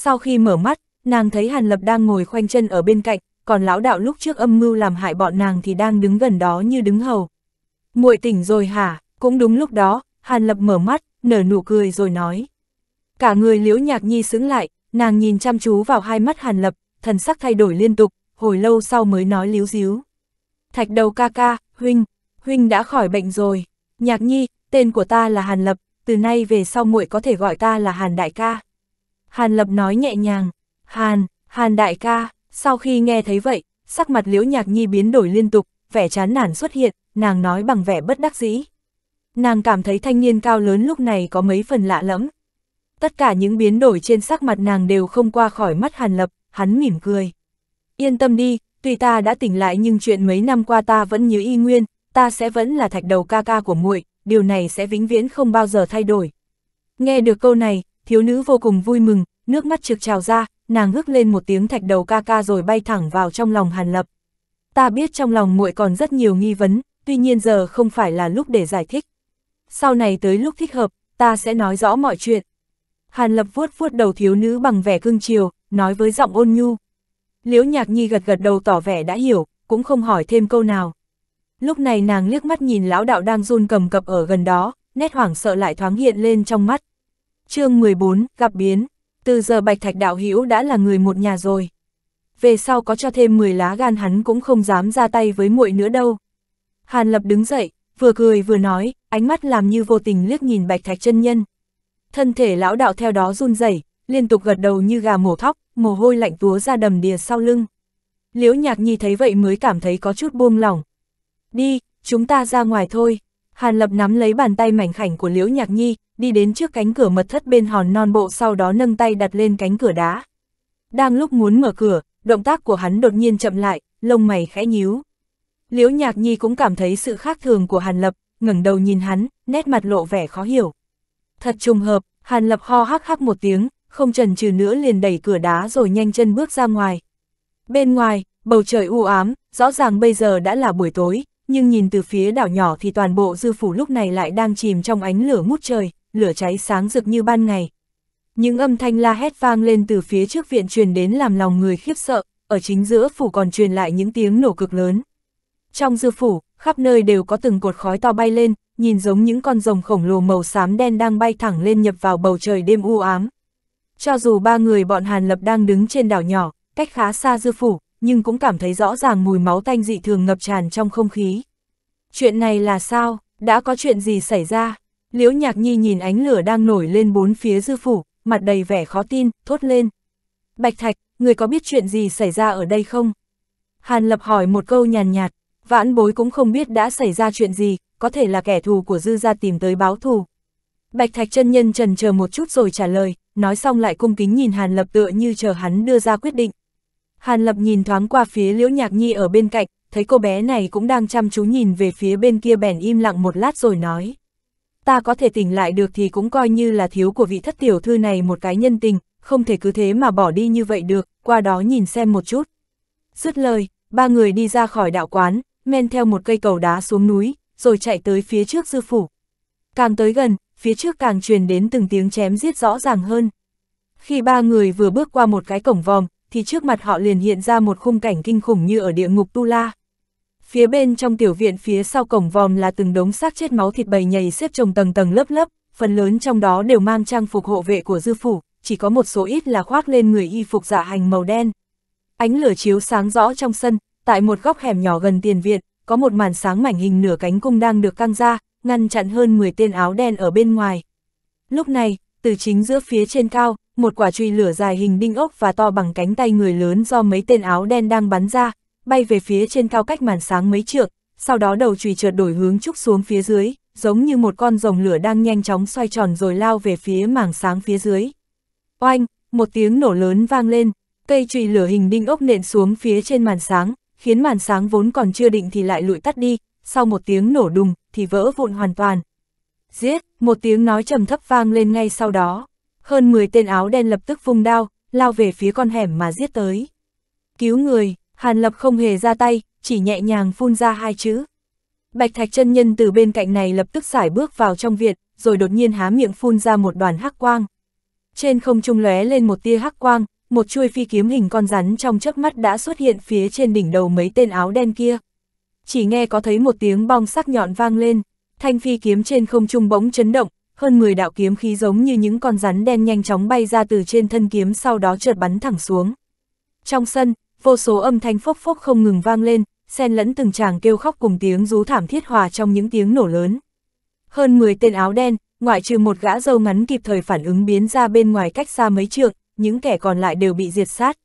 Sau khi mở mắt, nàng thấy Hàn Lập đang ngồi khoanh chân ở bên cạnh, còn lão đạo lúc trước âm mưu làm hại bọn nàng thì đang đứng gần đó như đứng hầu. muội tỉnh rồi hả? Cũng đúng lúc đó, Hàn Lập mở mắt, nở nụ cười rồi nói. Cả người liễu nhạc nhi sững lại, nàng nhìn chăm chú vào hai mắt Hàn Lập, thần sắc thay đổi liên tục, hồi lâu sau mới nói liếu díu. Thạch đầu ca ca, huynh, huynh đã khỏi bệnh rồi. Nhạc nhi, tên của ta là Hàn Lập, từ nay về sau muội có thể gọi ta là Hàn đại ca. Hàn Lập nói nhẹ nhàng, Hàn, Hàn đại ca, sau khi nghe thấy vậy, sắc mặt liễu nhạc nhi biến đổi liên tục, vẻ chán nản xuất hiện, nàng nói bằng vẻ bất đắc dĩ. Nàng cảm thấy thanh niên cao lớn lúc này có mấy phần lạ lẫm. Tất cả những biến đổi trên sắc mặt nàng đều không qua khỏi mắt Hàn Lập, hắn mỉm cười. Yên tâm đi, tuy ta đã tỉnh lại nhưng chuyện mấy năm qua ta vẫn như y nguyên, ta sẽ vẫn là thạch đầu ca ca của muội, điều này sẽ vĩnh viễn không bao giờ thay đổi. Nghe được câu này, thiếu nữ vô cùng vui mừng, nước mắt trực trào ra, nàng ngước lên một tiếng thạch đầu ca ca rồi bay thẳng vào trong lòng Hàn Lập. Ta biết trong lòng muội còn rất nhiều nghi vấn, tuy nhiên giờ không phải là lúc để giải thích. Sau này tới lúc thích hợp, ta sẽ nói rõ mọi chuyện. Hàn Lập vuốt vuốt đầu thiếu nữ bằng vẻ cưng chiều, nói với giọng ôn nhu. Liễu Nhạc Nhi gật gật đầu tỏ vẻ đã hiểu, cũng không hỏi thêm câu nào. Lúc này nàng liếc mắt nhìn lão đạo đang run cầm cập ở gần đó, nét hoảng sợ lại thoáng hiện lên trong mắt chương 14, gặp biến. Từ giờ Bạch Thạch Đạo Hữu đã là người một nhà rồi. Về sau có cho thêm 10 lá gan hắn cũng không dám ra tay với muội nữa đâu. Hàn Lập đứng dậy, vừa cười vừa nói, ánh mắt làm như vô tình liếc nhìn Bạch Thạch chân nhân. Thân thể lão đạo theo đó run rẩy, liên tục gật đầu như gà mổ thóc, mồ hôi lạnh túa ra đầm đìa sau lưng. Liễu Nhạc Nhi thấy vậy mới cảm thấy có chút buông lỏng. Đi, chúng ta ra ngoài thôi. Hàn Lập nắm lấy bàn tay mảnh khảnh của Liễu Nhạc Nhi, đi đến trước cánh cửa mật thất bên hòn non bộ sau đó nâng tay đặt lên cánh cửa đá. Đang lúc muốn mở cửa, động tác của hắn đột nhiên chậm lại, lông mày khẽ nhíu. Liễu Nhạc Nhi cũng cảm thấy sự khác thường của Hàn Lập, ngẩng đầu nhìn hắn, nét mặt lộ vẻ khó hiểu. Thật trùng hợp, Hàn Lập ho hắc hắc một tiếng, không chần chừ nữa liền đẩy cửa đá rồi nhanh chân bước ra ngoài. Bên ngoài, bầu trời u ám, rõ ràng bây giờ đã là buổi tối, nhưng nhìn từ phía đảo nhỏ thì toàn bộ dư phủ lúc này lại đang chìm trong ánh lửa ngút trời, lửa cháy sáng rực như ban ngày. Những âm thanh la hét vang lên từ phía trước viện truyền đến làm lòng người khiếp sợ, ở chính giữa phủ còn truyền lại những tiếng nổ cực lớn. Trong dư phủ, khắp nơi đều có từng cột khói to bay lên, nhìn giống những con rồng khổng lồ màu xám đen đang bay thẳng lên nhập vào bầu trời đêm u ám. Cho dù ba người bọn Hàn Lập đang đứng trên đảo nhỏ, cách khá xa dư phủ, nhưng cũng cảm thấy rõ ràng mùi máu tanh dị thường ngập tràn trong không khí. Chuyện này là sao? Đã có chuyện gì xảy ra? Liễu Nhạc Nhi nhìn ánh lửa đang nổi lên bốn phía dư phủ, mặt đầy vẻ khó tin, thốt lên. Bạch Thạch, người có biết chuyện gì xảy ra ở đây không? Hàn Lập hỏi một câu nhàn nhạt, vãn bối cũng không biết đã xảy ra chuyện gì, có thể là kẻ thù của dư gia tìm tới báo thù. Bạch Thạch chân nhân trần chờ một chút rồi trả lời, nói xong lại cung kính nhìn Hàn Lập tựa như chờ hắn đưa ra quyết định, Hàn Lập nhìn thoáng qua phía Liễu Nhạc Nhi ở bên cạnh, thấy cô bé này cũng đang chăm chú nhìn về phía bên kia bèn im lặng một lát rồi nói. Ta có thể tỉnh lại được thì cũng coi như là thiếu của vị thất tiểu thư này một cái nhân tình, không thể cứ thế mà bỏ đi như vậy được, qua đó nhìn xem một chút. Dứt lời, ba người đi ra khỏi đạo quán, men theo một cây cầu đá xuống núi, rồi chạy tới phía trước sư phủ. Càng tới gần, phía trước càng truyền đến từng tiếng chém giết rõ ràng hơn. Khi ba người vừa bước qua một cái cổng vòm, thì trước mặt họ liền hiện ra một khung cảnh kinh khủng như ở địa ngục Tu La. Phía bên trong tiểu viện phía sau cổng vòm là từng đống xác chết máu thịt bầy nhầy xếp chồng tầng tầng lớp lớp, phần lớn trong đó đều mang trang phục hộ vệ của dư phủ, chỉ có một số ít là khoác lên người y phục dạ hành màu đen. Ánh lửa chiếu sáng rõ trong sân, tại một góc hẻm nhỏ gần tiền viện, có một màn sáng mảnh hình nửa cánh cung đang được căng ra, ngăn chặn hơn 10 tên áo đen ở bên ngoài. Lúc này, từ chính giữa phía trên cao, một quả truy lửa dài hình đinh ốc và to bằng cánh tay người lớn do mấy tên áo đen đang bắn ra, bay về phía trên cao cách màn sáng mấy trượng, sau đó đầu chùy trượt đổi hướng trúc xuống phía dưới, giống như một con rồng lửa đang nhanh chóng xoay tròn rồi lao về phía mảng sáng phía dưới. Oanh, một tiếng nổ lớn vang lên, cây chùy lửa hình đinh ốc nện xuống phía trên màn sáng, khiến màn sáng vốn còn chưa định thì lại lụi tắt đi, sau một tiếng nổ đùng thì vỡ vụn hoàn toàn. Giết, một tiếng nói trầm thấp vang lên ngay sau đó. Hơn 10 tên áo đen lập tức vung đao, lao về phía con hẻm mà giết tới. Cứu người, Hàn Lập không hề ra tay, chỉ nhẹ nhàng phun ra hai chữ. Bạch Thạch chân nhân từ bên cạnh này lập tức xải bước vào trong viện, rồi đột nhiên há miệng phun ra một đoàn hắc quang. Trên không trung lóe lên một tia hắc quang, một chuôi phi kiếm hình con rắn trong chớp mắt đã xuất hiện phía trên đỉnh đầu mấy tên áo đen kia. Chỉ nghe có thấy một tiếng bong sắc nhọn vang lên, thanh phi kiếm trên không trung bỗng chấn động, hơn 10 đạo kiếm khí giống như những con rắn đen nhanh chóng bay ra từ trên thân kiếm sau đó trượt bắn thẳng xuống. Trong sân, vô số âm thanh phốc phốc không ngừng vang lên, xen lẫn từng chàng kêu khóc cùng tiếng rú thảm thiết hòa trong những tiếng nổ lớn. Hơn 10 tên áo đen, ngoại trừ một gã dâu ngắn kịp thời phản ứng biến ra bên ngoài cách xa mấy trượng, những kẻ còn lại đều bị diệt sát.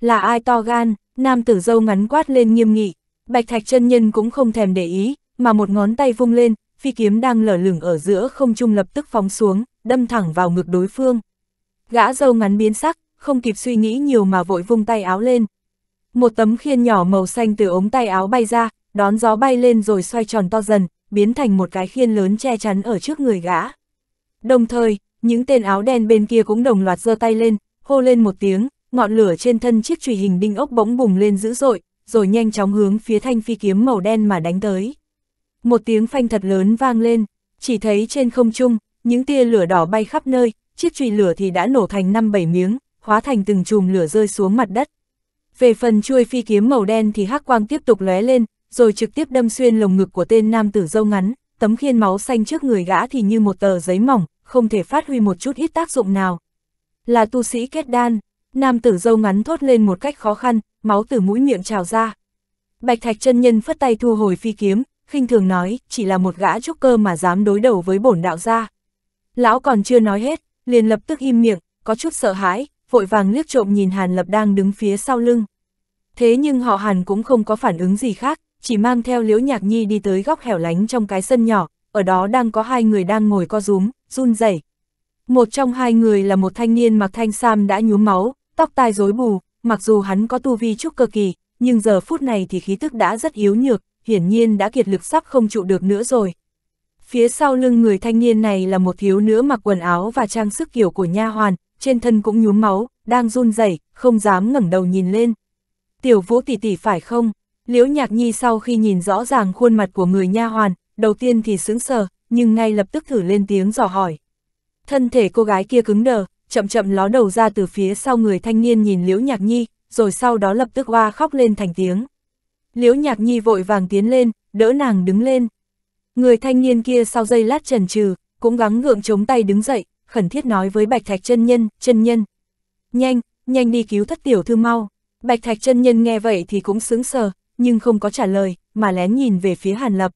Là ai to gan, nam tử dâu ngắn quát lên nghiêm nghị, Bạch Thạch chân nhân cũng không thèm để ý, mà một ngón tay vung lên, phi kiếm đang lở lửng ở giữa không trung lập tức phóng xuống, đâm thẳng vào ngực đối phương. Gã dâu ngắn biến sắc, không kịp suy nghĩ nhiều mà vội vung tay áo lên. Một tấm khiên nhỏ màu xanh từ ống tay áo bay ra, đón gió bay lên rồi xoay tròn to dần, biến thành một cái khiên lớn che chắn ở trước người gã. Đồng thời, những tên áo đen bên kia cũng đồng loạt giơ tay lên, hô lên một tiếng, ngọn lửa trên thân chiếc chùy hình đinh ốc bỗng bùng lên dữ dội, rồi nhanh chóng hướng phía thanh phi kiếm màu đen mà đánh tới một tiếng phanh thật lớn vang lên, chỉ thấy trên không trung, những tia lửa đỏ bay khắp nơi, chiếc chùy lửa thì đã nổ thành năm bảy miếng, hóa thành từng chùm lửa rơi xuống mặt đất. Về phần chuôi phi kiếm màu đen thì hắc quang tiếp tục lóe lên, rồi trực tiếp đâm xuyên lồng ngực của tên nam tử dâu ngắn, tấm khiên máu xanh trước người gã thì như một tờ giấy mỏng, không thể phát huy một chút ít tác dụng nào. Là tu sĩ kết đan, nam tử dâu ngắn thốt lên một cách khó khăn, máu từ mũi miệng trào ra. Bạch Thạch chân nhân phất tay thu hồi phi kiếm, khinh thường nói, chỉ là một gã trúc cơ mà dám đối đầu với bổn đạo gia. Lão còn chưa nói hết, liền lập tức im miệng, có chút sợ hãi, vội vàng liếc trộm nhìn Hàn Lập đang đứng phía sau lưng. Thế nhưng họ Hàn cũng không có phản ứng gì khác, chỉ mang theo Liễu Nhạc Nhi đi tới góc hẻo lánh trong cái sân nhỏ, ở đó đang có hai người đang ngồi co rúm, run rẩy. Một trong hai người là một thanh niên mặc thanh sam đã nhuốm máu, tóc tai rối bù, mặc dù hắn có tu vi trúc cơ kỳ, nhưng giờ phút này thì khí tức đã rất yếu nhược, hiển nhiên đã kiệt lực sắp không trụ được nữa rồi. Phía sau lưng người thanh niên này là một thiếu nữ mặc quần áo và trang sức kiểu của nha hoàn, trên thân cũng nhuốm máu, đang run rẩy, không dám ngẩng đầu nhìn lên. Tiểu Vũ tỷ tỷ phải không? Liễu Nhạc Nhi sau khi nhìn rõ ràng khuôn mặt của người nha hoàn, đầu tiên thì sững sờ, nhưng ngay lập tức thử lên tiếng dò hỏi. Thân thể cô gái kia cứng đờ, chậm chậm ló đầu ra từ phía sau người thanh niên nhìn Liễu Nhạc Nhi, rồi sau đó lập tức oa khóc lên thành tiếng. Liễu Nhạc Nhi vội vàng tiến lên, đỡ nàng đứng lên. Người thanh niên kia sau giây lát trần trừ, cũng gắng gượng chống tay đứng dậy, khẩn thiết nói với Bạch Thạch chân nhân, chân nhân. Nhanh, nhanh đi cứu thất tiểu thư mau. Bạch Thạch chân nhân nghe vậy thì cũng sững sờ, nhưng không có trả lời, mà lén nhìn về phía Hàn Lập.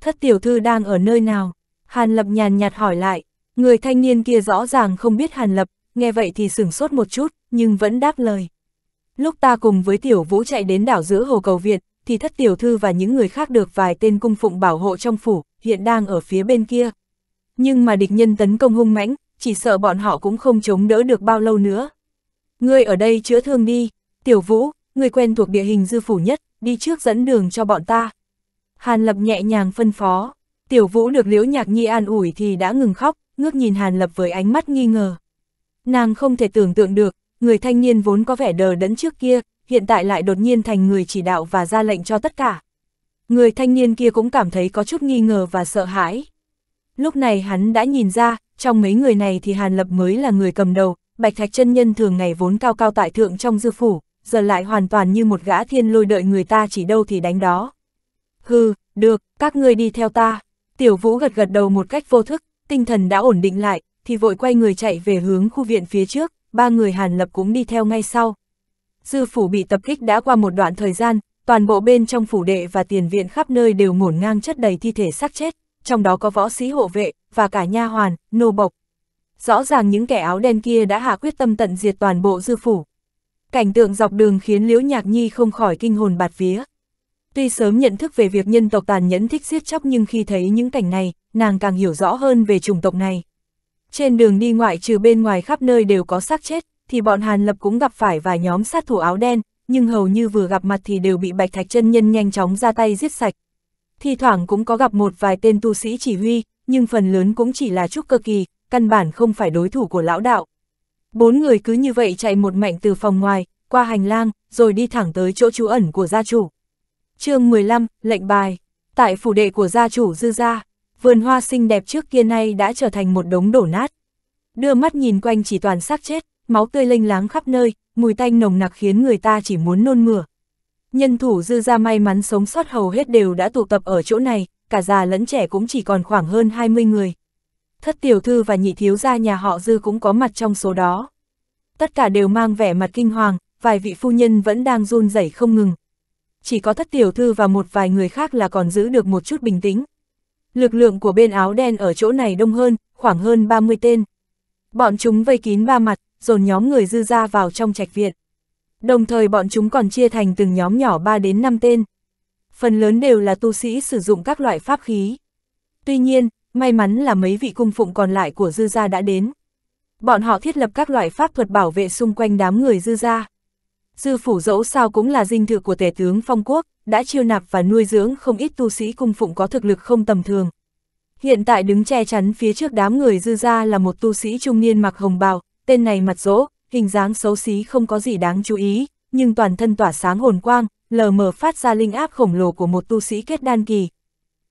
Thất tiểu thư đang ở nơi nào? Hàn Lập nhàn nhạt hỏi lại, người thanh niên kia rõ ràng không biết Hàn Lập, nghe vậy thì sửng sốt một chút, nhưng vẫn đáp lời. Lúc ta cùng với tiểu vũ chạy đến đảo giữa hồ cầu Việt, thì thất tiểu thư và những người khác được vài tên cung phụng bảo hộ trong phủ, hiện đang ở phía bên kia. Nhưng mà địch nhân tấn công hung mãnh, chỉ sợ bọn họ cũng không chống đỡ được bao lâu nữa. Ngươi ở đây chữa thương đi, tiểu vũ, ngươi quen thuộc địa hình dư phủ nhất, đi trước dẫn đường cho bọn ta. Hàn Lập nhẹ nhàng phân phó, tiểu vũ được liễu nhạc nhi an ủi thì đã ngừng khóc, ngước nhìn Hàn Lập với ánh mắt nghi ngờ. Nàng không thể tưởng tượng được, người thanh niên vốn có vẻ đờ đẫn trước kia, hiện tại lại đột nhiên thành người chỉ đạo và ra lệnh cho tất cả. Người thanh niên kia cũng cảm thấy có chút nghi ngờ và sợ hãi. Lúc này hắn đã nhìn ra, trong mấy người này thì Hàn Lập mới là người cầm đầu, Bạch Thạch chân nhân thường ngày vốn cao cao tại thượng trong dư phủ, giờ lại hoàn toàn như một gã thiên lôi đợi người ta chỉ đâu thì đánh đó. Hừ, được, các ngươi đi theo ta. Tiểu Vũ gật gật đầu một cách vô thức, tinh thần đã ổn định lại, thì vội quay người chạy về hướng khu viện phía trước, ba người Hàn Lập cũng đi theo ngay sau dư phủ bị tập kích đã qua một đoạn thời gian, toàn bộ bên trong phủ đệ và tiền viện khắp nơi đều ngổn ngang chất đầy thi thể xác chết, trong đó có võ sĩ hộ vệ, và cả nha hoàn, nô bộc. Rõ ràng những kẻ áo đen kia đã hạ quyết tâm tận diệt toàn bộ dư phủ. Cảnh tượng dọc đường khiến Liễu Nhạc Nhi không khỏi kinh hồn bạt vía. Tuy sớm nhận thức về việc nhân tộc tàn nhẫn thích giết chóc nhưng khi thấy những cảnh này, nàng càng hiểu rõ hơn về chủng tộc này. Trên đường đi ngoại trừ bên ngoài khắp nơi đều có xác chết, thì bọn Hàn Lập cũng gặp phải vài nhóm sát thủ áo đen, nhưng hầu như vừa gặp mặt thì đều bị Bạch Thạch chân nhân nhanh chóng ra tay giết sạch. Thì thoảng cũng có gặp một vài tên tu sĩ chỉ huy, nhưng phần lớn cũng chỉ là chút cơ kỳ, căn bản không phải đối thủ của lão đạo. Bốn người cứ như vậy chạy một mảnh từ phòng ngoài, qua hành lang, rồi đi thẳng tới chỗ trú ẩn của gia chủ. chương 15, lệnh bài. Tại phủ đệ của gia chủ dư gia, vườn hoa xinh đẹp trước kia nay đã trở thành một đống đổ nát. Đưa mắt nhìn quanh chỉ toàn xác chết, máu tươi lênh láng khắp nơi, mùi tanh nồng nặc khiến người ta chỉ muốn nôn mửa. Nhân thủ dư ra may mắn sống sót hầu hết đều đã tụ tập ở chỗ này, cả già lẫn trẻ cũng chỉ còn khoảng hơn 20 người. Thất tiểu thư và nhị thiếu gia nhà họ dư cũng có mặt trong số đó. Tất cả đều mang vẻ mặt kinh hoàng, vài vị phu nhân vẫn đang run rẩy không ngừng. Chỉ có thất tiểu thư và một vài người khác là còn giữ được một chút bình tĩnh. Lực lượng của bên áo đen ở chỗ này đông hơn, khoảng hơn 30 tên. Bọn chúng vây kín ba mặt, dồn nhóm người dư ra vào trong trạch viện. Đồng thời bọn chúng còn chia thành từng nhóm nhỏ 3 đến 5 tên. Phần lớn đều là tu sĩ sử dụng các loại pháp khí. Tuy nhiên, may mắn là mấy vị cung phụng còn lại của dư gia đã đến. Bọn họ thiết lập các loại pháp thuật bảo vệ xung quanh đám người dư gia. Dư phủ dẫu sao cũng là dinh thự của tể tướng Phong Quốc, đã chiêu nạp và nuôi dưỡng không ít tu sĩ cung phụng có thực lực không tầm thường. Hiện tại đứng che chắn phía trước đám người dư gia là một tu sĩ trung niên mặc hồng bào, tên này mặt rỗ, hình dáng xấu xí không có gì đáng chú ý, nhưng toàn thân tỏa sáng hồn quang, lờ mờ phát ra linh áp khổng lồ của một tu sĩ kết đan kỳ.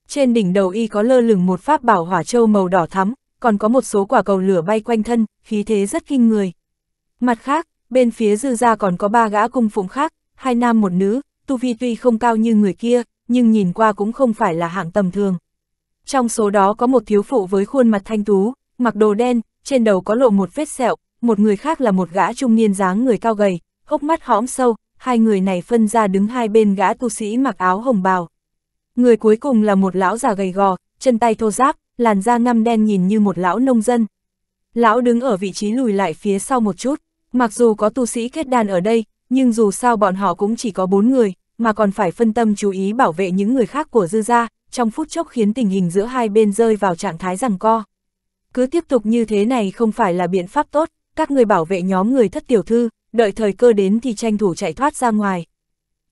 Trên đỉnh đầu y có lơ lửng một pháp bảo hỏa châu màu đỏ thắm, còn có một số quả cầu lửa bay quanh thân, khí thế rất kinh người. Mặt khác, bên phía dư gia còn có ba gã cung phụng khác, hai nam một nữ, tu vi tuy không cao như người kia, nhưng nhìn qua cũng không phải là hạng tầm thường. Trong số đó có một thiếu phụ với khuôn mặt thanh tú, mặc đồ đen, trên đầu có lộ một vết sẹo, một người khác là một gã trung niên dáng người cao gầy, hốc mắt hõm sâu, hai người này phân ra đứng hai bên gã tu sĩ mặc áo hồng bào. Người cuối cùng là một lão già gầy gò, chân tay thô ráp, làn da ngăm đen nhìn như một lão nông dân. Lão đứng ở vị trí lùi lại phía sau một chút, mặc dù có tu sĩ kết đàn ở đây, nhưng dù sao bọn họ cũng chỉ có bốn người, mà còn phải phân tâm chú ý bảo vệ những người khác của dư gia, trong phút chốc khiến tình hình giữa hai bên rơi vào trạng thái rằng co. Cứ tiếp tục như thế này không phải là biện pháp tốt, các người bảo vệ nhóm người thất tiểu thư, đợi thời cơ đến thì tranh thủ chạy thoát ra ngoài.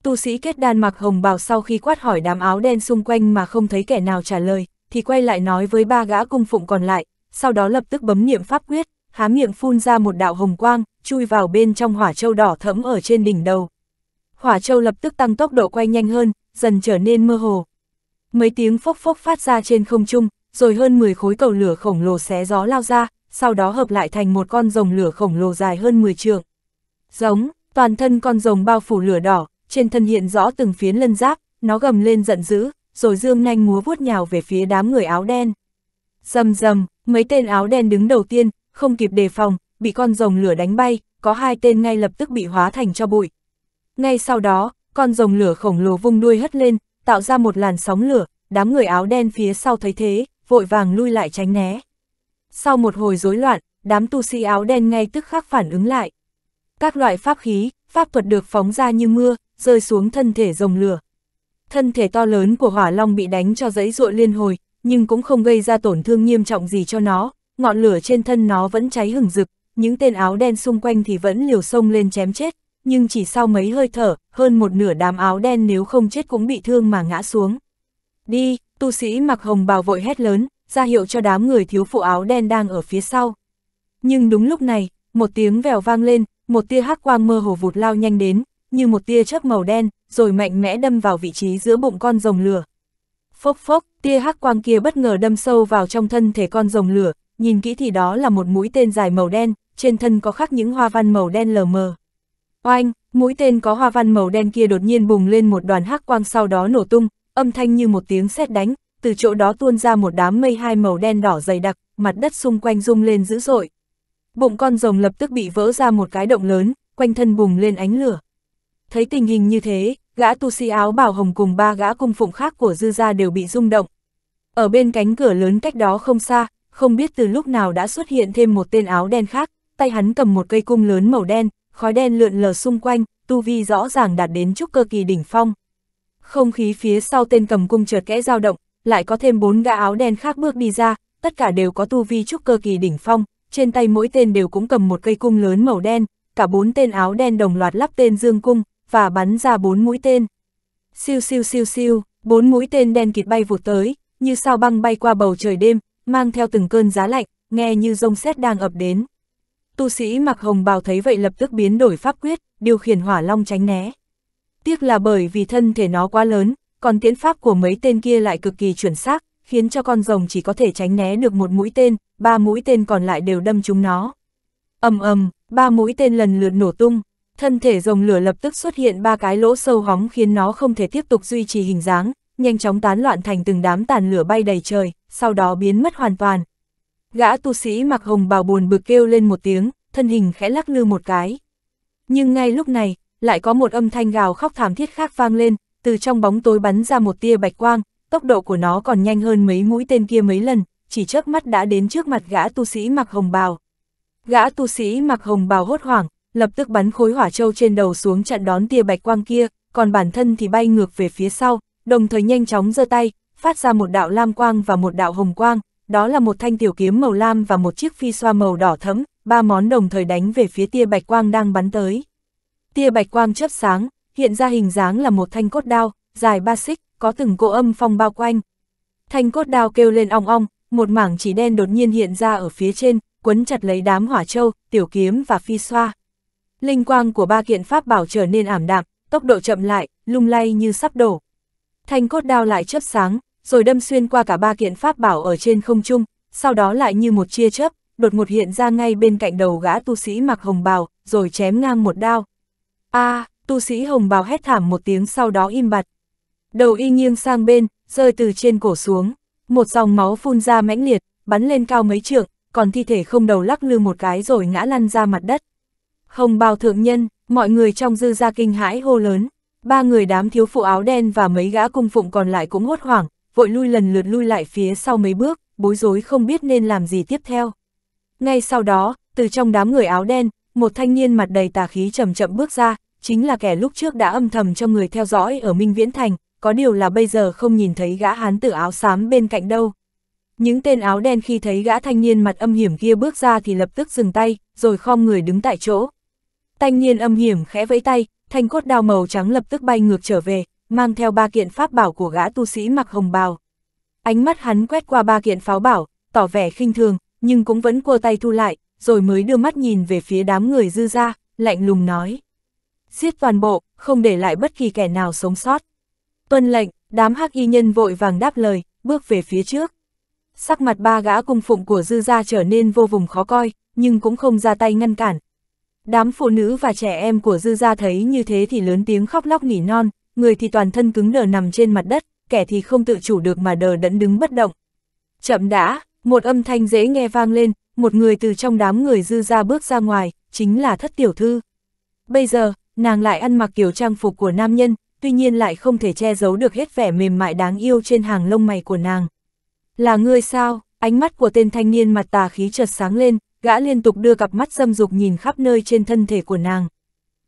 Tu sĩ kết đan mặc hồng bào sau khi quát hỏi đám áo đen xung quanh mà không thấy kẻ nào trả lời, thì quay lại nói với ba gã cung phụng còn lại, sau đó lập tức bấm niệm pháp quyết, há miệng phun ra một đạo hồng quang, chui vào bên trong hỏa châu đỏ thẫm ở trên đỉnh đầu. Hỏa châu lập tức tăng tốc độ quay nhanh hơn, dần trở nên mơ hồ. Mấy tiếng phốc phốc phát ra trên không trung, rồi hơn 10 khối cầu lửa khổng lồ xé gió lao ra, sau đó hợp lại thành một con rồng lửa khổng lồ dài hơn 10 trượng. Giống, toàn thân con rồng bao phủ lửa đỏ, trên thân hiện rõ từng phiến lân giáp, nó gầm lên giận dữ, rồi dương nhanh múa vuốt nhào về phía đám người áo đen. Dầm dầm, mấy tên áo đen đứng đầu tiên, không kịp đề phòng, bị con rồng lửa đánh bay, có hai tên ngay lập tức bị hóa thành cho bụi. Ngay sau đó, con rồng lửa khổng lồ vung đuôi hất lên, tạo ra một làn sóng lửa, đám người áo đen phía sau thấy thế, vội vàng lui lại tránh né. Sau một hồi rối loạn, đám tu sĩ áo đen ngay tức khắc phản ứng lại. Các loại pháp khí, pháp thuật được phóng ra như mưa, rơi xuống thân thể rồng lửa. Thân thể to lớn của hỏa long bị đánh cho dãy ruội liên hồi, nhưng cũng không gây ra tổn thương nghiêm trọng gì cho nó, ngọn lửa trên thân nó vẫn cháy hừng rực, những tên áo đen xung quanh thì vẫn liều sông lên chém chết, nhưng chỉ sau mấy hơi thở, hơn một nửa đám áo đen nếu không chết cũng bị thương mà ngã xuống. Đi, tu sĩ mặc hồng bào vội hét lớn, ra hiệu cho đám người thiếu phụ áo đen đang ở phía sau. Nhưng đúng lúc này, một tiếng vèo vang lên, một tia hắc quang mơ hồ vụt lao nhanh đến, như một tia chớp màu đen, rồi mạnh mẽ đâm vào vị trí giữa bụng con rồng lửa. Phốc phốc, tia hắc quang kia bất ngờ đâm sâu vào trong thân thể con rồng lửa, nhìn kỹ thì đó là một mũi tên dài màu đen, trên thân có khắc những hoa văn màu đen lờ mờ. Oanh, mũi tên có hoa văn màu đen kia đột nhiên bùng lên một đoàn hắc quang sau đó nổ tung, âm thanh như một tiếng sét đánh, từ chỗ đó tuôn ra một đám mây hai màu đen đỏ dày đặc, mặt đất xung quanh rung lên dữ dội. Bụng con rồng lập tức bị vỡ ra một cái động lớn, quanh thân bùng lên ánh lửa. Thấy tình hình như thế, gã tu sĩ áo bảo hồng cùng ba gã cung phụng khác của dư gia đều bị rung động. Ở bên cánh cửa lớn cách đó không xa, không biết từ lúc nào đã xuất hiện thêm một tên áo đen khác, tay hắn cầm một cây cung lớn màu đen, khói đen lượn lờ xung quanh, tu vi rõ ràng đạt đến trúc cơ kỳ đỉnh phong. Không khí phía sau tên cầm cung chợt kẽ dao động, lại có thêm bốn gã áo đen khác bước đi ra, tất cả đều có tu vi trúc cơ kỳ đỉnh phong, trên tay mỗi tên đều cũng cầm một cây cung lớn màu đen, cả bốn tên áo đen đồng loạt lắp tên dương cung, và bắn ra bốn mũi tên. Siêu siêu siêu siêu, bốn mũi tên đen kịt bay vụt tới, như sao băng bay qua bầu trời đêm, mang theo từng cơn giá lạnh, nghe như rông xét đang ập đến. Tu sĩ mặc hồng bào thấy vậy lập tức biến đổi pháp quyết, điều khiển hỏa long tránh né. Tiếc là bởi vì thân thể nó quá lớn, còn tiến pháp của mấy tên kia lại cực kỳ chuẩn xác, khiến cho con rồng chỉ có thể tránh né được một mũi tên, ba mũi tên còn lại đều đâm chúng nó. ầm ầm, ba mũi tên lần lượt nổ tung, thân thể rồng lửa lập tức xuất hiện ba cái lỗ sâu hóng khiến nó không thể tiếp tục duy trì hình dáng, nhanh chóng tán loạn thành từng đám tàn lửa bay đầy trời, sau đó biến mất hoàn toàn. Gã tu sĩ mặc hồng bào buồn bực kêu lên một tiếng, thân hình khẽ lắc lư một cái. Nhưng ngay lúc này, lại có một âm thanh gào khóc thảm thiết khác vang lên, từ trong bóng tối bắn ra một tia bạch quang, tốc độ của nó còn nhanh hơn mấy mũi tên kia mấy lần, chỉ chớp mắt đã đến trước mặt gã tu sĩ mặc hồng bào. Gã tu sĩ mặc hồng bào hốt hoảng, lập tức bắn khối hỏa châu trên đầu xuống chặn đón tia bạch quang kia, còn bản thân thì bay ngược về phía sau, đồng thời nhanh chóng giơ tay, phát ra một đạo lam quang và một đạo hồng quang, đó là một thanh tiểu kiếm màu lam và một chiếc phi xoa màu đỏ thẫm, ba món đồng thời đánh về phía tia bạch quang đang bắn tới. Tia bạch quang chớp sáng, hiện ra hình dáng là một thanh cốt đao, dài ba xích, có từng cỗ âm phong bao quanh. Thanh cốt đao kêu lên ong ong, một mảng chỉ đen đột nhiên hiện ra ở phía trên, quấn chặt lấy đám hỏa châu, tiểu kiếm và phi xoa. Linh quang của ba kiện pháp bảo trở nên ảm đạm, tốc độ chậm lại, lung lay như sắp đổ. Thanh cốt đao lại chớp sáng, rồi đâm xuyên qua cả ba kiện pháp bảo ở trên không trung, sau đó lại như một chia chớp, đột ngột hiện ra ngay bên cạnh đầu gã tu sĩ mặc hồng bào, rồi chém ngang một đao. A! À, tu sĩ hồng bào hét thảm một tiếng sau đó im bặt. Đầu y nghiêng sang bên, rơi từ trên cổ xuống, một dòng máu phun ra mãnh liệt, bắn lên cao mấy trượng, còn thi thể không đầu lắc lư một cái rồi ngã lăn ra mặt đất. Hồng bào thượng nhân, mọi người trong dư gia kinh hãi hô lớn, ba người đám thiếu phụ áo đen và mấy gã cung phụng còn lại cũng hốt hoảng, vội lui lần lượt lui lại phía sau mấy bước, bối rối không biết nên làm gì tiếp theo. Ngay sau đó, từ trong đám người áo đen, một thanh niên mặt đầy tà khí chậm chậm bước ra, chính là kẻ lúc trước đã âm thầm cho người theo dõi ở Minh Viễn Thành, có điều là bây giờ không nhìn thấy gã hán tử áo xám bên cạnh đâu. Những tên áo đen khi thấy gã thanh niên mặt âm hiểm kia bước ra thì lập tức dừng tay, rồi khom người đứng tại chỗ. Thanh niên âm hiểm khẽ vẫy tay, thanh cốt đao màu trắng lập tức bay ngược trở về, mang theo ba kiện pháp bảo của gã tu sĩ mặc hồng bào. Ánh mắt hắn quét qua ba kiện pháo bảo, tỏ vẻ khinh thường, nhưng cũng vẫn cua tay thu lại, rồi mới đưa mắt nhìn về phía đám người dư ra, lạnh lùng nói giết toàn bộ, không để lại bất kỳ kẻ nào sống sót. Tuân lệnh, đám hắc y nhân vội vàng đáp lời, bước về phía trước. Sắc mặt ba gã cung phụng của dư gia trở nên vô vùng khó coi, nhưng cũng không ra tay ngăn cản. Đám phụ nữ và trẻ em của dư gia thấy như thế thì lớn tiếng khóc lóc nỉ non, người thì toàn thân cứng đờ nằm trên mặt đất, kẻ thì không tự chủ được mà đờ đẫn đứng bất động. Chậm đã, một âm thanh dễ nghe vang lên, một người từ trong đám người dư gia bước ra ngoài, chính là thất tiểu thư. Bây giờ, nàng lại ăn mặc kiểu trang phục của nam nhân, tuy nhiên lại không thể che giấu được hết vẻ mềm mại đáng yêu trên hàng lông mày của nàng. Là ngươi sao? Ánh mắt của tên thanh niên mặt tà khí chợt sáng lên, gã liên tục đưa cặp mắt dâm dục nhìn khắp nơi trên thân thể của nàng.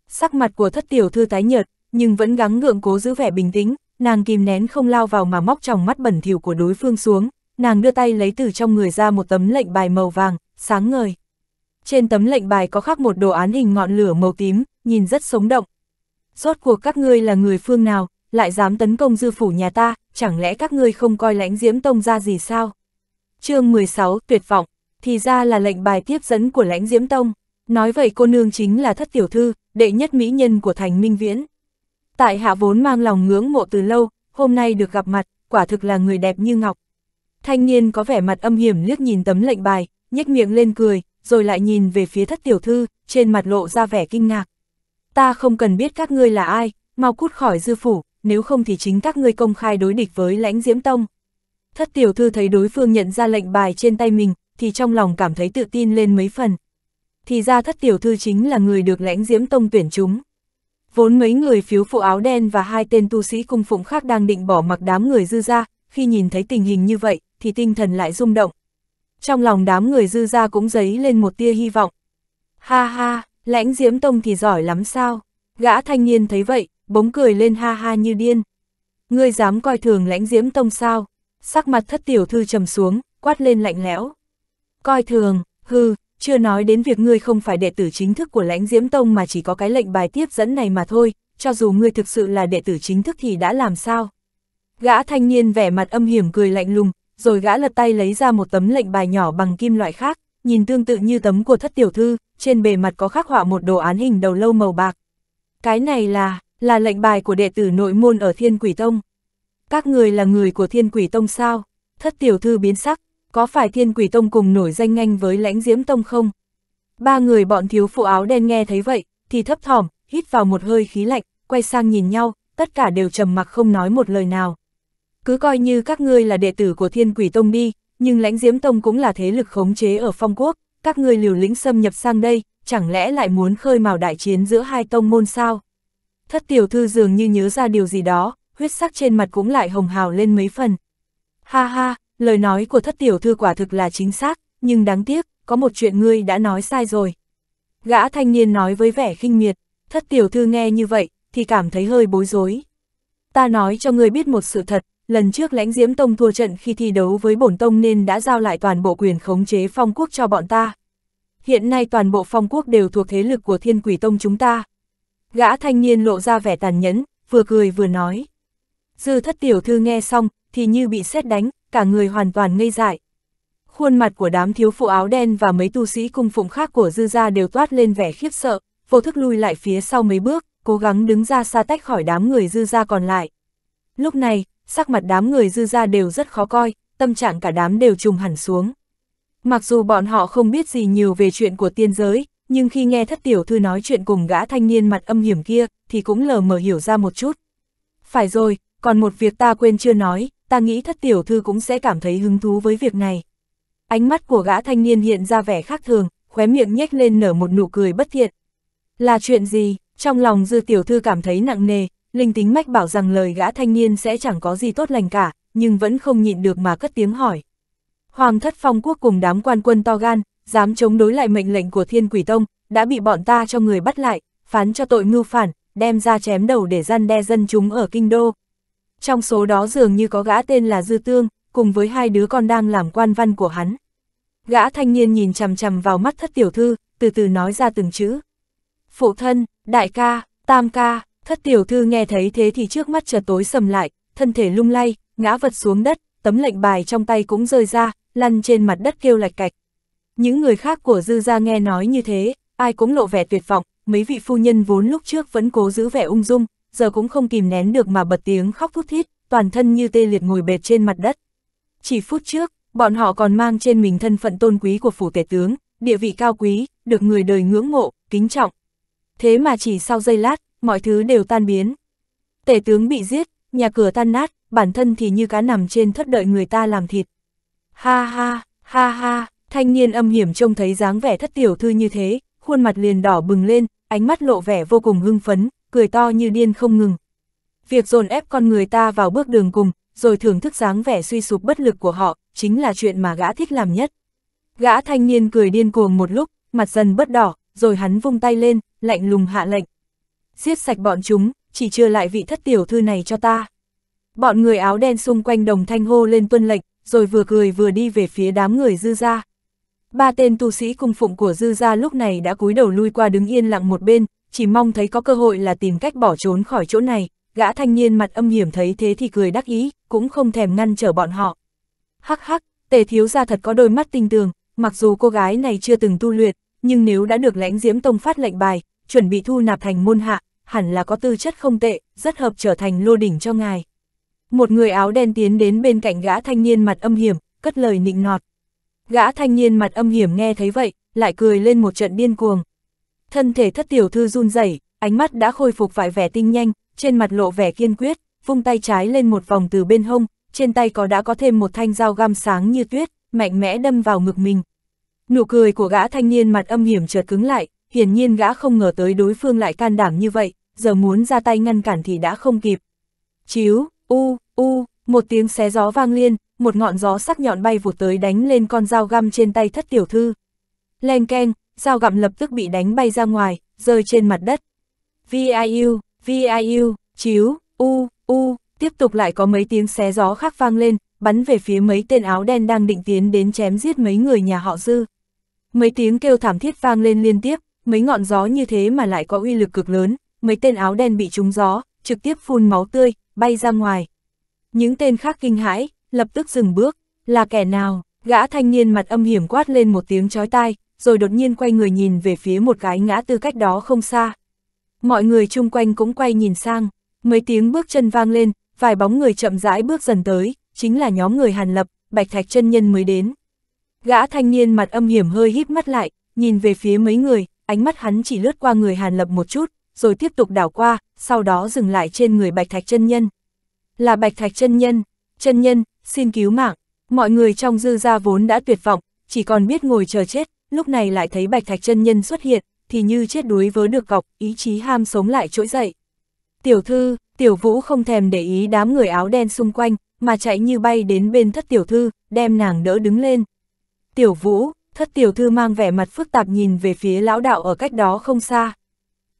Sắc mặt của thất tiểu thư tái nhợt, nhưng vẫn gắng ngượng cố giữ vẻ bình tĩnh, nàng kìm nén không lao vào mà móc tròng mắt bẩn thỉu của đối phương xuống, nàng đưa tay lấy từ trong người ra một tấm lệnh bài màu vàng, sáng ngời. Trên tấm lệnh bài có khắc một đồ án hình ngọn lửa màu tím, nhìn rất sống động. Rốt cuộc các ngươi là người phương nào, lại dám tấn công dư phủ nhà ta, chẳng lẽ các ngươi không coi lãnh diễm tông ra gì sao? chương 16, tuyệt vọng, thì ra là lệnh bài tiếp dẫn của lãnh diễm tông. Nói vậy cô nương chính là thất tiểu thư, đệ nhất mỹ nhân của thành minh viễn. Tại hạ vốn mang lòng ngưỡng mộ từ lâu, hôm nay được gặp mặt, quả thực là người đẹp như ngọc. Thanh niên có vẻ mặt âm hiểm liếc nhìn tấm lệnh bài, nhếch miệng lên cười, rồi lại nhìn về phía thất tiểu thư, trên mặt lộ ra vẻ kinh ngạc ta không cần biết các ngươi là ai, mau cút khỏi dư phủ, nếu không thì chính các ngươi công khai đối địch với lãnh diễm tông. Thất tiểu thư thấy đối phương nhận ra lệnh bài trên tay mình, thì trong lòng cảm thấy tự tin lên mấy phần. Thì ra thất tiểu thư chính là người được lãnh diễm tông tuyển chúng. Vốn mấy người phiếu phụ áo đen và hai tên tu sĩ cung phụng khác đang định bỏ mặc đám người dư ra, khi nhìn thấy tình hình như vậy, thì tinh thần lại rung động. Trong lòng đám người dư ra cũng dấy lên một tia hy vọng. Ha ha, Lãnh diễm tông thì giỏi lắm sao? Gã thanh niên thấy vậy, bỗng cười lên ha ha như điên. Ngươi dám coi thường lãnh diễm tông sao? Sắc mặt thất tiểu thư trầm xuống, quát lên lạnh lẽo. Coi thường, hư, chưa nói đến việc ngươi không phải đệ tử chính thức của lãnh diễm tông mà chỉ có cái lệnh bài tiếp dẫn này mà thôi, cho dù ngươi thực sự là đệ tử chính thức thì đã làm sao? Gã thanh niên vẻ mặt âm hiểm cười lạnh lùng, rồi gã lật tay lấy ra một tấm lệnh bài nhỏ bằng kim loại khác, nhìn tương tự như tấm của thất tiểu thư, trên bề mặt có khắc họa một đồ án hình đầu lâu màu bạc. Cái này là, là lệnh bài của đệ tử nội môn ở Thiên Quỷ Tông. Các người là người của Thiên Quỷ Tông sao? Thất tiểu thư biến sắc, có phải Thiên Quỷ Tông cùng nổi danh nhanh với lãnh diễm tông không? Ba người bọn thiếu phụ áo đen nghe thấy vậy, thì thấp thỏm, hít vào một hơi khí lạnh, quay sang nhìn nhau, tất cả đều trầm mặc không nói một lời nào. Cứ coi như các ngươi là đệ tử của Thiên Quỷ Tông đi, nhưng lãnh diễm tông cũng là thế lực khống chế ở phong quốc, các người liều lĩnh xâm nhập sang đây, chẳng lẽ lại muốn khơi mào đại chiến giữa hai tông môn sao? Thất tiểu thư dường như nhớ ra điều gì đó, huyết sắc trên mặt cũng lại hồng hào lên mấy phần. Ha ha, lời nói của thất tiểu thư quả thực là chính xác, nhưng đáng tiếc, có một chuyện ngươi đã nói sai rồi. Gã thanh niên nói với vẻ khinh miệt, thất tiểu thư nghe như vậy, thì cảm thấy hơi bối rối. Ta nói cho ngươi biết một sự thật, lần trước lãnh diễm tông thua trận khi thi đấu với bổn tông nên đã giao lại toàn bộ quyền khống chế phong quốc cho bọn ta. Hiện nay toàn bộ phong quốc đều thuộc thế lực của thiên quỷ tông chúng ta. Gã thanh niên lộ ra vẻ tàn nhẫn, vừa cười vừa nói. Dư thất tiểu thư nghe xong, thì như bị sét đánh, cả người hoàn toàn ngây dại. Khuôn mặt của đám thiếu phụ áo đen và mấy tu sĩ cung phụng khác của dư gia đều toát lên vẻ khiếp sợ, vô thức lui lại phía sau mấy bước, cố gắng đứng ra xa tách khỏi đám người dư gia còn lại. Lúc này, sắc mặt đám người dư ra đều rất khó coi, tâm trạng cả đám đều trùng hẳn xuống. Mặc dù bọn họ không biết gì nhiều về chuyện của tiên giới, nhưng khi nghe thất tiểu thư nói chuyện cùng gã thanh niên mặt âm hiểm kia, thì cũng lờ mờ hiểu ra một chút. Phải rồi, còn một việc ta quên chưa nói, ta nghĩ thất tiểu thư cũng sẽ cảm thấy hứng thú với việc này. Ánh mắt của gã thanh niên hiện ra vẻ khác thường, khóe miệng nhếch lên nở một nụ cười bất thiện. Là chuyện gì, trong lòng dư tiểu thư cảm thấy nặng nề, linh tính mách bảo rằng lời gã thanh niên sẽ chẳng có gì tốt lành cả, nhưng vẫn không nhịn được mà cất tiếng hỏi. Hoàng thất phong quốc cùng đám quan quân to gan, dám chống đối lại mệnh lệnh của thiên quỷ tông, đã bị bọn ta cho người bắt lại, phán cho tội mưu phản, đem ra chém đầu để gian đe dân chúng ở kinh đô. Trong số đó dường như có gã tên là Dư Tương, cùng với hai đứa con đang làm quan văn của hắn. Gã thanh niên nhìn chằm chằm vào mắt thất tiểu thư, từ từ nói ra từng chữ. Phụ thân, đại ca, tam ca, Thất tiểu thư nghe thấy thế thì trước mắt chợt tối sầm lại, thân thể lung lay, ngã vật xuống đất, tấm lệnh bài trong tay cũng rơi ra, lăn trên mặt đất kêu lạch cạch. Những người khác của dư gia nghe nói như thế, ai cũng lộ vẻ tuyệt vọng, mấy vị phu nhân vốn lúc trước vẫn cố giữ vẻ ung dung, giờ cũng không kìm nén được mà bật tiếng khóc thút thít, toàn thân như tê liệt ngồi bệt trên mặt đất. Chỉ phút trước, bọn họ còn mang trên mình thân phận tôn quý của phủ tể tướng, địa vị cao quý, được người đời ngưỡng mộ, kính trọng. Thế mà chỉ sau giây lát, mọi thứ đều tan biến. Tể tướng bị giết, nhà cửa tan nát, bản thân thì như cá nằm trên thất đợi người ta làm thịt. Ha ha, ha ha, thanh niên âm hiểm trông thấy dáng vẻ thất tiểu thư như thế, khuôn mặt liền đỏ bừng lên, ánh mắt lộ vẻ vô cùng hưng phấn, cười to như điên không ngừng. Việc dồn ép con người ta vào bước đường cùng, rồi thưởng thức dáng vẻ suy sụp bất lực của họ, chính là chuyện mà gã thích làm nhất. Gã thanh niên cười điên cuồng một lúc, mặt dần bất đỏ, rồi hắn vung tay lên, lạnh lùng hạ lệnh giết sạch bọn chúng, chỉ chưa lại vị thất tiểu thư này cho ta. Bọn người áo đen xung quanh đồng thanh hô lên tuân lệnh, rồi vừa cười vừa đi về phía đám người dư gia Ba tên tu sĩ cung phụng của dư gia lúc này đã cúi đầu lui qua đứng yên lặng một bên, chỉ mong thấy có cơ hội là tìm cách bỏ trốn khỏi chỗ này, gã thanh niên mặt âm hiểm thấy thế thì cười đắc ý, cũng không thèm ngăn trở bọn họ. Hắc hắc, tề thiếu gia thật có đôi mắt tinh tường, mặc dù cô gái này chưa từng tu luyện, nhưng nếu đã được lãnh diễm tông phát lệnh bài, chuẩn bị thu nạp thành môn hạ, hẳn là có tư chất không tệ, rất hợp trở thành lô đỉnh cho ngài. Một người áo đen tiến đến bên cạnh gã thanh niên mặt âm hiểm, cất lời nịnh nọt. Gã thanh niên mặt âm hiểm nghe thấy vậy, lại cười lên một trận điên cuồng. Thân thể thất tiểu thư run rẩy, ánh mắt đã khôi phục vài vẻ tinh nhanh, trên mặt lộ vẻ kiên quyết, vung tay trái lên một vòng từ bên hông, trên tay có đã có thêm một thanh dao găm sáng như tuyết, mạnh mẽ đâm vào ngực mình. Nụ cười của gã thanh niên mặt âm hiểm chợt cứng lại, hiển nhiên gã không ngờ tới đối phương lại can đảm như vậy, giờ muốn ra tay ngăn cản thì đã không kịp. Chiếu, u, u, một tiếng xé gió vang liên, một ngọn gió sắc nhọn bay vụt tới đánh lên con dao găm trên tay thất tiểu thư. Leng keng, dao gặm lập tức bị đánh bay ra ngoài, rơi trên mặt đất. VIU, VIU, chiếu, u, u, tiếp tục lại có mấy tiếng xé gió khác vang lên, bắn về phía mấy tên áo đen đang định tiến đến chém giết mấy người nhà họ dư. Mấy tiếng kêu thảm thiết vang lên liên tiếp, mấy ngọn gió như thế mà lại có uy lực cực lớn, mấy tên áo đen bị trúng gió, trực tiếp phun máu tươi, bay ra ngoài. Những tên khác kinh hãi, lập tức dừng bước, là kẻ nào, gã thanh niên mặt âm hiểm quát lên một tiếng chói tai, rồi đột nhiên quay người nhìn về phía một cái ngã tư cách đó không xa. Mọi người chung quanh cũng quay nhìn sang, mấy tiếng bước chân vang lên, vài bóng người chậm rãi bước dần tới, chính là nhóm người Hàn Lập, Bạch Thạch chân nhân mới đến. Gã thanh niên mặt âm hiểm hơi híp mắt lại, nhìn về phía mấy người, ánh mắt hắn chỉ lướt qua người Hàn Lập một chút, rồi tiếp tục đảo qua, sau đó dừng lại trên người Bạch Thạch chân nhân. Là Bạch Thạch chân nhân, chân nhân, xin cứu mạng. Mọi người trong dư gia vốn đã tuyệt vọng, chỉ còn biết ngồi chờ chết, lúc này lại thấy Bạch Thạch chân nhân xuất hiện, thì như chết đuối vớ được cọc, ý chí ham sống lại trỗi dậy. Tiểu thư, tiểu vũ không thèm để ý đám người áo đen xung quanh, mà chạy như bay đến bên thất tiểu thư, đem nàng đỡ đứng lên. Tiểu vũ, thất tiểu thư mang vẻ mặt phức tạp nhìn về phía lão đạo ở cách đó không xa.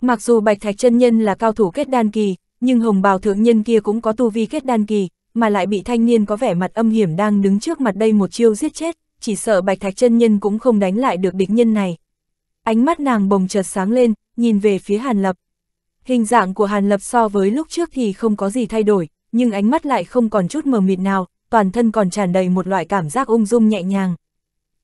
Mặc dù Bạch Thạch chân nhân là cao thủ kết đan kỳ, nhưng hồng bào thượng nhân kia cũng có tu vi kết đan kỳ, mà lại bị thanh niên có vẻ mặt âm hiểm đang đứng trước mặt đây một chiêu giết chết, chỉ sợ Bạch Thạch chân nhân cũng không đánh lại được địch nhân này. Ánh mắt nàng bồng chợt sáng lên, nhìn về phía Hàn Lập. Hình dạng của Hàn Lập so với lúc trước thì không có gì thay đổi, nhưng ánh mắt lại không còn chút mờ mịt nào, toàn thân còn tràn đầy một loại cảm giác ung dung nhẹ nhàng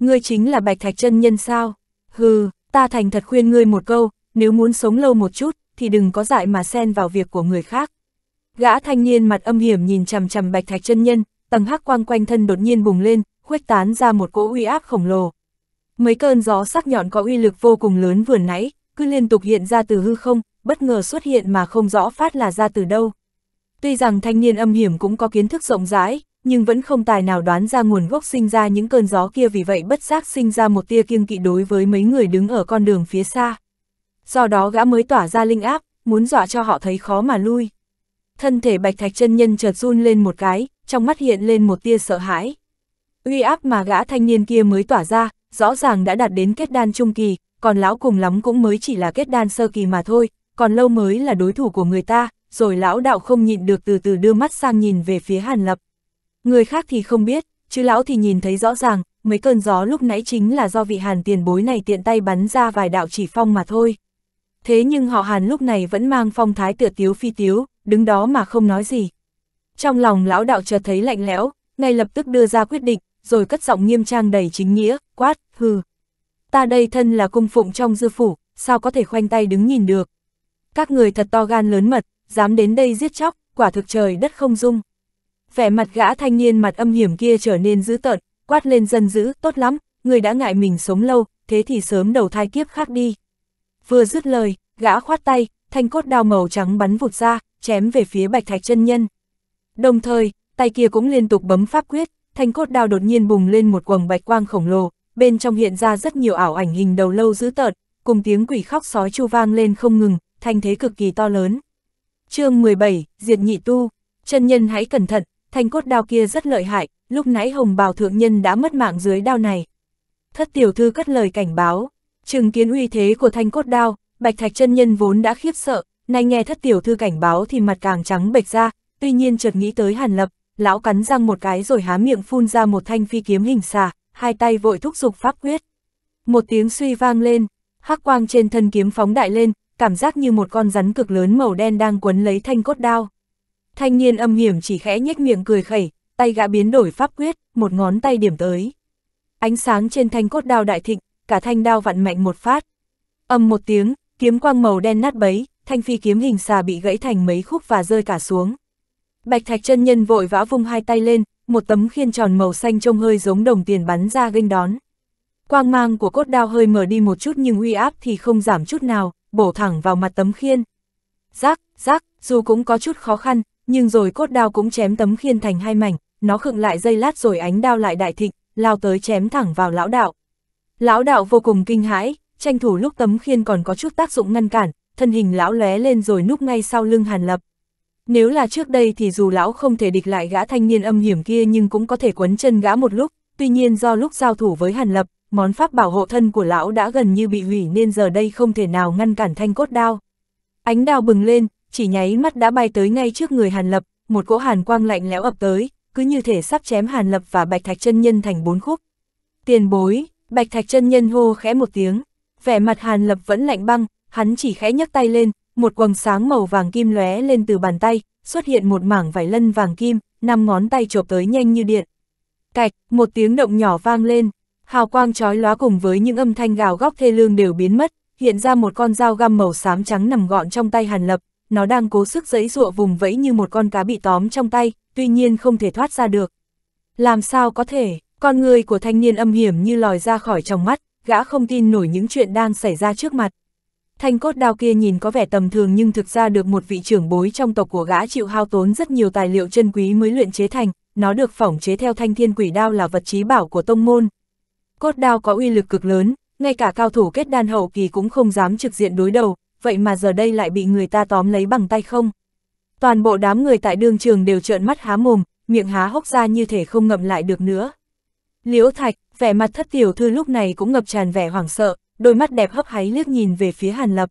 ngươi chính là bạch thạch chân nhân sao? Hừ, ta thành thật khuyên ngươi một câu, nếu muốn sống lâu một chút, thì đừng có dại mà xen vào việc của người khác. Gã thanh niên mặt âm hiểm nhìn chằm chằm bạch thạch chân nhân, tầng hắc quang quanh thân đột nhiên bùng lên, khuếch tán ra một cỗ uy áp khổng lồ. Mấy cơn gió sắc nhọn có uy lực vô cùng lớn vừa nãy, cứ liên tục hiện ra từ hư không, bất ngờ xuất hiện mà không rõ phát là ra từ đâu. Tuy rằng thanh niên âm hiểm cũng có kiến thức rộng rãi, nhưng vẫn không tài nào đoán ra nguồn gốc sinh ra những cơn gió kia vì vậy bất giác sinh ra một tia kiêng kỵ đối với mấy người đứng ở con đường phía xa. Do đó gã mới tỏa ra linh áp, muốn dọa cho họ thấy khó mà lui. Thân thể bạch thạch chân nhân chợt run lên một cái, trong mắt hiện lên một tia sợ hãi. Uy áp mà gã thanh niên kia mới tỏa ra, rõ ràng đã đạt đến kết đan trung kỳ, còn lão cùng lắm cũng mới chỉ là kết đan sơ kỳ mà thôi, còn lâu mới là đối thủ của người ta, rồi lão đạo không nhịn được từ từ đưa mắt sang nhìn về phía Hàn Lập. Người khác thì không biết, chứ lão thì nhìn thấy rõ ràng, mấy cơn gió lúc nãy chính là do vị hàn tiền bối này tiện tay bắn ra vài đạo chỉ phong mà thôi. Thế nhưng họ hàn lúc này vẫn mang phong thái tựa tiếu phi tiếu, đứng đó mà không nói gì. Trong lòng lão đạo chợt thấy lạnh lẽo, ngay lập tức đưa ra quyết định, rồi cất giọng nghiêm trang đầy chính nghĩa, quát, hừ. Ta đây thân là cung phụng trong dư phủ, sao có thể khoanh tay đứng nhìn được. Các người thật to gan lớn mật, dám đến đây giết chóc, quả thực trời đất không dung vẻ mặt gã thanh niên mặt âm hiểm kia trở nên dữ tợn, quát lên dân dữ, tốt lắm, người đã ngại mình sống lâu, thế thì sớm đầu thai kiếp khác đi. Vừa dứt lời, gã khoát tay, thanh cốt đao màu trắng bắn vụt ra, chém về phía bạch thạch chân nhân. Đồng thời, tay kia cũng liên tục bấm pháp quyết, thanh cốt đao đột nhiên bùng lên một quầng bạch quang khổng lồ, bên trong hiện ra rất nhiều ảo ảnh hình đầu lâu dữ tợn, cùng tiếng quỷ khóc sói chu vang lên không ngừng, thanh thế cực kỳ to lớn. chương 17, Diệt Nhị Tu, chân nhân hãy cẩn thận, Thanh cốt đao kia rất lợi hại, lúc nãy hồng bào thượng nhân đã mất mạng dưới đao này. Thất tiểu thư cất lời cảnh báo, chứng kiến uy thế của thanh cốt đao, bạch thạch chân nhân vốn đã khiếp sợ, nay nghe thất tiểu thư cảnh báo thì mặt càng trắng bệch ra, tuy nhiên chợt nghĩ tới hàn lập, lão cắn răng một cái rồi há miệng phun ra một thanh phi kiếm hình xà, hai tay vội thúc giục pháp quyết. Một tiếng suy vang lên, hắc quang trên thân kiếm phóng đại lên, cảm giác như một con rắn cực lớn màu đen đang quấn lấy thanh cốt đao. Thanh niên âm hiểm chỉ khẽ nhếch miệng cười khẩy, tay gã biến đổi pháp quyết, một ngón tay điểm tới. Ánh sáng trên thanh cốt đao đại thịnh, cả thanh đao vặn mạnh một phát. Âm một tiếng, kiếm quang màu đen nát bấy, thanh phi kiếm hình xà bị gãy thành mấy khúc và rơi cả xuống. Bạch Thạch chân nhân vội vã vung hai tay lên, một tấm khiên tròn màu xanh trông hơi giống đồng tiền bắn ra gênh đón. Quang mang của cốt đao hơi mở đi một chút nhưng uy áp thì không giảm chút nào, bổ thẳng vào mặt tấm khiên. Rác, rác, dù cũng có chút khó khăn, nhưng rồi cốt đao cũng chém tấm khiên thành hai mảnh, nó khựng lại dây lát rồi ánh đao lại đại thịnh, lao tới chém thẳng vào lão đạo. Lão đạo vô cùng kinh hãi, tranh thủ lúc tấm khiên còn có chút tác dụng ngăn cản, thân hình lão lóe lên rồi núp ngay sau lưng Hàn Lập. Nếu là trước đây thì dù lão không thể địch lại gã thanh niên âm hiểm kia nhưng cũng có thể quấn chân gã một lúc, tuy nhiên do lúc giao thủ với Hàn Lập, món pháp bảo hộ thân của lão đã gần như bị hủy nên giờ đây không thể nào ngăn cản thanh cốt đao. Ánh đao bừng lên, chỉ nháy mắt đã bay tới ngay trước người Hàn Lập, một cỗ hàn quang lạnh lẽo ập tới, cứ như thể sắp chém Hàn Lập và Bạch Thạch chân nhân thành bốn khúc. Tiền bối, Bạch Thạch chân nhân hô khẽ một tiếng, vẻ mặt Hàn Lập vẫn lạnh băng, hắn chỉ khẽ nhấc tay lên, một quầng sáng màu vàng kim lóe lên từ bàn tay, xuất hiện một mảng vải lân vàng kim, năm ngón tay chộp tới nhanh như điện. Cạch, một tiếng động nhỏ vang lên, hào quang chói lóa cùng với những âm thanh gào góc thê lương đều biến mất, hiện ra một con dao găm màu xám trắng nằm gọn trong tay Hàn Lập, nó đang cố sức giấy rụa vùng vẫy như một con cá bị tóm trong tay, tuy nhiên không thể thoát ra được. Làm sao có thể, con người của thanh niên âm hiểm như lòi ra khỏi trong mắt, gã không tin nổi những chuyện đang xảy ra trước mặt. Thanh cốt đao kia nhìn có vẻ tầm thường nhưng thực ra được một vị trưởng bối trong tộc của gã chịu hao tốn rất nhiều tài liệu chân quý mới luyện chế thành, nó được phỏng chế theo thanh thiên quỷ đao là vật trí bảo của tông môn. Cốt đao có uy lực cực lớn, ngay cả cao thủ kết đan hậu kỳ cũng không dám trực diện đối đầu, vậy mà giờ đây lại bị người ta tóm lấy bằng tay không. Toàn bộ đám người tại đường trường đều trợn mắt há mồm, miệng há hốc ra như thể không ngậm lại được nữa. Liễu Thạch, vẻ mặt thất tiểu thư lúc này cũng ngập tràn vẻ hoảng sợ, đôi mắt đẹp hấp háy liếc nhìn về phía Hàn Lập.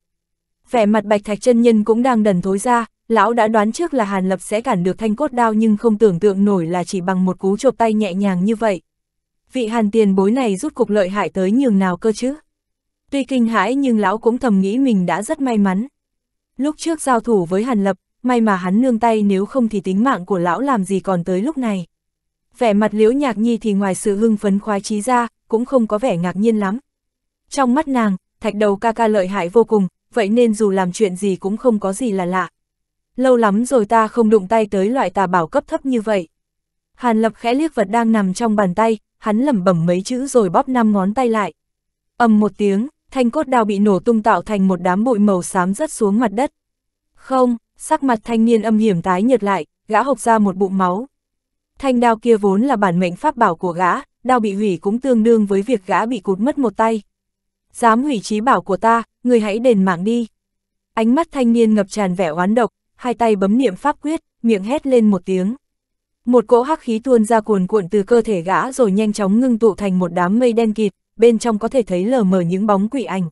Vẻ mặt Bạch Thạch chân nhân cũng đang đần thối ra, lão đã đoán trước là Hàn Lập sẽ cản được thanh cốt đao nhưng không tưởng tượng nổi là chỉ bằng một cú chộp tay nhẹ nhàng như vậy. Vị Hàn tiền bối này rút cục lợi hại tới nhường nào cơ chứ? Tuy kinh hãi nhưng lão cũng thầm nghĩ mình đã rất may mắn. Lúc trước giao thủ với Hàn Lập, may mà hắn nương tay nếu không thì tính mạng của lão làm gì còn tới lúc này. Vẻ mặt liễu nhạc nhi thì ngoài sự hưng phấn khoái trí ra, cũng không có vẻ ngạc nhiên lắm. Trong mắt nàng, thạch đầu ca ca lợi hại vô cùng, vậy nên dù làm chuyện gì cũng không có gì là lạ. Lâu lắm rồi ta không đụng tay tới loại tà bảo cấp thấp như vậy. Hàn lập khẽ liếc vật đang nằm trong bàn tay, hắn lẩm bẩm mấy chữ rồi bóp năm ngón tay lại. ầm một tiếng, thanh cốt đao bị nổ tung tạo thành một đám bụi màu xám rớt xuống mặt đất. Không, sắc mặt thanh niên âm hiểm tái nhợt lại, gã hộc ra một bụng máu. Thanh đao kia vốn là bản mệnh pháp bảo của gã, đao bị hủy cũng tương đương với việc gã bị cụt mất một tay. Dám hủy trí bảo của ta, người hãy đền mạng đi. Ánh mắt thanh niên ngập tràn vẻ oán độc, hai tay bấm niệm pháp quyết, miệng hét lên một tiếng. Một cỗ hắc khí tuôn ra cuồn cuộn từ cơ thể gã rồi nhanh chóng ngưng tụ thành một đám mây đen kịt, bên trong có thể thấy lờ mờ những bóng quỷ ảnh.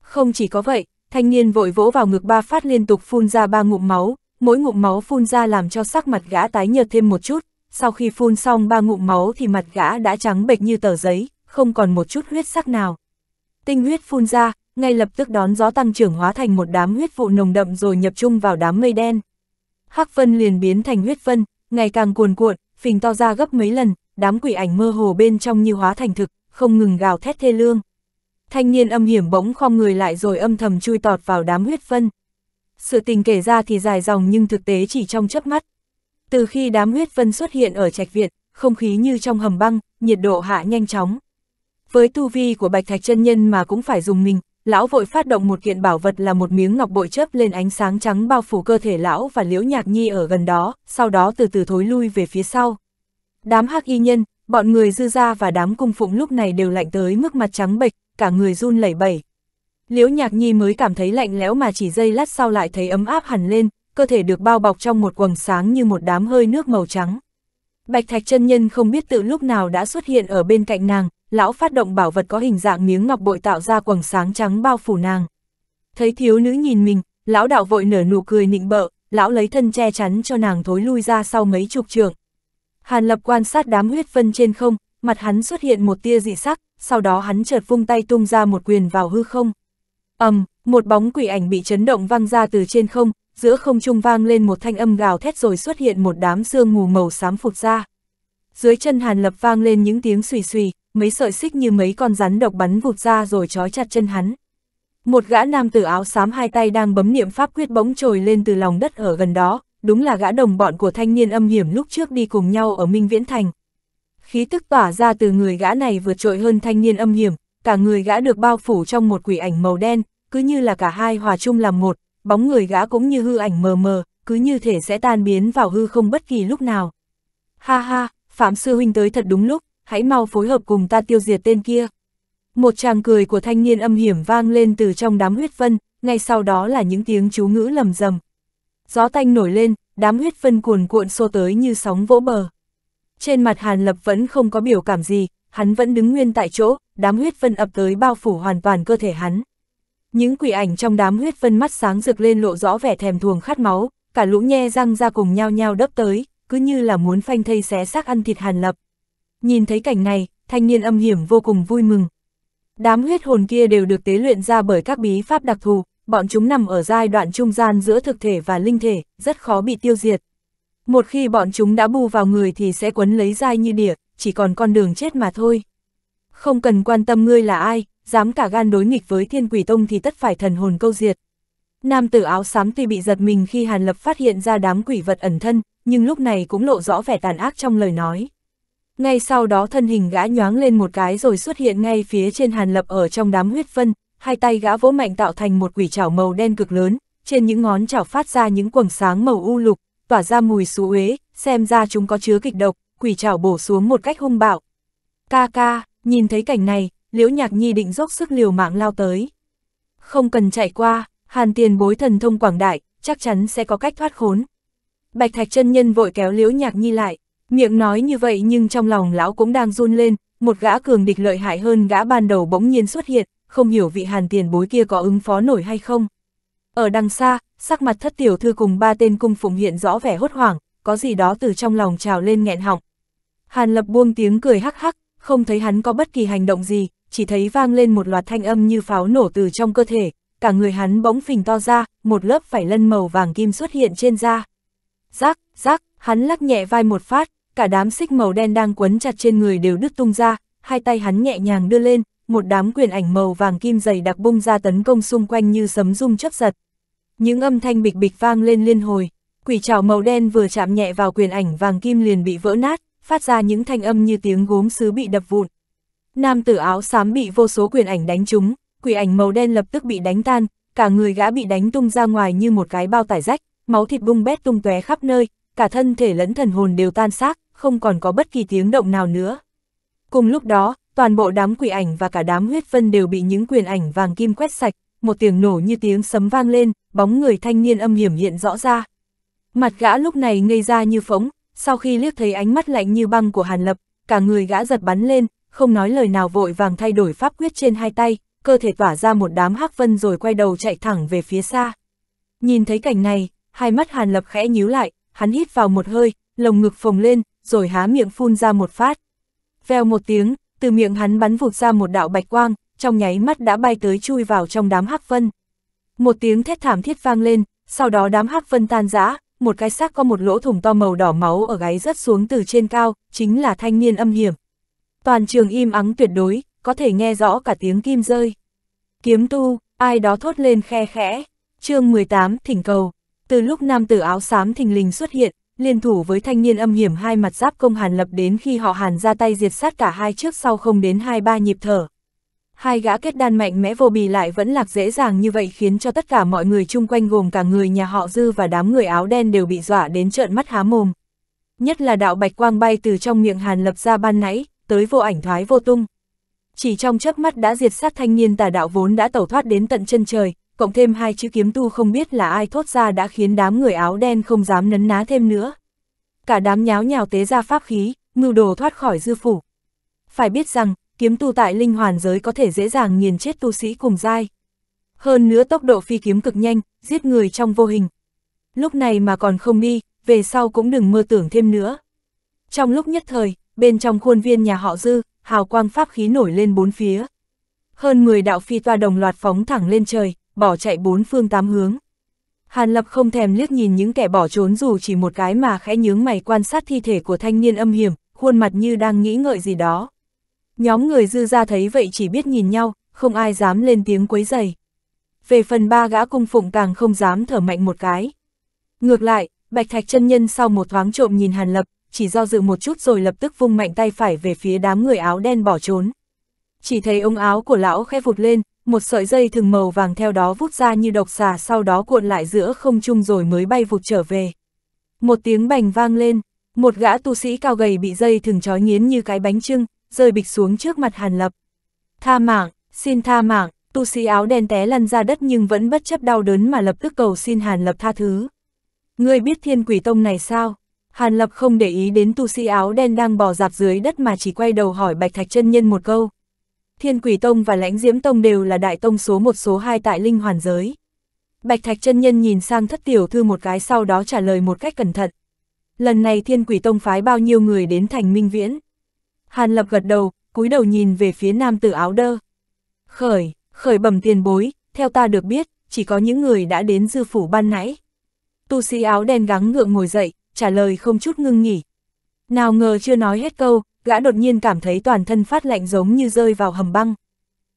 Không chỉ có vậy, thanh niên vội vỗ vào ngực ba phát liên tục phun ra ba ngụm máu, mỗi ngụm máu phun ra làm cho sắc mặt gã tái nhợt thêm một chút, sau khi phun xong ba ngụm máu thì mặt gã đã trắng bệch như tờ giấy, không còn một chút huyết sắc nào. Tinh huyết phun ra, ngay lập tức đón gió tăng trưởng hóa thành một đám huyết vụ nồng đậm rồi nhập chung vào đám mây đen. Hắc vân liền biến thành huyết vân, ngày càng cuồn cuộn, phình to ra gấp mấy lần, đám quỷ ảnh mơ hồ bên trong như hóa thành thực, không ngừng gào thét thê lương. Thanh niên âm hiểm bỗng khom người lại rồi âm thầm chui tọt vào đám huyết phân. Sự tình kể ra thì dài dòng nhưng thực tế chỉ trong chớp mắt. Từ khi đám huyết phân xuất hiện ở trạch viện, không khí như trong hầm băng, nhiệt độ hạ nhanh chóng. Với tu vi của Bạch Thạch chân nhân mà cũng phải dùng mình, lão vội phát động một kiện bảo vật là một miếng ngọc bội chớp lên ánh sáng trắng bao phủ cơ thể lão và Liễu Nhạc Nhi ở gần đó, sau đó từ từ thối lui về phía sau. Đám hắc y nhân, bọn người dư ra và đám cung phụng lúc này đều lạnh tới mức mặt trắng bệch, cả người run lẩy bẩy. Liễu Nhạc Nhi mới cảm thấy lạnh lẽo mà chỉ giây lát sau lại thấy ấm áp hẳn lên, cơ thể được bao bọc trong một quầng sáng như một đám hơi nước màu trắng. Bạch Thạch chân nhân không biết tự lúc nào đã xuất hiện ở bên cạnh nàng, lão phát động bảo vật có hình dạng miếng ngọc bội tạo ra quầng sáng trắng bao phủ nàng. Thấy thiếu nữ nhìn mình, lão đạo vội nở nụ cười nịnh bợ, lão lấy thân che chắn cho nàng thối lui ra sau mấy chục trường, Hàn Lập quan sát đám huyết vân trên không, mặt hắn xuất hiện một tia dị sắc, sau đó hắn chợt vung tay tung ra một quyền vào hư không. ầm, um, một bóng quỷ ảnh bị chấn động văng ra từ trên không, giữa không trung vang lên một thanh âm gào thét rồi xuất hiện một đám sương mù màu xám phụt ra. Dưới chân Hàn Lập vang lên những tiếng xùy xùy, mấy sợi xích như mấy con rắn độc bắn vụt ra rồi trói chặt chân hắn. Một gã nam tử áo xám hai tay đang bấm niệm pháp quyết bóng trồi lên từ lòng đất ở gần đó, đúng là gã đồng bọn của thanh niên âm hiểm lúc trước đi cùng nhau ở Minh Viễn Thành. Khí tức tỏa ra từ người gã này vượt trội hơn thanh niên âm hiểm, cả người gã được bao phủ trong một quỷ ảnh màu đen, cứ như là cả hai hòa chung làm một, bóng người gã cũng như hư ảnh mờ mờ, cứ như thể sẽ tan biến vào hư không bất kỳ lúc nào. Ha ha, Phạm Sư Huynh tới thật đúng lúc, hãy mau phối hợp cùng ta tiêu diệt tên kia. Một tràng cười của thanh niên âm hiểm vang lên từ trong đám huyết vân, ngay sau đó là những tiếng chú ngữ lầm rầm gió tanh nổi lên, đám huyết phân cuồn cuộn xô tới như sóng vỗ bờ. Trên mặt Hàn Lập vẫn không có biểu cảm gì, hắn vẫn đứng nguyên tại chỗ, đám huyết phân ập tới bao phủ hoàn toàn cơ thể hắn. Những quỷ ảnh trong đám huyết phân mắt sáng rực lên lộ rõ vẻ thèm thuồng khát máu, cả lũ nhe răng ra cùng nhau nhau đấp tới, cứ như là muốn phanh thây xé xác ăn thịt Hàn Lập. Nhìn thấy cảnh này, thanh niên âm hiểm vô cùng vui mừng. Đám huyết hồn kia đều được tế luyện ra bởi các bí pháp đặc thù, bọn chúng nằm ở giai đoạn trung gian giữa thực thể và linh thể, rất khó bị tiêu diệt. Một khi bọn chúng đã bu vào người thì sẽ quấn lấy dai như địa, chỉ còn con đường chết mà thôi. Không cần quan tâm ngươi là ai, dám cả gan đối nghịch với thiên quỷ tông thì tất phải thần hồn câu diệt. Nam tử áo xám tuy bị giật mình khi Hàn Lập phát hiện ra đám quỷ vật ẩn thân, nhưng lúc này cũng lộ rõ vẻ tàn ác trong lời nói. Ngay sau đó thân hình gã nhoáng lên một cái rồi xuất hiện ngay phía trên Hàn Lập ở trong đám huyết phân, hai tay gã vỗ mạnh tạo thành một quỷ chảo màu đen cực lớn, trên những ngón chảo phát ra những quầng sáng màu u lục, tỏa ra mùi xú uế, xem ra chúng có chứa kịch độc, quỷ chảo bổ xuống một cách hung bạo. Ca ca, nhìn thấy cảnh này, Liễu Nhạc Nhi định dốc sức liều mạng lao tới. Không cần chạy qua, Hàn Tiền bối thần thông quảng đại, chắc chắn sẽ có cách thoát khốn. Bạch Thạch chân nhân vội kéo Liễu Nhạc Nhi lại, miệng nói như vậy nhưng trong lòng lão cũng đang run lên, một gã cường địch lợi hại hơn gã ban đầu bỗng nhiên xuất hiện, không hiểu vị hàn tiền bối kia có ứng phó nổi hay không. Ở đằng xa, sắc mặt thất tiểu thư cùng ba tên cung phụng hiện rõ vẻ hốt hoảng, có gì đó từ trong lòng trào lên nghẹn họng. Hàn lập buông tiếng cười hắc hắc, không thấy hắn có bất kỳ hành động gì, chỉ thấy vang lên một loạt thanh âm như pháo nổ từ trong cơ thể, cả người hắn bỗng phình to ra, một lớp vải lân màu vàng kim xuất hiện trên da. Rác, rác, hắn lắc nhẹ vai một phát, cả đám xích màu đen đang quấn chặt trên người đều đứt tung ra, hai tay hắn nhẹ nhàng đưa lên, một đám quyền ảnh màu vàng kim dày đặc bung ra tấn công xung quanh như sấm rung chấp giật. Những âm thanh bịch bịch vang lên liên hồi, quỷ trảo màu đen vừa chạm nhẹ vào quyền ảnh vàng kim liền bị vỡ nát, phát ra những thanh âm như tiếng gốm sứ bị đập vụn. Nam tử áo xám bị vô số quyền ảnh đánh trúng, quỷ ảnh màu đen lập tức bị đánh tan, cả người gã bị đánh tung ra ngoài như một cái bao tải rách, máu thịt bung bét tung tóe khắp nơi, cả thân thể lẫn thần hồn đều tan xác, không còn có bất kỳ tiếng động nào nữa. Cùng lúc đó, toàn bộ đám quỷ ảnh và cả đám huyết vân đều bị những quyền ảnh vàng kim quét sạch, một tiếng nổ như tiếng sấm vang lên, bóng người thanh niên âm hiểm hiện rõ ra. Mặt gã lúc này ngây ra như phóng, sau khi liếc thấy ánh mắt lạnh như băng của Hàn Lập, cả người gã giật bắn lên, không nói lời nào vội vàng thay đổi pháp quyết trên hai tay, cơ thể tỏa ra một đám hắc vân rồi quay đầu chạy thẳng về phía xa. Nhìn thấy cảnh này, hai mắt Hàn Lập khẽ nhíu lại, hắn hít vào một hơi, lồng ngực phồng lên, rồi há miệng phun ra một phát. Vèo một tiếng, từ miệng hắn bắn vụt ra một đạo bạch quang, trong nháy mắt đã bay tới chui vào trong đám hắc vân. Một tiếng thét thảm thiết vang lên, sau đó đám hắc vân tan rã, một cái xác có một lỗ thủng to màu đỏ máu ở gáy rớt xuống từ trên cao, chính là thanh niên âm hiểm. Toàn trường im ắng tuyệt đối, có thể nghe rõ cả tiếng kim rơi. Kiếm tu, ai đó thốt lên khe khẽ. chương 18, thỉnh cầu. Từ lúc nam tử áo xám thình lình xuất hiện, liên thủ với thanh niên âm hiểm hai mặt giáp công Hàn lập đến khi họ Hàn ra tay diệt sát cả hai trước sau không đến hai ba nhịp thở. Hai gã kết đan mạnh mẽ vô bì lại vẫn lạc dễ dàng như vậy khiến cho tất cả mọi người chung quanh gồm cả người nhà họ Dư và đám người áo đen đều bị dọa đến trợn mắt há mồm. Nhất là đạo bạch quang bay từ trong miệng Hàn lập ra ban nãy, tới vô ảnh thoái vô tung. Chỉ trong chớp mắt đã diệt sát thanh niên tà đạo vốn đã tẩu thoát đến tận chân trời, cộng thêm hai chữ kiếm tu không biết là ai thốt ra đã khiến đám người áo đen không dám nấn ná thêm nữa. Cả đám nháo nhào tế ra pháp khí, mưu đồ thoát khỏi dư phủ. Phải biết rằng, kiếm tu tại linh hoàn giới có thể dễ dàng nghiền chết tu sĩ cùng dai. Hơn nữa tốc độ phi kiếm cực nhanh, giết người trong vô hình. Lúc này mà còn không đi, về sau cũng đừng mơ tưởng thêm nữa. Trong lúc nhất thời, bên trong khuôn viên nhà họ dư, hào quang pháp khí nổi lên bốn phía. Hơn 10 đạo phi toa đồng loạt phóng thẳng lên trời, bỏ chạy bốn phương tám hướng. Hàn Lập không thèm liếc nhìn những kẻ bỏ trốn dù chỉ một cái mà khẽ nhướng mày quan sát thi thể của thanh niên âm hiểm, khuôn mặt như đang nghĩ ngợi gì đó. Nhóm người dư ra thấy vậy chỉ biết nhìn nhau, không ai dám lên tiếng quấy dày. Về phần ba gã cung phụng càng không dám thở mạnh một cái. Ngược lại, Bạch Thạch chân nhân sau một thoáng trộm nhìn Hàn Lập, chỉ do dự một chút rồi lập tức vung mạnh tay phải về phía đám người áo đen bỏ trốn. Chỉ thấy ông áo của lão khẽ vụt lên, một sợi dây thừng màu vàng theo đó vút ra như độc xà sau đó cuộn lại giữa không trung rồi mới bay vụt trở về. Một tiếng bành vang lên, một gã tu sĩ cao gầy bị dây thừng trói nghiến như cái bánh trưng, rơi bịch xuống trước mặt Hàn Lập. Tha mạng, xin tha mạng, tu sĩ áo đen té lăn ra đất nhưng vẫn bất chấp đau đớn mà lập tức cầu xin Hàn Lập tha thứ. Ngươi biết thiên quỷ tông này sao? Hàn Lập không để ý đến tu sĩ áo đen đang bò dạp dưới đất mà chỉ quay đầu hỏi Bạch Thạch chân Nhân một câu. Thiên Quỷ Tông và Lãnh Diễm Tông đều là đại tông số một số hai tại linh hoàn giới. Bạch Thạch chân nhân nhìn sang thất tiểu thư một cái sau đó trả lời một cách cẩn thận. Lần này Thiên Quỷ Tông phái bao nhiêu người đến thành minh viễn? Hàn Lập gật đầu, cúi đầu nhìn về phía nam tử áo đơ. Khởi, khởi bẩm tiền bối, theo ta được biết, chỉ có những người đã đến dư phủ ban nãy. Tu sĩ áo đen gắng ngượng ngồi dậy, trả lời không chút ngưng nghỉ. Nào ngờ chưa nói hết câu, gã đột nhiên cảm thấy toàn thân phát lạnh giống như rơi vào hầm băng.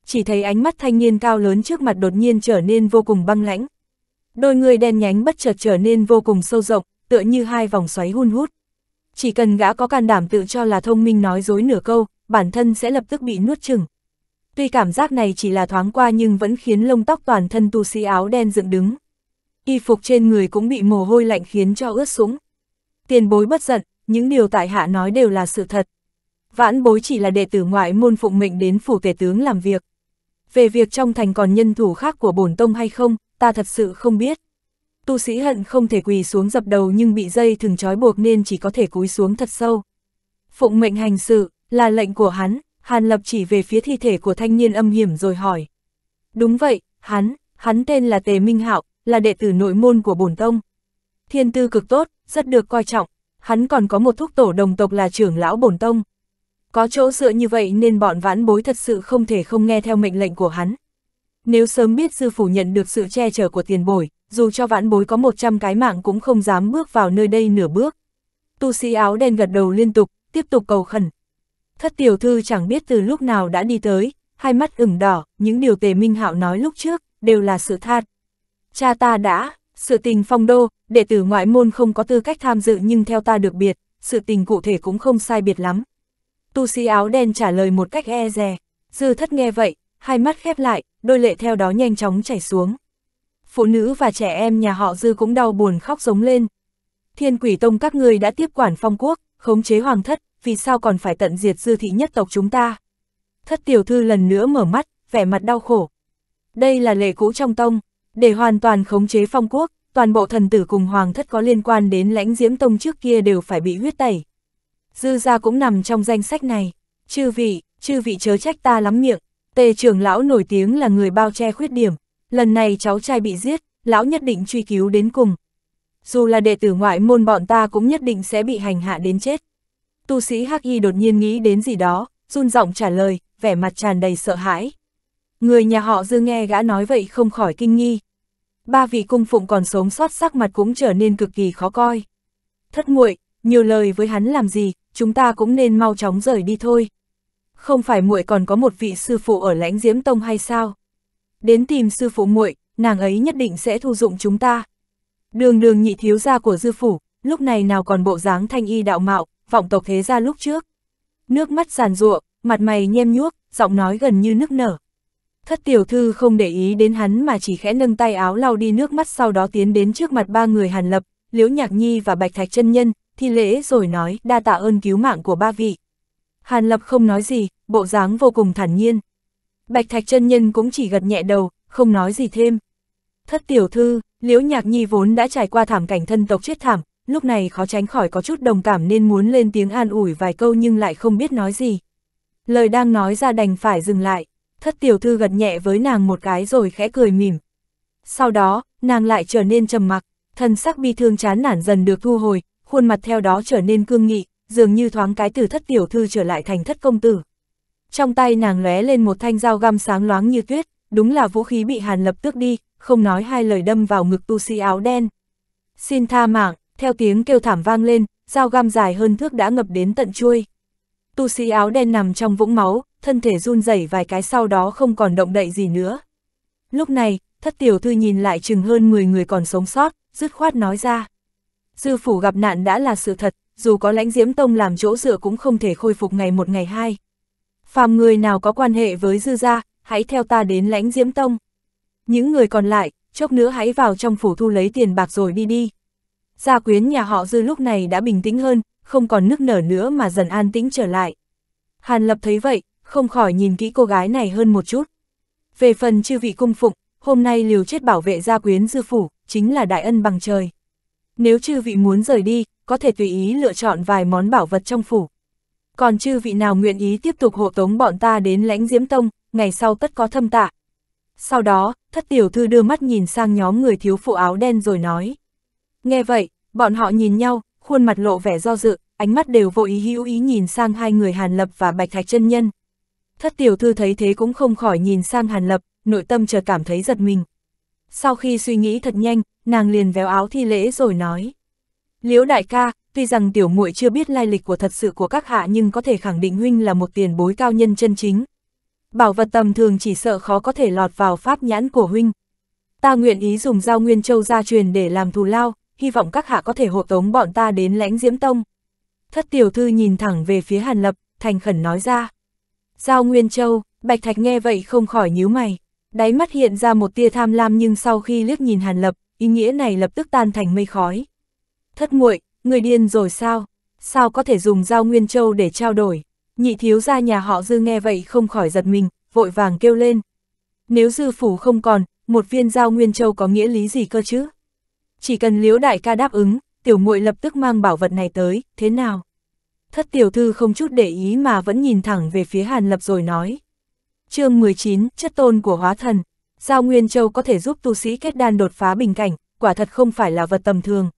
Chỉ thấy ánh mắt thanh niên cao lớn trước mặt đột nhiên trở nên vô cùng băng lãnh. Đôi người đen nhánh bất chợt trở nên vô cùng sâu rộng, tựa như hai vòng xoáy hun hút. Chỉ cần gã có can đảm tự cho là thông minh nói dối nửa câu, bản thân sẽ lập tức bị nuốt chừng. Tuy cảm giác này chỉ là thoáng qua nhưng vẫn khiến lông tóc toàn thân tu sĩ áo đen dựng đứng. Y phục trên người cũng bị mồ hôi lạnh khiến cho ướt sũng. Tiền bối bất giận, những điều tại hạ nói đều là sự thật vãn bối chỉ là đệ tử ngoại môn phụng mệnh đến phủ tể tướng làm việc. Về việc trong thành còn nhân thủ khác của bổn tông hay không, ta thật sự không biết. Tu sĩ hận không thể quỳ xuống dập đầu nhưng bị dây thừng trói buộc nên chỉ có thể cúi xuống thật sâu. Phụng mệnh hành sự, là lệnh của hắn, Hàn Lập chỉ về phía thi thể của thanh niên âm hiểm rồi hỏi. Đúng vậy, hắn, hắn tên là Tề Minh Hạo, là đệ tử nội môn của bổn tông. Thiên tư cực tốt, rất được coi trọng, hắn còn có một thúc tổ đồng tộc là trưởng lão bổn tông. Có chỗ dựa như vậy nên bọn vãn bối thật sự không thể không nghe theo mệnh lệnh của hắn. Nếu sớm biết sư phủ nhận được sự che chở của tiền bồi, dù cho vãn bối có 100 cái mạng cũng không dám bước vào nơi đây nửa bước. Tu sĩ áo đen gật đầu liên tục, tiếp tục cầu khẩn. Thất tiểu thư chẳng biết từ lúc nào đã đi tới, hai mắt ửng đỏ, những điều tề minh hạo nói lúc trước, đều là sự thật. Cha ta đã, sự tình phong đô, đệ tử ngoại môn không có tư cách tham dự nhưng theo ta được biệt, sự tình cụ thể cũng không sai biệt lắm tu sĩ áo đen trả lời một cách e dè. Dư thất nghe vậy, hai mắt khép lại, đôi lệ theo đó nhanh chóng chảy xuống. Phụ nữ và trẻ em nhà họ Dư cũng đau buồn khóc giống lên. Thiên quỷ tông các người đã tiếp quản phong quốc, khống chế hoàng thất, vì sao còn phải tận diệt Dư thị nhất tộc chúng ta? Thất tiểu thư lần nữa mở mắt, vẻ mặt đau khổ. Đây là lệ cũ trong tông, để hoàn toàn khống chế phong quốc, toàn bộ thần tử cùng hoàng thất có liên quan đến lãnh diễm tông trước kia đều phải bị huyết tẩy dư gia cũng nằm trong danh sách này. Chư vị, chư vị chớ trách ta lắm miệng, tề trưởng lão nổi tiếng là người bao che khuyết điểm, lần này cháu trai bị giết, lão nhất định truy cứu đến cùng. Dù là đệ tử ngoại môn bọn ta cũng nhất định sẽ bị hành hạ đến chết. Tu sĩ Hắc Y đột nhiên nghĩ đến gì đó, run giọng trả lời, vẻ mặt tràn đầy sợ hãi. Người nhà họ dư nghe gã nói vậy không khỏi kinh nghi. Ba vị cung phụng còn sống sót sắc mặt cũng trở nên cực kỳ khó coi. Thất muội, nhiều lời với hắn làm gì, chúng ta cũng nên mau chóng rời đi thôi. Không phải muội còn có một vị sư phụ ở lãnh diễm tông hay sao? Đến tìm sư phụ muội, nàng ấy nhất định sẽ thu dụng chúng ta. Đường đường nhị thiếu gia của dư phủ, lúc này nào còn bộ dáng thanh y đạo mạo, vọng tộc thế gia lúc trước. Nước mắt giàn ruộng, mặt mày nhem nhuốc, giọng nói gần như nức nở. Thất tiểu thư không để ý đến hắn mà chỉ khẽ nâng tay áo lau đi nước mắt sau đó tiến đến trước mặt ba người Hàn Lập, Liễu Nhạc Nhi và Bạch Thạch chân Nhân, thi lễ rồi nói đa tạ ơn cứu mạng của ba vị. Hàn Lập không nói gì, bộ dáng vô cùng thản nhiên. Bạch Thạch chân nhân cũng chỉ gật nhẹ đầu, không nói gì thêm. Thất tiểu thư, Liễu Nhạc Nhi vốn đã trải qua thảm cảnh thân tộc chết thảm, lúc này khó tránh khỏi có chút đồng cảm nên muốn lên tiếng an ủi vài câu nhưng lại không biết nói gì. Lời đang nói ra đành phải dừng lại, thất tiểu thư gật nhẹ với nàng một cái rồi khẽ cười mỉm. Sau đó, nàng lại trở nên trầm mặc, thân sắc bi thương chán nản dần được thu hồi, khuôn mặt theo đó trở nên cương nghị, dường như thoáng cái từ thất tiểu thư trở lại thành thất công tử. Trong tay nàng lóe lên một thanh dao găm sáng loáng như tuyết, đúng là vũ khí bị Hàn Lập tước đi, không nói hai lời đâm vào ngực tu sĩ áo đen. Xin tha mạng, theo tiếng kêu thảm vang lên, dao găm dài hơn thước đã ngập đến tận chuôi. Tu sĩ áo đen nằm trong vũng máu, thân thể run rẩy vài cái sau đó không còn động đậy gì nữa. Lúc này, thất tiểu thư nhìn lại chừng hơn 10 người còn sống sót, dứt khoát nói ra. Sư phủ gặp nạn đã là sự thật, dù có lãnh diễm tông làm chỗ dựa cũng không thể khôi phục ngày một ngày hai. Phàm người nào có quan hệ với dư gia, hãy theo ta đến lãnh diễm tông. Những người còn lại, chốc nữa hãy vào trong phủ thu lấy tiền bạc rồi đi đi. Gia quyến nhà họ dư lúc này đã bình tĩnh hơn, không còn nức nở nữa mà dần an tĩnh trở lại. Hàn lập thấy vậy, không khỏi nhìn kỹ cô gái này hơn một chút. Về phần chư vị cung phụng, hôm nay liều chết bảo vệ gia quyến dư phủ, chính là đại ân bằng trời. Nếu chư vị muốn rời đi, có thể tùy ý lựa chọn vài món bảo vật trong phủ. Còn chư vị nào nguyện ý tiếp tục hộ tống bọn ta đến lãnh diễm tông, ngày sau tất có thâm tạ. Sau đó, thất tiểu thư đưa mắt nhìn sang nhóm người thiếu phụ áo đen rồi nói. Nghe vậy, bọn họ nhìn nhau, khuôn mặt lộ vẻ do dự, ánh mắt đều vô ý hữu ý nhìn sang hai người Hàn Lập và Bạch Thạch chân Nhân. Thất tiểu thư thấy thế cũng không khỏi nhìn sang Hàn Lập, nội tâm chờ cảm thấy giật mình. Sau khi suy nghĩ thật nhanh, nàng liền véo áo thi lễ rồi nói. Liễu đại ca, tuy rằng tiểu muội chưa biết lai lịch của thật sự của các hạ nhưng có thể khẳng định huynh là một tiền bối cao nhân chân chính. Bảo vật tầm thường chỉ sợ khó có thể lọt vào pháp nhãn của huynh. Ta nguyện ý dùng giao nguyên châu gia truyền để làm thù lao, hy vọng các hạ có thể hộ tống bọn ta đến lãnh diễm tông. Thất tiểu thư nhìn thẳng về phía Hàn Lập, thành khẩn nói ra. Giao Nguyên Châu, Bạch Thạch nghe vậy không khỏi nhíu mày. Đáy mắt hiện ra một tia tham lam nhưng sau khi liếc nhìn Hàn Lập, ý nghĩa này lập tức tan thành mây khói. Thất muội, người điên rồi sao? Sao có thể dùng giao Nguyên Châu để trao đổi? Nhị thiếu gia nhà họ dư nghe vậy không khỏi giật mình, vội vàng kêu lên. Nếu dư phủ không còn, một viên giao Nguyên Châu có nghĩa lý gì cơ chứ? Chỉ cần liếu đại ca đáp ứng, tiểu muội lập tức mang bảo vật này tới, thế nào? Thất tiểu thư không chút để ý mà vẫn nhìn thẳng về phía Hàn Lập rồi nói. chương 19, chất tôn của hóa thần. Giao Nguyên Châu có thể giúp tu sĩ kết đan đột phá bình cảnh, quả thật không phải là vật tầm thường.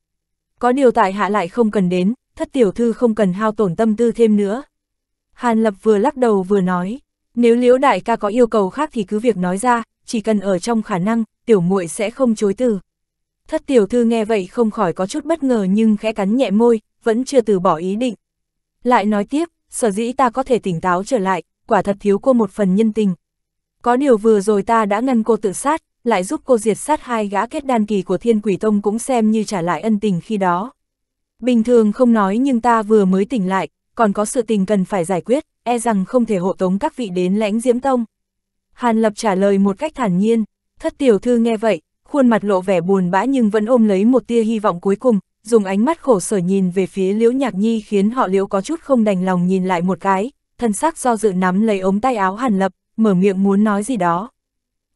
Có điều tại hạ lại không cần đến, thất tiểu thư không cần hao tổn tâm tư thêm nữa. Hàn Lập vừa lắc đầu vừa nói, nếu liễu đại ca có yêu cầu khác thì cứ việc nói ra, chỉ cần ở trong khả năng, tiểu muội sẽ không chối từ. Thất tiểu thư nghe vậy không khỏi có chút bất ngờ nhưng khẽ cắn nhẹ môi, vẫn chưa từ bỏ ý định. Lại nói tiếp, sở dĩ ta có thể tỉnh táo trở lại, quả thật thiếu cô một phần nhân tình, có điều vừa rồi ta đã ngăn cô tự sát, lại giúp cô diệt sát hai gã kết đan kỳ của thiên quỷ tông cũng xem như trả lại ân tình khi đó. Bình thường không nói nhưng ta vừa mới tỉnh lại, còn có sự tình cần phải giải quyết, e rằng không thể hộ tống các vị đến lãnh diễm tông. Hàn Lập trả lời một cách thản nhiên, thất tiểu thư nghe vậy, khuôn mặt lộ vẻ buồn bã nhưng vẫn ôm lấy một tia hy vọng cuối cùng, dùng ánh mắt khổ sở nhìn về phía Liễu Nhạc Nhi khiến họ Liễu có chút không đành lòng nhìn lại một cái, thân xác do dự nắm lấy ống tay áo Hàn Lập, mở miệng muốn nói gì đó.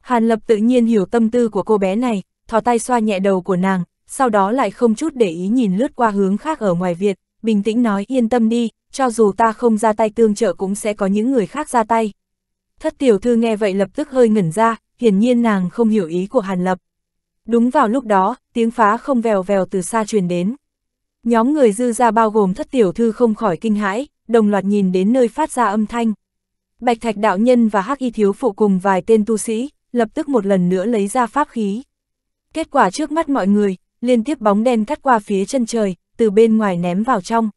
Hàn Lập tự nhiên hiểu tâm tư của cô bé này, thò tay xoa nhẹ đầu của nàng, sau đó lại không chút để ý nhìn lướt qua hướng khác ở ngoài Việt, bình tĩnh nói yên tâm đi, cho dù ta không ra tay tương trợ cũng sẽ có những người khác ra tay. Thất tiểu thư nghe vậy lập tức hơi ngẩn ra, hiển nhiên nàng không hiểu ý của Hàn Lập. Đúng vào lúc đó, tiếng phá không vèo vèo từ xa truyền đến. Nhóm người dư ra bao gồm thất tiểu thư không khỏi kinh hãi, đồng loạt nhìn đến nơi phát ra âm thanh. Bạch Thạch đạo nhân và Hắc Y thiếu phụ cùng vài tên tu sĩ, lập tức một lần nữa lấy ra pháp khí. Kết quả trước mắt mọi người, liên tiếp bóng đen cắt qua phía chân trời, từ bên ngoài ném vào trong.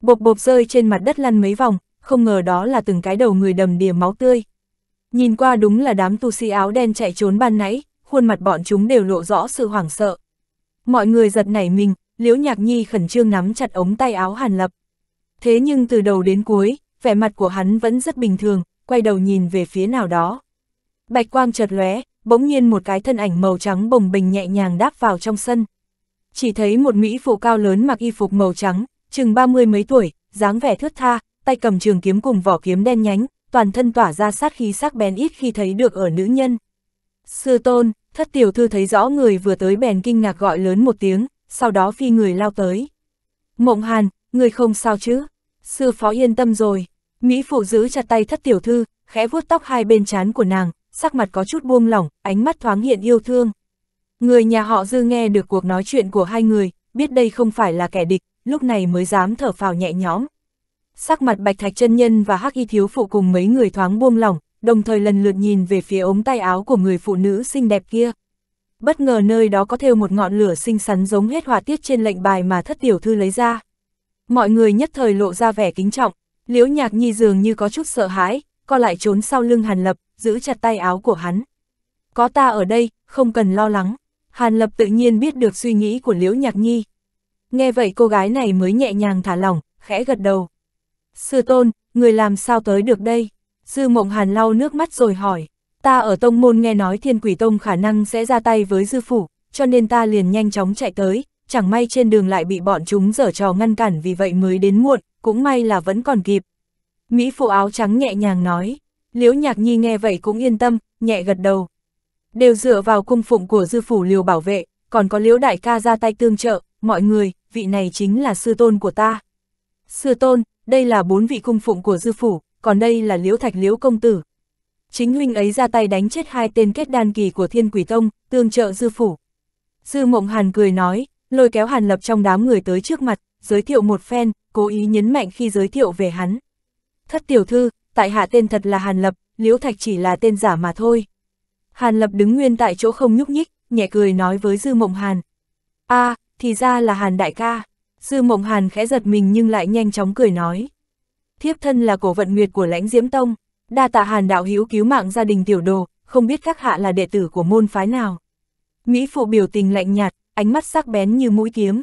Bộp bộp rơi trên mặt đất lăn mấy vòng, không ngờ đó là từng cái đầu người đầm đìa máu tươi. Nhìn qua đúng là đám tu sĩ áo đen chạy trốn ban nãy, khuôn mặt bọn chúng đều lộ rõ sự hoảng sợ. Mọi người giật nảy mình, Liễu Nhạc Nhi khẩn trương nắm chặt ống tay áo Hàn Lập. Thế nhưng từ đầu đến cuối, vẻ mặt của hắn vẫn rất bình thường, quay đầu nhìn về phía nào đó. Bạch quang chợt lóe, bỗng nhiên một cái thân ảnh màu trắng bồng bềnh nhẹ nhàng đáp vào trong sân. Chỉ thấy một mỹ phụ cao lớn mặc y phục màu trắng, chừng ba mươi mấy tuổi, dáng vẻ thướt tha, tay cầm trường kiếm cùng vỏ kiếm đen nhánh, toàn thân tỏa ra sát khí sắc bén ít khi thấy được ở nữ nhân. Sư tôn, thất tiểu thư thấy rõ người vừa tới bèn kinh ngạc gọi lớn một tiếng, sau đó phi người lao tới. Mộng Hàn, người không sao chứ? sư phó yên tâm rồi. Mỹ phụ giữ chặt tay thất tiểu thư, khẽ vuốt tóc hai bên trán của nàng, sắc mặt có chút buông lỏng, ánh mắt thoáng hiện yêu thương. Người nhà họ dư nghe được cuộc nói chuyện của hai người, biết đây không phải là kẻ địch, lúc này mới dám thở phào nhẹ nhõm. Sắc mặt bạch thạch chân nhân và hắc y thiếu phụ cùng mấy người thoáng buông lỏng, đồng thời lần lượt nhìn về phía ống tay áo của người phụ nữ xinh đẹp kia. Bất ngờ nơi đó có thêu một ngọn lửa xinh xắn giống hết hỏa tiết trên lệnh bài mà thất tiểu thư lấy ra. Mọi người nhất thời lộ ra vẻ kính trọng, Liễu Nhạc Nhi dường như có chút sợ hãi, co lại trốn sau lưng Hàn Lập, giữ chặt tay áo của hắn. Có ta ở đây, không cần lo lắng. Hàn Lập tự nhiên biết được suy nghĩ của Liễu Nhạc Nhi. Nghe vậy cô gái này mới nhẹ nhàng thả lỏng, khẽ gật đầu. Sư tôn, người làm sao tới được đây? Dư mộng Hàn lau nước mắt rồi hỏi. Ta ở tông môn nghe nói thiên quỷ tông khả năng sẽ ra tay với dư phủ, cho nên ta liền nhanh chóng chạy tới, chẳng may trên đường lại bị bọn chúng dở trò ngăn cản vì vậy mới đến muộn, cũng may là vẫn còn kịp. Mỹ phụ áo trắng nhẹ nhàng nói, liễu nhạc nhi nghe vậy cũng yên tâm, nhẹ gật đầu. Đều dựa vào cung phụng của dư phủ liều bảo vệ, còn có liễu đại ca ra tay tương trợ, mọi người, vị này chính là sư tôn của ta. Sư tôn, đây là bốn vị cung phụng của dư phủ, còn đây là liễu thạch liễu công tử. Chính huynh ấy ra tay đánh chết hai tên kết đan kỳ của thiên quỷ tông, tương trợ dư phủ. Dư mộng hàn cười nói, lôi kéo Hàn Lập trong đám người tới trước mặt, giới thiệu một phen, cố ý nhấn mạnh khi giới thiệu về hắn. Thất tiểu thư, tại hạ tên thật là Hàn Lập, Liễu Thạch chỉ là tên giả mà thôi. Hàn Lập đứng nguyên tại chỗ không nhúc nhích, nhẹ cười nói với Dư Mộng Hàn. a à, thì ra là Hàn đại ca. Dư Mộng Hàn khẽ giật mình nhưng lại nhanh chóng cười nói. Thiếp thân là cổ vận nguyệt của lãnh Diễm Tông, đa tạ Hàn đạo hữu cứu mạng gia đình tiểu đồ, không biết các hạ là đệ tử của môn phái nào. Mỹ phụ biểu tình lạnh nhạt, ánh mắt sắc bén như mũi kiếm.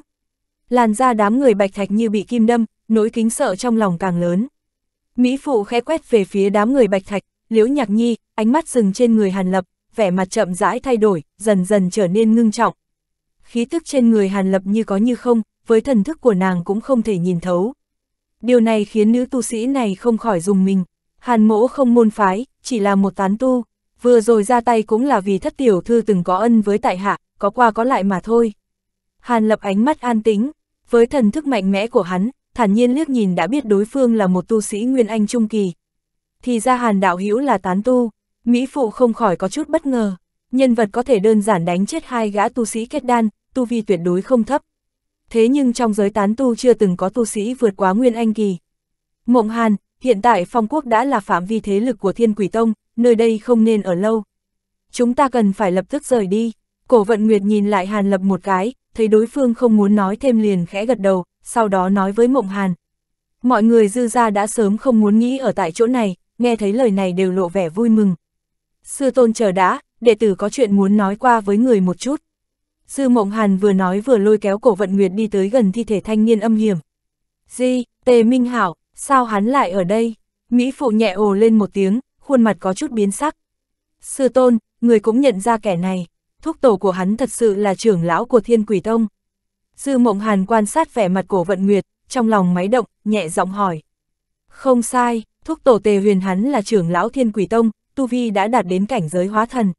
Làn da đám người bạch thạch như bị kim đâm, nỗi kính sợ trong lòng càng lớn. Mỹ Phụ khẽ quét về phía đám người bạch thạch, liễu nhạc nhi, ánh mắt dừng trên người Hàn Lập, vẻ mặt chậm rãi thay đổi, dần dần trở nên ngưng trọng. Khí tức trên người Hàn Lập như có như không, với thần thức của nàng cũng không thể nhìn thấu. Điều này khiến nữ tu sĩ này không khỏi dùng mình. Hàn mỗ không môn phái, chỉ là một tán tu. Vừa rồi ra tay cũng là vì thất tiểu thư từng có ân với tại hạ, có qua có lại mà thôi. Hàn lập ánh mắt an tĩnh, với thần thức mạnh mẽ của hắn, thản nhiên liếc nhìn đã biết đối phương là một tu sĩ Nguyên Anh Trung Kỳ. Thì ra hàn đạo hữu là tán tu, Mỹ Phụ không khỏi có chút bất ngờ, nhân vật có thể đơn giản đánh chết hai gã tu sĩ kết đan, tu vi tuyệt đối không thấp. Thế nhưng trong giới tán tu chưa từng có tu sĩ vượt quá Nguyên Anh Kỳ. Mộng Hàn, hiện tại Phong Quốc đã là phạm vi thế lực của Thiên Quỷ Tông, nơi đây không nên ở lâu. Chúng ta cần phải lập tức rời đi. Cổ vận nguyệt nhìn lại Hàn Lập một cái, thấy đối phương không muốn nói thêm liền khẽ gật đầu, sau đó nói với Mộng Hàn. Mọi người dư ra đã sớm không muốn nghĩ ở tại chỗ này, nghe thấy lời này đều lộ vẻ vui mừng. Sư tôn chờ đã, đệ tử có chuyện muốn nói qua với người một chút. Sư Mộng Hàn vừa nói vừa lôi kéo cổ vận nguyệt đi tới gần thi thể thanh niên âm hiểm. Di, Tề Minh Hảo, sao hắn lại ở đây? Mỹ Phụ nhẹ ồ lên một tiếng, khuôn mặt có chút biến sắc. Sư tôn, người cũng nhận ra kẻ này thuốc tổ của hắn thật sự là trưởng lão của thiên quỷ tông. Dư mộng hàn quan sát vẻ mặt cổ vận nguyệt, trong lòng máy động, nhẹ giọng hỏi. Không sai, thuốc tổ tề huyền hắn là trưởng lão thiên quỷ tông, Tu Vi đã đạt đến cảnh giới hóa thần.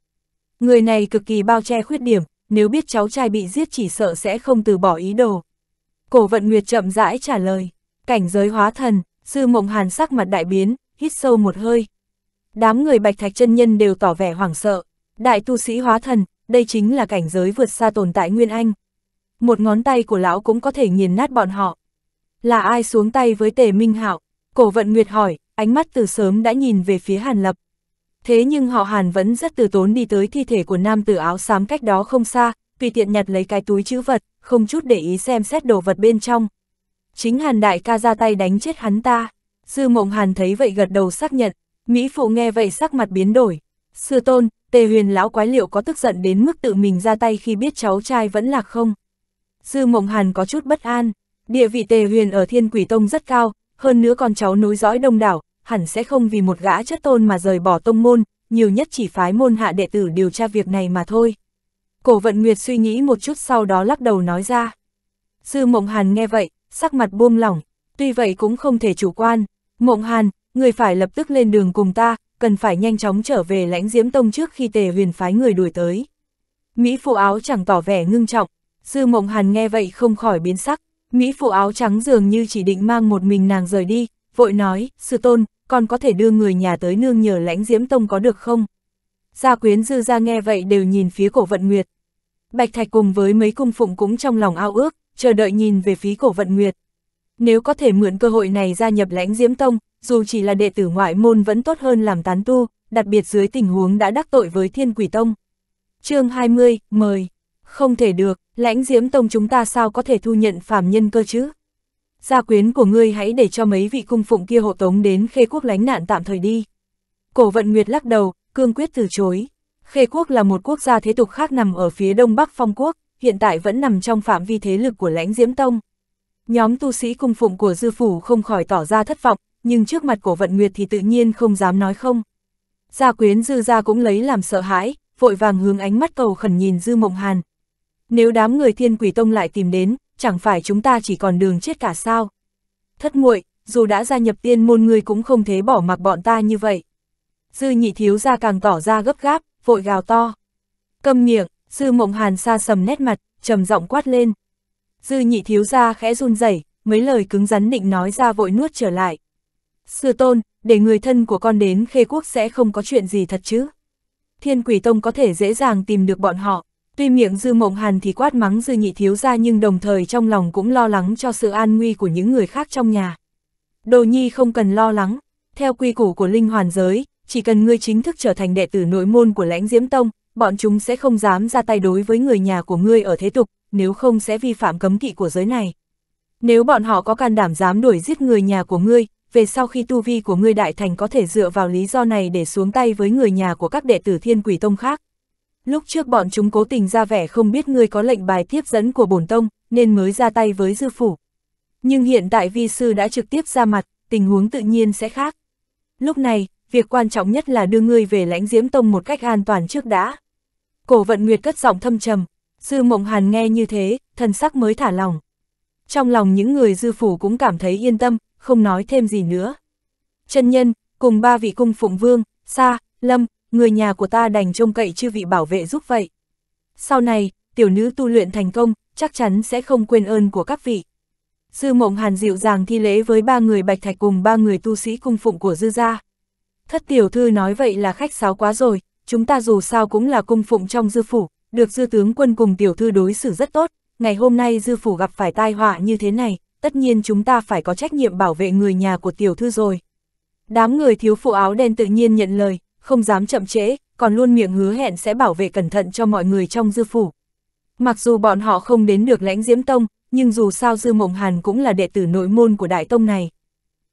Người này cực kỳ bao che khuyết điểm, nếu biết cháu trai bị giết chỉ sợ sẽ không từ bỏ ý đồ. Cổ vận nguyệt chậm rãi trả lời, cảnh giới hóa thần, sư mộng hàn sắc mặt đại biến, hít sâu một hơi. Đám người bạch thạch chân nhân đều tỏ vẻ hoảng sợ, đại tu sĩ hóa thần, đây chính là cảnh giới vượt xa tồn tại Nguyên Anh. Một ngón tay của lão cũng có thể nghiền nát bọn họ. Là ai xuống tay với tề Minh Hạo? Cổ vận Nguyệt hỏi, ánh mắt từ sớm đã nhìn về phía Hàn Lập. Thế nhưng họ Hàn vẫn rất từ tốn đi tới thi thể của nam tử áo xám cách đó không xa, tùy tiện nhặt lấy cái túi chữ vật, không chút để ý xem xét đồ vật bên trong. Chính Hàn Đại ca ra tay đánh chết hắn ta. Dư Mộng Hàn thấy vậy gật đầu xác nhận, Mỹ Phụ nghe vậy sắc mặt biến đổi, Sư tôn, tề huyền lão quái liệu có tức giận đến mức tự mình ra tay khi biết cháu trai vẫn lạc không? sư mộng hàn có chút bất an, địa vị tề huyền ở thiên quỷ tông rất cao, hơn nữa con cháu nối dõi đông đảo, hẳn sẽ không vì một gã chất tôn mà rời bỏ tông môn, nhiều nhất chỉ phái môn hạ đệ tử điều tra việc này mà thôi. Cổ vận nguyệt suy nghĩ một chút sau đó lắc đầu nói ra. sư mộng hàn nghe vậy, sắc mặt buông lỏng, tuy vậy cũng không thể chủ quan. Mộng hàn, người phải lập tức lên đường cùng ta, cần phải nhanh chóng trở về lãnh diễm tông trước khi tề huyền phái người đuổi tới. Mỹ phụ áo chẳng tỏ vẻ ngưng trọng, sư mộng hàn nghe vậy không khỏi biến sắc, Mỹ phụ áo trắng dường như chỉ định mang một mình nàng rời đi, vội nói, sư tôn, còn có thể đưa người nhà tới nương nhờ lãnh diễm tông có được không? Gia quyến dư ra nghe vậy đều nhìn phía cổ vận nguyệt. Bạch Thạch cùng với mấy cung phụng cũng trong lòng ao ước, chờ đợi nhìn về phía cổ vận nguyệt. Nếu có thể mượn cơ hội này gia nhập lãnh diễm tông, dù chỉ là đệ tử ngoại môn vẫn tốt hơn làm tán tu, đặc biệt dưới tình huống đã đắc tội với thiên quỷ tông. chương 20, mời. Không thể được, lãnh diễm tông chúng ta sao có thể thu nhận phàm nhân cơ chứ? Gia quyến của ngươi hãy để cho mấy vị cung phụng kia hộ tống đến khê quốc lánh nạn tạm thời đi. Cổ vận Nguyệt lắc đầu, cương quyết từ chối. Khê quốc là một quốc gia thế tục khác nằm ở phía đông bắc phong quốc, hiện tại vẫn nằm trong phạm vi thế lực của lãnh diễm tông. Nhóm tu sĩ cung phụng của dư phủ không khỏi tỏ ra thất vọng, nhưng trước mặt cổ vận nguyệt thì tự nhiên không dám nói không. Gia quyến dư gia cũng lấy làm sợ hãi, vội vàng hướng ánh mắt cầu khẩn nhìn dư mộng hàn. Nếu đám người thiên quỷ tông lại tìm đến, chẳng phải chúng ta chỉ còn đường chết cả sao. Thất muội dù đã gia nhập tiên môn người cũng không thế bỏ mặc bọn ta như vậy. Dư nhị thiếu gia càng tỏ ra gấp gáp, vội gào to. Cầm miệng, dư mộng hàn xa sầm nét mặt, trầm giọng quát lên. Dư nhị thiếu gia khẽ run rẩy mấy lời cứng rắn định nói ra vội nuốt trở lại. Sư tôn, để người thân của con đến khê quốc sẽ không có chuyện gì thật chứ. Thiên quỷ tông có thể dễ dàng tìm được bọn họ, tuy miệng dư mộng hàn thì quát mắng dư nhị thiếu ra nhưng đồng thời trong lòng cũng lo lắng cho sự an nguy của những người khác trong nhà. Đồ nhi không cần lo lắng, theo quy củ của linh hoàn giới, chỉ cần ngươi chính thức trở thành đệ tử nội môn của lãnh diễm tông, bọn chúng sẽ không dám ra tay đối với người nhà của ngươi ở thế tục, nếu không sẽ vi phạm cấm kỵ của giới này. Nếu bọn họ có can đảm dám đuổi giết người nhà của ngươi, về sau khi tu vi của ngươi đại thành có thể dựa vào lý do này để xuống tay với người nhà của các đệ tử thiên quỷ tông khác. Lúc trước bọn chúng cố tình ra vẻ không biết ngươi có lệnh bài tiếp dẫn của bổn tông, nên mới ra tay với dư phủ. Nhưng hiện tại vi sư đã trực tiếp ra mặt, tình huống tự nhiên sẽ khác. Lúc này, việc quan trọng nhất là đưa ngươi về lãnh diễm tông một cách an toàn trước đã. Cổ vận nguyệt cất giọng thâm trầm, sư mộng hàn nghe như thế, thần sắc mới thả lòng. Trong lòng những người dư phủ cũng cảm thấy yên tâm, không nói thêm gì nữa. Chân nhân, cùng ba vị cung phụng vương, Sa, Lâm, người nhà của ta đành trông cậy chư vị bảo vệ giúp vậy. Sau này, tiểu nữ tu luyện thành công, chắc chắn sẽ không quên ơn của các vị. Dư mộng hàn dịu dàng thi lễ với ba người bạch thạch cùng ba người tu sĩ cung phụng của dư gia. Thất tiểu thư nói vậy là khách sáo quá rồi, chúng ta dù sao cũng là cung phụng trong dư phủ, được dư tướng quân cùng tiểu thư đối xử rất tốt, ngày hôm nay dư phủ gặp phải tai họa như thế này, tất nhiên chúng ta phải có trách nhiệm bảo vệ người nhà của tiểu thư rồi. Đám người thiếu phụ áo đen tự nhiên nhận lời, không dám chậm trễ, còn luôn miệng hứa hẹn sẽ bảo vệ cẩn thận cho mọi người trong dư phủ. Mặc dù bọn họ không đến được lãnh diễm tông, nhưng dù sao Dư Mộng Hàn cũng là đệ tử nội môn của đại tông này.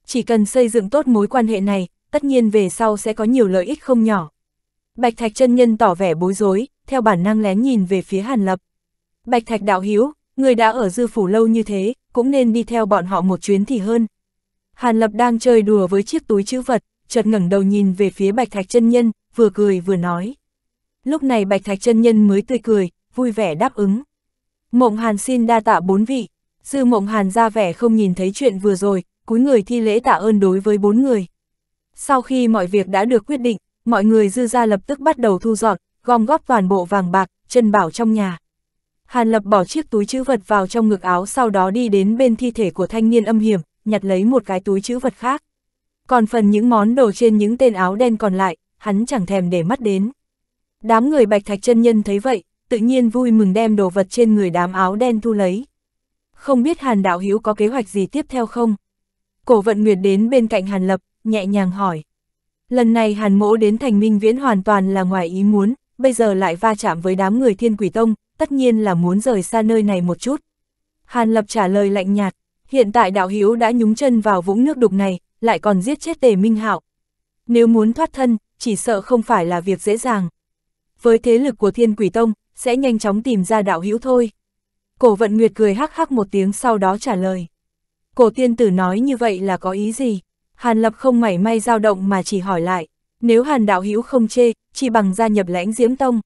Chỉ cần xây dựng tốt mối quan hệ này, tất nhiên về sau sẽ có nhiều lợi ích không nhỏ. Bạch Thạch chân nhân tỏ vẻ bối rối, theo bản năng lén nhìn về phía Hàn Lập. Bạch Thạch đạo hiếu, người đã ở dư phủ lâu như thế, cũng nên đi theo bọn họ một chuyến thì hơn. Hàn Lập đang chơi đùa với chiếc túi chữ vật, chợt ngẩng đầu nhìn về phía Bạch Thạch chân nhân, vừa cười vừa nói. Lúc này Bạch Thạch chân nhân mới tươi cười, vui vẻ đáp ứng. Mộng Hàn xin đa tạ bốn vị, dư Mộng Hàn ra vẻ không nhìn thấy chuyện vừa rồi, cúi người thi lễ tạ ơn đối với bốn người. Sau khi mọi việc đã được quyết định, mọi người dư ra lập tức bắt đầu thu dọn, gom góp toàn bộ vàng bạc, chân bảo trong nhà. Hàn Lập bỏ chiếc túi chữ vật vào trong ngực áo sau đó đi đến bên thi thể của thanh niên âm hiểm, nhặt lấy một cái túi chữ vật khác. Còn phần những món đồ trên những tên áo đen còn lại, hắn chẳng thèm để mắt đến. Đám người bạch thạch chân nhân thấy vậy, tự nhiên vui mừng đem đồ vật trên người đám áo đen thu lấy. Không biết Hàn Đạo Hiếu có kế hoạch gì tiếp theo không? Cổ vận nguyệt đến bên cạnh Hàn Lập, nhẹ nhàng hỏi. Lần này Hàn Mỗ đến thành minh viễn hoàn toàn là ngoài ý muốn, bây giờ lại va chạm với đám người thiên quỷ tông, tất nhiên là muốn rời xa nơi này một chút. Hàn Lập trả lời lạnh nhạt, hiện tại đạo Hiếu đã nhúng chân vào vũng nước đục này, lại còn giết chết tề minh hạo. Nếu muốn thoát thân, chỉ sợ không phải là việc dễ dàng. Với thế lực của thiên quỷ tông, sẽ nhanh chóng tìm ra đạo Hiếu thôi. Cổ vận nguyệt cười hắc hắc một tiếng sau đó trả lời. Cổ tiên tử nói như vậy là có ý gì? Hàn Lập không mảy may dao động mà chỉ hỏi lại. Nếu Hàn đạo hữu không chê, chỉ bằng gia nhập lãnh diễm tông,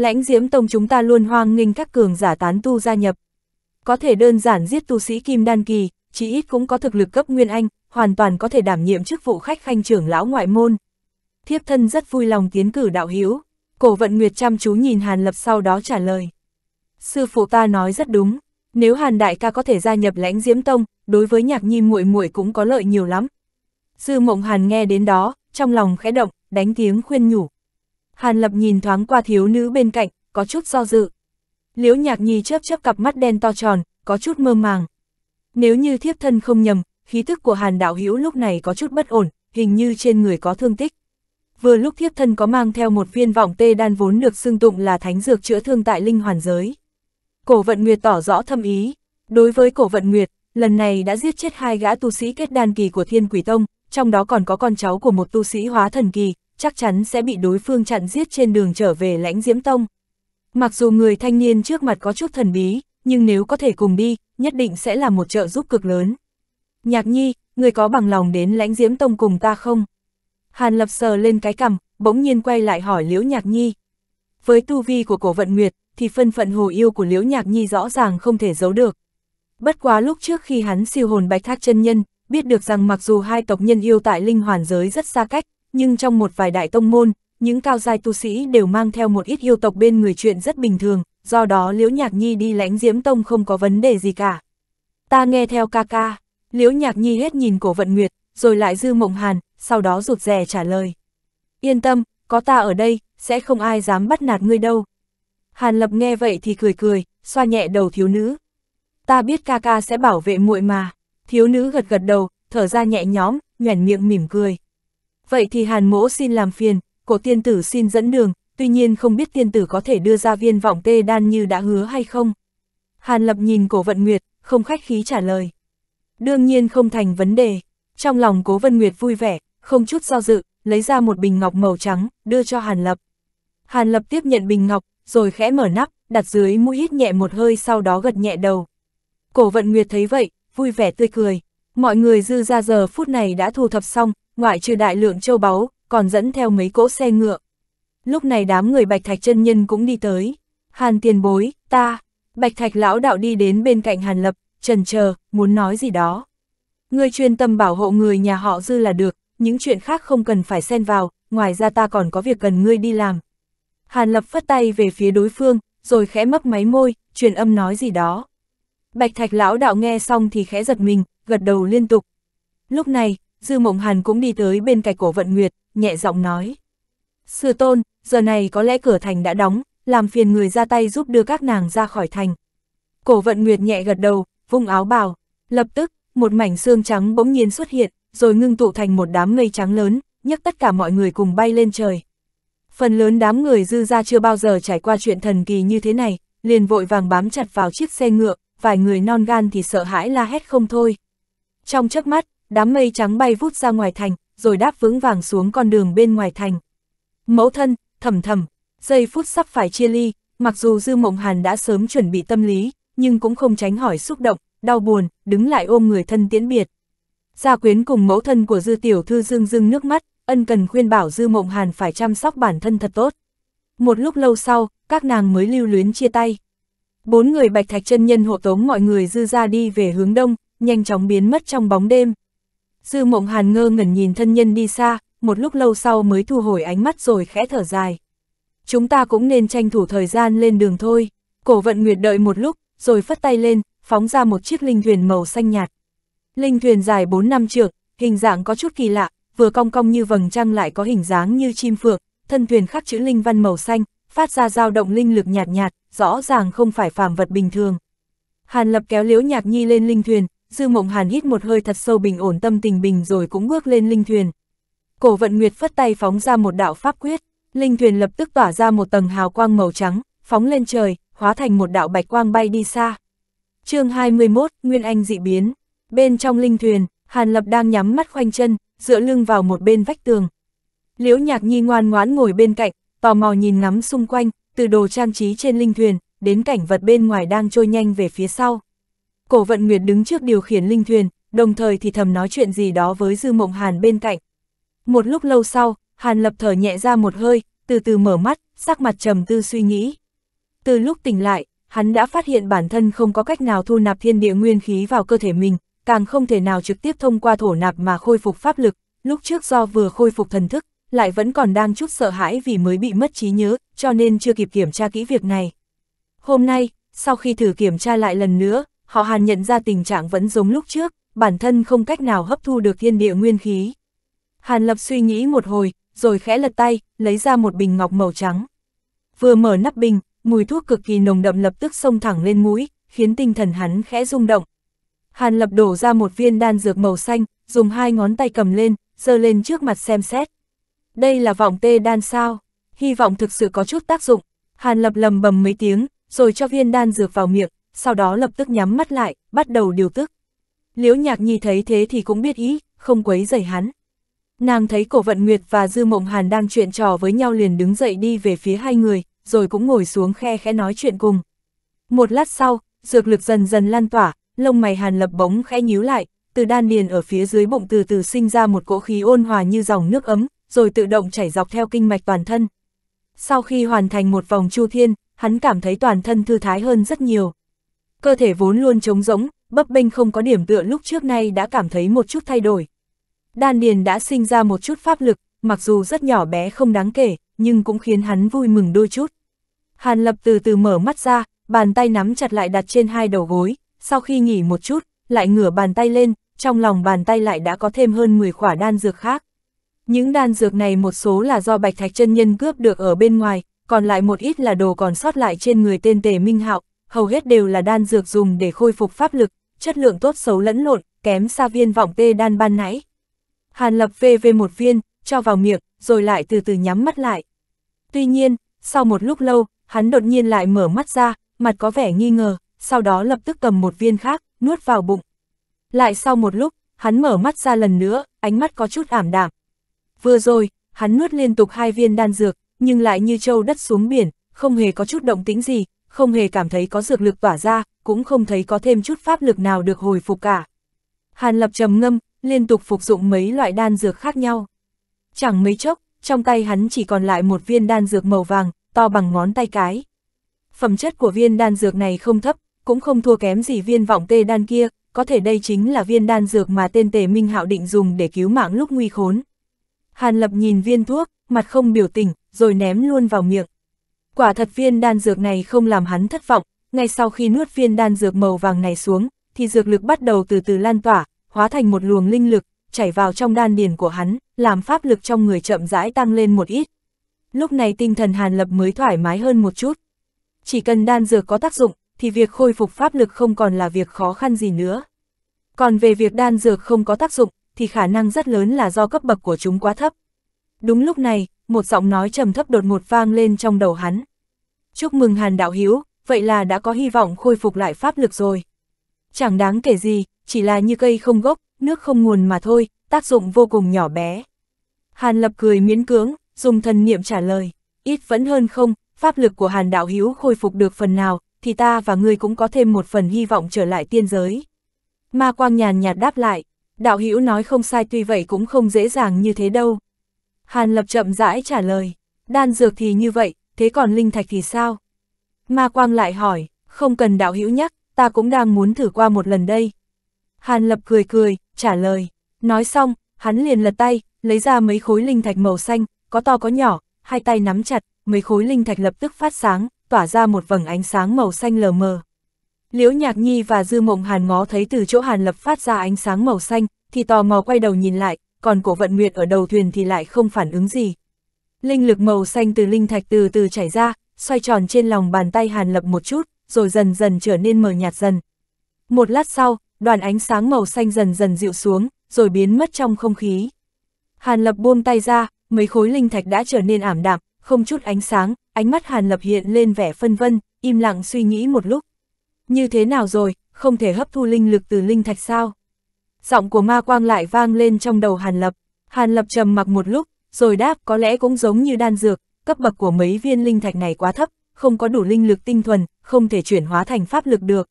Lãnh diễm tông chúng ta luôn hoang nghênh các cường giả tán tu gia nhập. Có thể đơn giản giết tu sĩ kim đan kỳ, chỉ ít cũng có thực lực cấp nguyên anh, hoàn toàn có thể đảm nhiệm chức vụ khách khanh trưởng lão ngoại môn. Thiếp thân rất vui lòng tiến cử đạo hiếu. Cổ vận nguyệt chăm chú nhìn Hàn Lập sau đó trả lời. Sư phụ ta nói rất đúng, nếu Hàn đại ca có thể gia nhập lãnh diễm tông, đối với nhạc nhi muội muội cũng có lợi nhiều lắm. Sư mộng Hàn nghe đến đó, trong lòng khẽ động, đánh tiếng khuyên nhủ. Hàn Lập nhìn thoáng qua thiếu nữ bên cạnh, có chút do dự. Liễu Nhạc Nhi chớp chớp cặp mắt đen to tròn, có chút mơ màng. Nếu như thiếp thân không nhầm, khí thức của Hàn Đạo Hữu lúc này có chút bất ổn, hình như trên người có thương tích. Vừa lúc thiếp thân có mang theo một viên vọng tê đan vốn được xưng tụng là thánh dược chữa thương tại linh hoàn giới. Cổ Vận Nguyệt tỏ rõ thâm ý, đối với Cổ Vận Nguyệt, lần này đã giết chết hai gã tu sĩ kết đan kỳ của Thiên Quỷ Tông, trong đó còn có con cháu của một tu sĩ hóa thần kỳ, chắc chắn sẽ bị đối phương chặn giết trên đường trở về lãnh diễm tông. Mặc dù người thanh niên trước mặt có chút thần bí, nhưng nếu có thể cùng đi, nhất định sẽ là một trợ giúp cực lớn. Nhạc nhi, người có bằng lòng đến lãnh diễm tông cùng ta không? Hàn lập sờ lên cái cằm, bỗng nhiên quay lại hỏi Liễu Nhạc Nhi. Với tu vi của cổ vận nguyệt, thì phân phận hồ yêu của Liễu Nhạc Nhi rõ ràng không thể giấu được. Bất quá lúc trước khi hắn siêu hồn bạch thác chân nhân, biết được rằng mặc dù hai tộc nhân yêu tại linh hoàn giới rất xa cách, nhưng trong một vài đại tông môn, những cao giai tu sĩ đều mang theo một ít yêu tộc bên người chuyện rất bình thường, do đó Liễu Nhạc Nhi đi lãnh diễm tông không có vấn đề gì cả. Ta nghe theo ca ca, Liễu Nhạc Nhi hết nhìn cổ vận nguyệt, rồi lại dư mộng hàn, sau đó rụt rè trả lời. Yên tâm, có ta ở đây, sẽ không ai dám bắt nạt ngươi đâu. Hàn Lập nghe vậy thì cười cười, xoa nhẹ đầu thiếu nữ. Ta biết ca ca sẽ bảo vệ muội mà. Thiếu nữ gật gật đầu, thở ra nhẹ nhõm, nhoẻn miệng mỉm cười vậy thì hàn mỗ xin làm phiền, cổ tiên tử xin dẫn đường, tuy nhiên không biết tiên tử có thể đưa ra viên vọng tê đan như đã hứa hay không. Hàn lập nhìn cổ vận nguyệt, không khách khí trả lời. Đương nhiên không thành vấn đề, trong lòng cố vận nguyệt vui vẻ, không chút do dự, lấy ra một bình ngọc màu trắng, đưa cho hàn lập. Hàn lập tiếp nhận bình ngọc, rồi khẽ mở nắp, đặt dưới mũi hít nhẹ một hơi sau đó gật nhẹ đầu. Cổ vận nguyệt thấy vậy, vui vẻ tươi cười. Mọi người dư ra giờ phút này đã thu thập xong, ngoại trừ đại lượng châu báu, còn dẫn theo mấy cỗ xe ngựa. Lúc này đám người Bạch Thạch chân nhân cũng đi tới. Hàn tiền bối, ta, Bạch Thạch lão đạo đi đến bên cạnh Hàn Lập, trần chờ muốn nói gì đó. Ngươi chuyên tâm bảo hộ người nhà họ dư là được, những chuyện khác không cần phải xen vào, ngoài ra ta còn có việc cần ngươi đi làm. Hàn Lập phất tay về phía đối phương, rồi khẽ mấp máy môi, truyền âm nói gì đó. Bạch Thạch lão đạo nghe xong thì khẽ giật mình, gật đầu liên tục. Lúc này, Dư Mộng Hàn cũng đi tới bên cạnh cổ vận nguyệt, nhẹ giọng nói. Sư tôn, giờ này có lẽ cửa thành đã đóng, làm phiền người ra tay giúp đưa các nàng ra khỏi thành. Cổ vận nguyệt nhẹ gật đầu, vung áo bào, lập tức, một mảnh xương trắng bỗng nhiên xuất hiện, rồi ngưng tụ thành một đám mây trắng lớn, nhấc tất cả mọi người cùng bay lên trời. Phần lớn đám người dư ra chưa bao giờ trải qua chuyện thần kỳ như thế này, liền vội vàng bám chặt vào chiếc xe ngựa, vài người non gan thì sợ hãi la hét không thôi. Trong chớp mắt, đám mây trắng bay vút ra ngoài thành, rồi đáp vững vàng xuống con đường bên ngoài thành. Mẫu thân, thầm thầm, giây phút sắp phải chia ly, mặc dù Dư Mộng Hàn đã sớm chuẩn bị tâm lý, nhưng cũng không tránh hỏi xúc động, đau buồn, đứng lại ôm người thân tiễn biệt. Gia quyến cùng mẫu thân của Dư Tiểu Thư dương dương nước mắt, ân cần khuyên bảo Dư Mộng Hàn phải chăm sóc bản thân thật tốt. Một lúc lâu sau, các nàng mới lưu luyến chia tay. Bốn người bạch thạch chân nhân hộ tống mọi người dư ra đi về hướng đông, nhanh chóng biến mất trong bóng đêm. Dư mộng hàn ngơ ngẩn nhìn thân nhân đi xa, một lúc lâu sau mới thu hồi ánh mắt rồi khẽ thở dài. Chúng ta cũng nên tranh thủ thời gian lên đường thôi. Cổ vận nguyệt đợi một lúc, rồi phất tay lên, phóng ra một chiếc linh thuyền màu xanh nhạt. Linh thuyền dài 4 năm trượng, hình dạng có chút kỳ lạ, vừa cong cong như vầng trăng lại có hình dáng như chim phượng, thân thuyền khắc chữ linh văn màu xanh, phát ra dao động linh lực nhạt nhạt, rõ ràng không phải phàm vật bình thường. Hàn Lập kéo Liễu Nhạc Nhi lên linh thuyền, Dư Mộng Hàn hít một hơi thật sâu bình ổn tâm tình bình rồi cũng bước lên linh thuyền. Cổ vận nguyệt phất tay phóng ra một đạo pháp quyết, linh thuyền lập tức tỏa ra một tầng hào quang màu trắng, phóng lên trời, hóa thành một đạo bạch quang bay đi xa. chương 21, Nguyên Anh dị biến. Bên trong linh thuyền, Hàn Lập đang nhắm mắt khoanh chân, dựa lưng vào một bên vách tường. Liễu Nhạc Nhi ngoan ngoãn ngồi bên cạnh, tò mò nhìn ngắm xung quanh, từ đồ trang trí trên linh thuyền, đến cảnh vật bên ngoài đang trôi nhanh về phía sau. Cổ vận Nguyệt đứng trước điều khiển linh thuyền, đồng thời thì thầm nói chuyện gì đó với Dư Mộng Hàn bên cạnh. Một lúc lâu sau, Hàn lập thở nhẹ ra một hơi, từ từ mở mắt, sắc mặt trầm tư suy nghĩ. Từ lúc tỉnh lại, hắn đã phát hiện bản thân không có cách nào thu nạp thiên địa nguyên khí vào cơ thể mình, càng không thể nào trực tiếp thông qua thổ nạp mà khôi phục pháp lực, lúc trước do vừa khôi phục thần thức, lại vẫn còn đang chút sợ hãi vì mới bị mất trí nhớ, cho nên chưa kịp kiểm tra kỹ việc này. Hôm nay, sau khi thử kiểm tra lại lần nữa, họ hàn nhận ra tình trạng vẫn giống lúc trước, bản thân không cách nào hấp thu được thiên địa nguyên khí. Hàn lập suy nghĩ một hồi, rồi khẽ lật tay, lấy ra một bình ngọc màu trắng. Vừa mở nắp bình, mùi thuốc cực kỳ nồng đậm lập tức xông thẳng lên mũi, khiến tinh thần hắn khẽ rung động. Hàn lập đổ ra một viên đan dược màu xanh, dùng hai ngón tay cầm lên, giơ lên trước mặt xem xét. Đây là vọng tê đan sao, hy vọng thực sự có chút tác dụng. Hàn lập lầm bầm mấy tiếng, rồi cho viên đan dược vào miệng, sau đó lập tức nhắm mắt lại, bắt đầu điều tức. Liễu Nhạc Nhi thấy thế thì cũng biết ý, không quấy rầy hắn. Nàng thấy Cổ Vận Nguyệt và Dư Mộng Hàn đang chuyện trò với nhau liền đứng dậy đi về phía hai người, rồi cũng ngồi xuống khe khẽ nói chuyện cùng. Một lát sau, dược lực dần dần lan tỏa, lông mày Hàn Lập bóng khẽ nhíu lại, từ đan điền ở phía dưới bụng từ từ sinh ra một cỗ khí ôn hòa như dòng nước ấm, rồi tự động chảy dọc theo kinh mạch toàn thân. Sau khi hoàn thành một vòng chu thiên, hắn cảm thấy toàn thân thư thái hơn rất nhiều cơ thể vốn luôn trống rỗng, bấp bênh không có điểm tựa lúc trước nay đã cảm thấy một chút thay đổi. Đan điền đã sinh ra một chút pháp lực, mặc dù rất nhỏ bé không đáng kể, nhưng cũng khiến hắn vui mừng đôi chút. Hàn Lập từ từ mở mắt ra, bàn tay nắm chặt lại đặt trên hai đầu gối, sau khi nghỉ một chút, lại ngửa bàn tay lên, trong lòng bàn tay lại đã có thêm hơn 10 khỏa đan dược khác. Những đan dược này một số là do Bạch Thạch chân nhân cướp được ở bên ngoài, còn lại một ít là đồ còn sót lại trên người tên Tề Minh Hạo, hầu hết đều là đan dược dùng để khôi phục pháp lực, chất lượng tốt xấu lẫn lộn, kém xa viên vọng tê đan ban nãy. Hàn lập về về một viên, cho vào miệng, rồi lại từ từ nhắm mắt lại. Tuy nhiên, sau một lúc lâu, hắn đột nhiên lại mở mắt ra, mặt có vẻ nghi ngờ, sau đó lập tức cầm một viên khác, nuốt vào bụng. Lại sau một lúc, hắn mở mắt ra lần nữa, ánh mắt có chút ảm đạm. Vừa rồi, hắn nuốt liên tục hai viên đan dược, nhưng lại như trâu đất xuống biển, không hề có chút động tĩnh gì, không hề cảm thấy có dược lực tỏa ra, cũng không thấy có thêm chút pháp lực nào được hồi phục cả. Hàn Lập trầm ngâm, liên tục phục dụng mấy loại đan dược khác nhau. Chẳng mấy chốc, trong tay hắn chỉ còn lại một viên đan dược màu vàng, to bằng ngón tay cái. Phẩm chất của viên đan dược này không thấp, cũng không thua kém gì viên vọng tê đan kia, có thể đây chính là viên đan dược mà tên Tề Minh Hạo định dùng để cứu mạng lúc nguy khốn. Hàn Lập nhìn viên thuốc, mặt không biểu tình, rồi ném luôn vào miệng. Quả thật viên đan dược này không làm hắn thất vọng, ngay sau khi nuốt viên đan dược màu vàng này xuống, thì dược lực bắt đầu từ từ lan tỏa, hóa thành một luồng linh lực, chảy vào trong đan điền của hắn, làm pháp lực trong người chậm rãi tăng lên một ít. Lúc này tinh thần Hàn Lập mới thoải mái hơn một chút. Chỉ cần đan dược có tác dụng, thì việc khôi phục pháp lực không còn là việc khó khăn gì nữa. Còn về việc đan dược không có tác dụng, thì khả năng rất lớn là do cấp bậc của chúng quá thấp. Đúng lúc này, một giọng nói trầm thấp đột ngột vang lên trong đầu hắn. Chúc mừng Hàn Đạo Hiếu, vậy là đã có hy vọng khôi phục lại pháp lực rồi. Chẳng đáng kể gì, chỉ là như cây không gốc, nước không nguồn mà thôi, tác dụng vô cùng nhỏ bé. Hàn Lập cười miễn cưỡng, dùng thần niệm trả lời, ít vẫn hơn không, pháp lực của Hàn Đạo Hiếu khôi phục được phần nào, thì ta và ngươi cũng có thêm một phần hy vọng trở lại tiên giới. Ma Quang nhàn nhạt đáp lại, Đạo Hiếu nói không sai tuy vậy cũng không dễ dàng như thế đâu. Hàn Lập chậm rãi trả lời, đan dược thì như vậy, thế còn linh thạch thì sao? Ma Quang lại hỏi, không cần đạo hữu nhắc, ta cũng đang muốn thử qua một lần đây. Hàn Lập cười cười, trả lời, nói xong, hắn liền lật tay, lấy ra mấy khối linh thạch màu xanh, có to có nhỏ, hai tay nắm chặt, mấy khối linh thạch lập tức phát sáng, tỏa ra một vầng ánh sáng màu xanh lờ mờ. Liễu Nhạc Nhi và Dư Mộng Hàn ngó thấy từ chỗ Hàn Lập phát ra ánh sáng màu xanh, thì tò mò quay đầu nhìn lại, còn cổ vận nguyệt ở đầu thuyền thì lại không phản ứng gì. Linh lực màu xanh từ linh thạch từ từ chảy ra, xoay tròn trên lòng bàn tay Hàn Lập một chút, rồi dần dần trở nên mờ nhạt dần. Một lát sau, đoàn ánh sáng màu xanh dần dần dịu xuống, rồi biến mất trong không khí. Hàn Lập buông tay ra, mấy khối linh thạch đã trở nên ảm đạm, không chút ánh sáng, ánh mắt Hàn Lập hiện lên vẻ phân vân, im lặng suy nghĩ một lúc. Như thế nào rồi, không thể hấp thu linh lực từ linh thạch sao? giọng của ma quang lại vang lên trong đầu Hàn Lập. Hàn Lập trầm mặc một lúc, rồi đáp có lẽ cũng giống như đan dược, cấp bậc của mấy viên linh thạch này quá thấp, không có đủ linh lực tinh thuần, không thể chuyển hóa thành pháp lực được.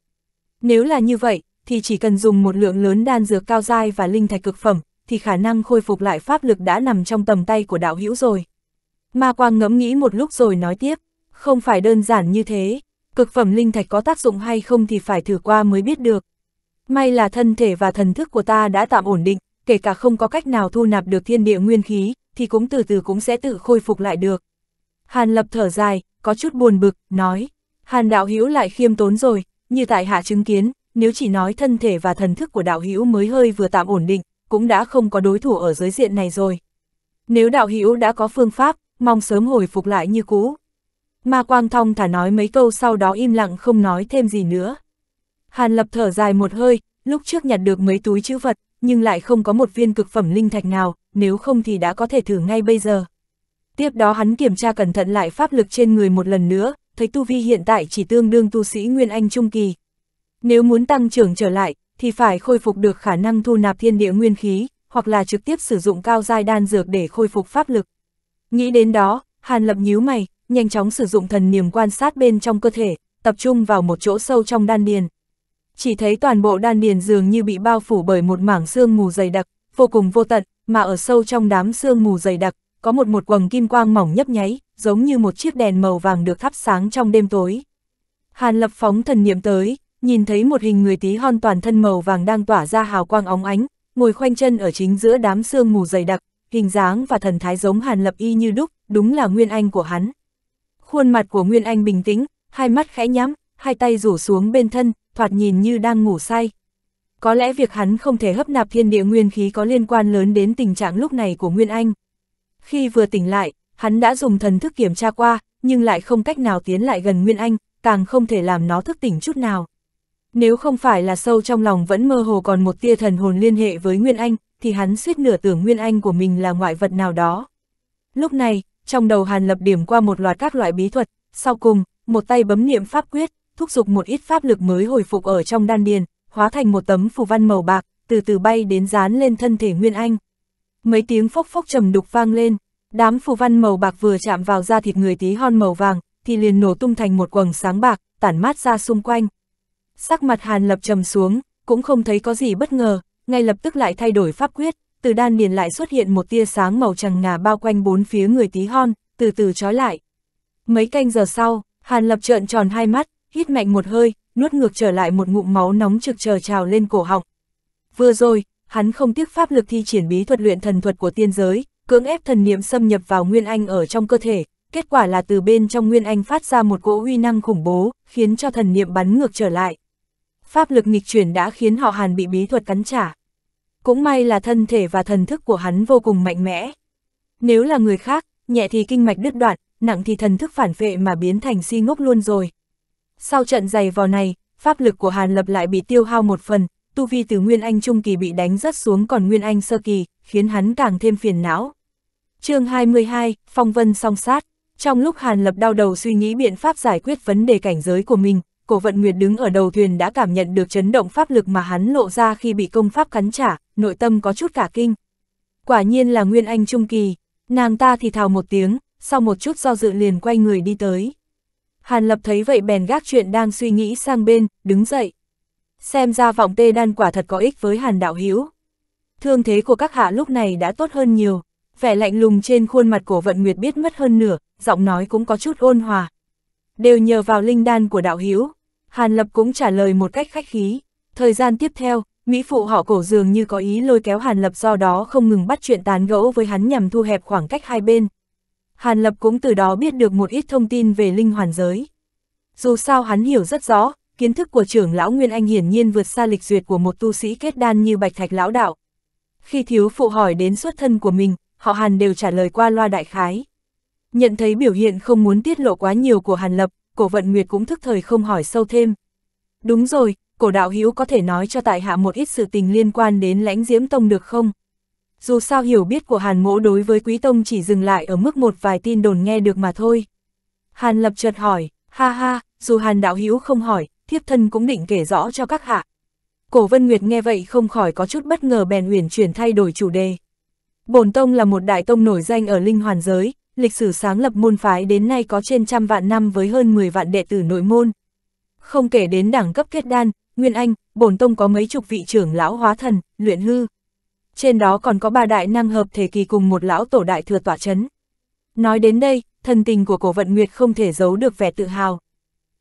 Nếu là như vậy, thì chỉ cần dùng một lượng lớn đan dược cao dai và linh thạch cực phẩm, thì khả năng khôi phục lại pháp lực đã nằm trong tầm tay của đạo hữu rồi. Ma Quang ngẫm nghĩ một lúc rồi nói tiếp, không phải đơn giản như thế, cực phẩm linh thạch có tác dụng hay không thì phải thử qua mới biết được, May là thân thể và thần thức của ta đã tạm ổn định, kể cả không có cách nào thu nạp được thiên địa nguyên khí, thì cũng từ từ cũng sẽ tự khôi phục lại được. Hàn lập thở dài, có chút buồn bực, nói. Hàn đạo hữu lại khiêm tốn rồi, như tại hạ chứng kiến, nếu chỉ nói thân thể và thần thức của đạo hữu mới hơi vừa tạm ổn định, cũng đã không có đối thủ ở dưới diện này rồi. Nếu đạo hữu đã có phương pháp, mong sớm hồi phục lại như cũ. Ma Quang Thong thả nói mấy câu sau đó im lặng không nói thêm gì nữa. Hàn Lập thở dài một hơi, lúc trước nhặt được mấy túi chữ vật, nhưng lại không có một viên cực phẩm linh thạch nào, nếu không thì đã có thể thử ngay bây giờ. Tiếp đó hắn kiểm tra cẩn thận lại pháp lực trên người một lần nữa, thấy tu vi hiện tại chỉ tương đương tu sĩ Nguyên Anh Trung Kỳ. Nếu muốn tăng trưởng trở lại, thì phải khôi phục được khả năng thu nạp thiên địa nguyên khí, hoặc là trực tiếp sử dụng cao giai đan dược để khôi phục pháp lực. Nghĩ đến đó, Hàn Lập nhíu mày, nhanh chóng sử dụng thần niềm quan sát bên trong cơ thể, tập trung vào một chỗ sâu trong đan điền, chỉ thấy toàn bộ đan điền dường như bị bao phủ bởi một mảng sương mù dày đặc, vô cùng vô tận, mà ở sâu trong đám sương mù dày đặc, có một một quầng kim quang mỏng nhấp nháy, giống như một chiếc đèn màu vàng được thắp sáng trong đêm tối. Hàn Lập phóng thần niệm tới, nhìn thấy một hình người tí hon toàn thân màu vàng đang tỏa ra hào quang óng ánh, ngồi khoanh chân ở chính giữa đám sương mù dày đặc, hình dáng và thần thái giống Hàn Lập y như đúc, đúng là Nguyên Anh của hắn. Khuôn mặt của Nguyên Anh bình tĩnh, hai mắt khẽ nhắm, hai tay rủ xuống bên thân, thoạt nhìn như đang ngủ say. Có lẽ việc hắn không thể hấp nạp thiên địa nguyên khí có liên quan lớn đến tình trạng lúc này của Nguyên Anh. Khi vừa tỉnh lại, hắn đã dùng thần thức kiểm tra qua, nhưng lại không cách nào tiến lại gần Nguyên Anh, càng không thể làm nó thức tỉnh chút nào. Nếu không phải là sâu trong lòng vẫn mơ hồ còn một tia thần hồn liên hệ với Nguyên Anh, thì hắn suýt nửa tưởng Nguyên Anh của mình là ngoại vật nào đó. Lúc này, trong đầu Hàn lập điểm qua một loạt các loại bí thuật, sau cùng, một tay bấm niệm pháp quyết thúc giục một ít pháp lực mới hồi phục ở trong đan điền, hóa thành một tấm phù văn màu bạc, từ từ bay đến dán lên thân thể Nguyên Anh. Mấy tiếng phốc phốc trầm đục vang lên, đám phù văn màu bạc vừa chạm vào da thịt người tí hon màu vàng, thì liền nổ tung thành một quầng sáng bạc, tản mát ra xung quanh. Sắc mặt Hàn Lập trầm xuống, cũng không thấy có gì bất ngờ, ngay lập tức lại thay đổi pháp quyết, từ đan điền lại xuất hiện một tia sáng màu trắng ngà bao quanh bốn phía người tí hon, từ từ trói lại. Mấy canh giờ sau, Hàn Lập trợn tròn hai mắt, hít mạnh một hơi, nuốt ngược trở lại một ngụm máu nóng trực chờ trào lên cổ họng. Vừa rồi, hắn không tiếc pháp lực thi triển bí thuật luyện thần thuật của tiên giới, cưỡng ép thần niệm xâm nhập vào Nguyên Anh ở trong cơ thể, kết quả là từ bên trong Nguyên Anh phát ra một cỗ uy năng khủng bố, khiến cho thần niệm bắn ngược trở lại. Pháp lực nghịch chuyển đã khiến họ Hàn bị bí thuật cắn trả. Cũng may là thân thể và thần thức của hắn vô cùng mạnh mẽ. Nếu là người khác, nhẹ thì kinh mạch đứt đoạn, nặng thì thần thức phản vệ mà biến thành si ngốc luôn rồi. Sau trận dày vò này, pháp lực của Hàn Lập lại bị tiêu hao một phần, tu vi từ Nguyên Anh Trung Kỳ bị đánh rất xuống còn Nguyên Anh Sơ Kỳ, khiến hắn càng thêm phiền não. chương 22, Phong Vân song sát. Trong lúc Hàn Lập đau đầu suy nghĩ biện pháp giải quyết vấn đề cảnh giới của mình, Cổ Vận Nguyệt đứng ở đầu thuyền đã cảm nhận được chấn động pháp lực mà hắn lộ ra khi bị công pháp cắn trả, nội tâm có chút cả kinh. Quả nhiên là Nguyên Anh Trung Kỳ, nàng ta thì thào một tiếng, sau một chút do dự liền quay người đi tới. Hàn Lập thấy vậy bèn gác chuyện đang suy nghĩ sang bên, đứng dậy. Xem ra vọng tê đan quả thật có ích với Hàn Đạo Hiếu. Thương thế của các hạ lúc này đã tốt hơn nhiều, vẻ lạnh lùng trên khuôn mặt của Vận Nguyệt biết mất hơn nửa, giọng nói cũng có chút ôn hòa. Đều nhờ vào linh đan của Đạo Hiếu. Hàn Lập cũng trả lời một cách khách khí. Thời gian tiếp theo, Mỹ phụ họ cổ dường như có ý lôi kéo Hàn Lập do đó không ngừng bắt chuyện tán gẫu với hắn nhằm thu hẹp khoảng cách hai bên. Hàn Lập cũng từ đó biết được một ít thông tin về linh hoàn giới. Dù sao hắn hiểu rất rõ, kiến thức của trưởng lão Nguyên Anh hiển nhiên vượt xa lịch duyệt của một tu sĩ kết đan như Bạch Thạch lão đạo. Khi thiếu phụ hỏi đến xuất thân của mình, họ Hàn đều trả lời qua loa đại khái. Nhận thấy biểu hiện không muốn tiết lộ quá nhiều của Hàn Lập, cổ vận Nguyệt cũng thức thời không hỏi sâu thêm. Đúng rồi, cổ đạo hữu có thể nói cho tại hạ một ít sự tình liên quan đến lãnh diễm tông được không? dù sao hiểu biết của Hàn Mỗ đối với Quý Tông chỉ dừng lại ở mức một vài tin đồn nghe được mà thôi. Hàn Lập chợt hỏi, ha ha, dù Hàn Đạo Hữu không hỏi, thiếp thân cũng định kể rõ cho các hạ. Cổ Vân Nguyệt nghe vậy không khỏi có chút bất ngờ bèn uyển chuyển thay đổi chủ đề. Bổn Tông là một đại tông nổi danh ở linh hoàn giới, lịch sử sáng lập môn phái đến nay có trên trăm vạn năm với hơn 10 vạn đệ tử nội môn. Không kể đến đẳng cấp kết đan, Nguyên Anh, bổn tông có mấy chục vị trưởng lão hóa thần, luyện hư, trên đó còn có ba đại năng hợp thể kỳ cùng một lão tổ đại thừa tỏa chấn. Nói đến đây, thần tình của cổ vận nguyệt không thể giấu được vẻ tự hào.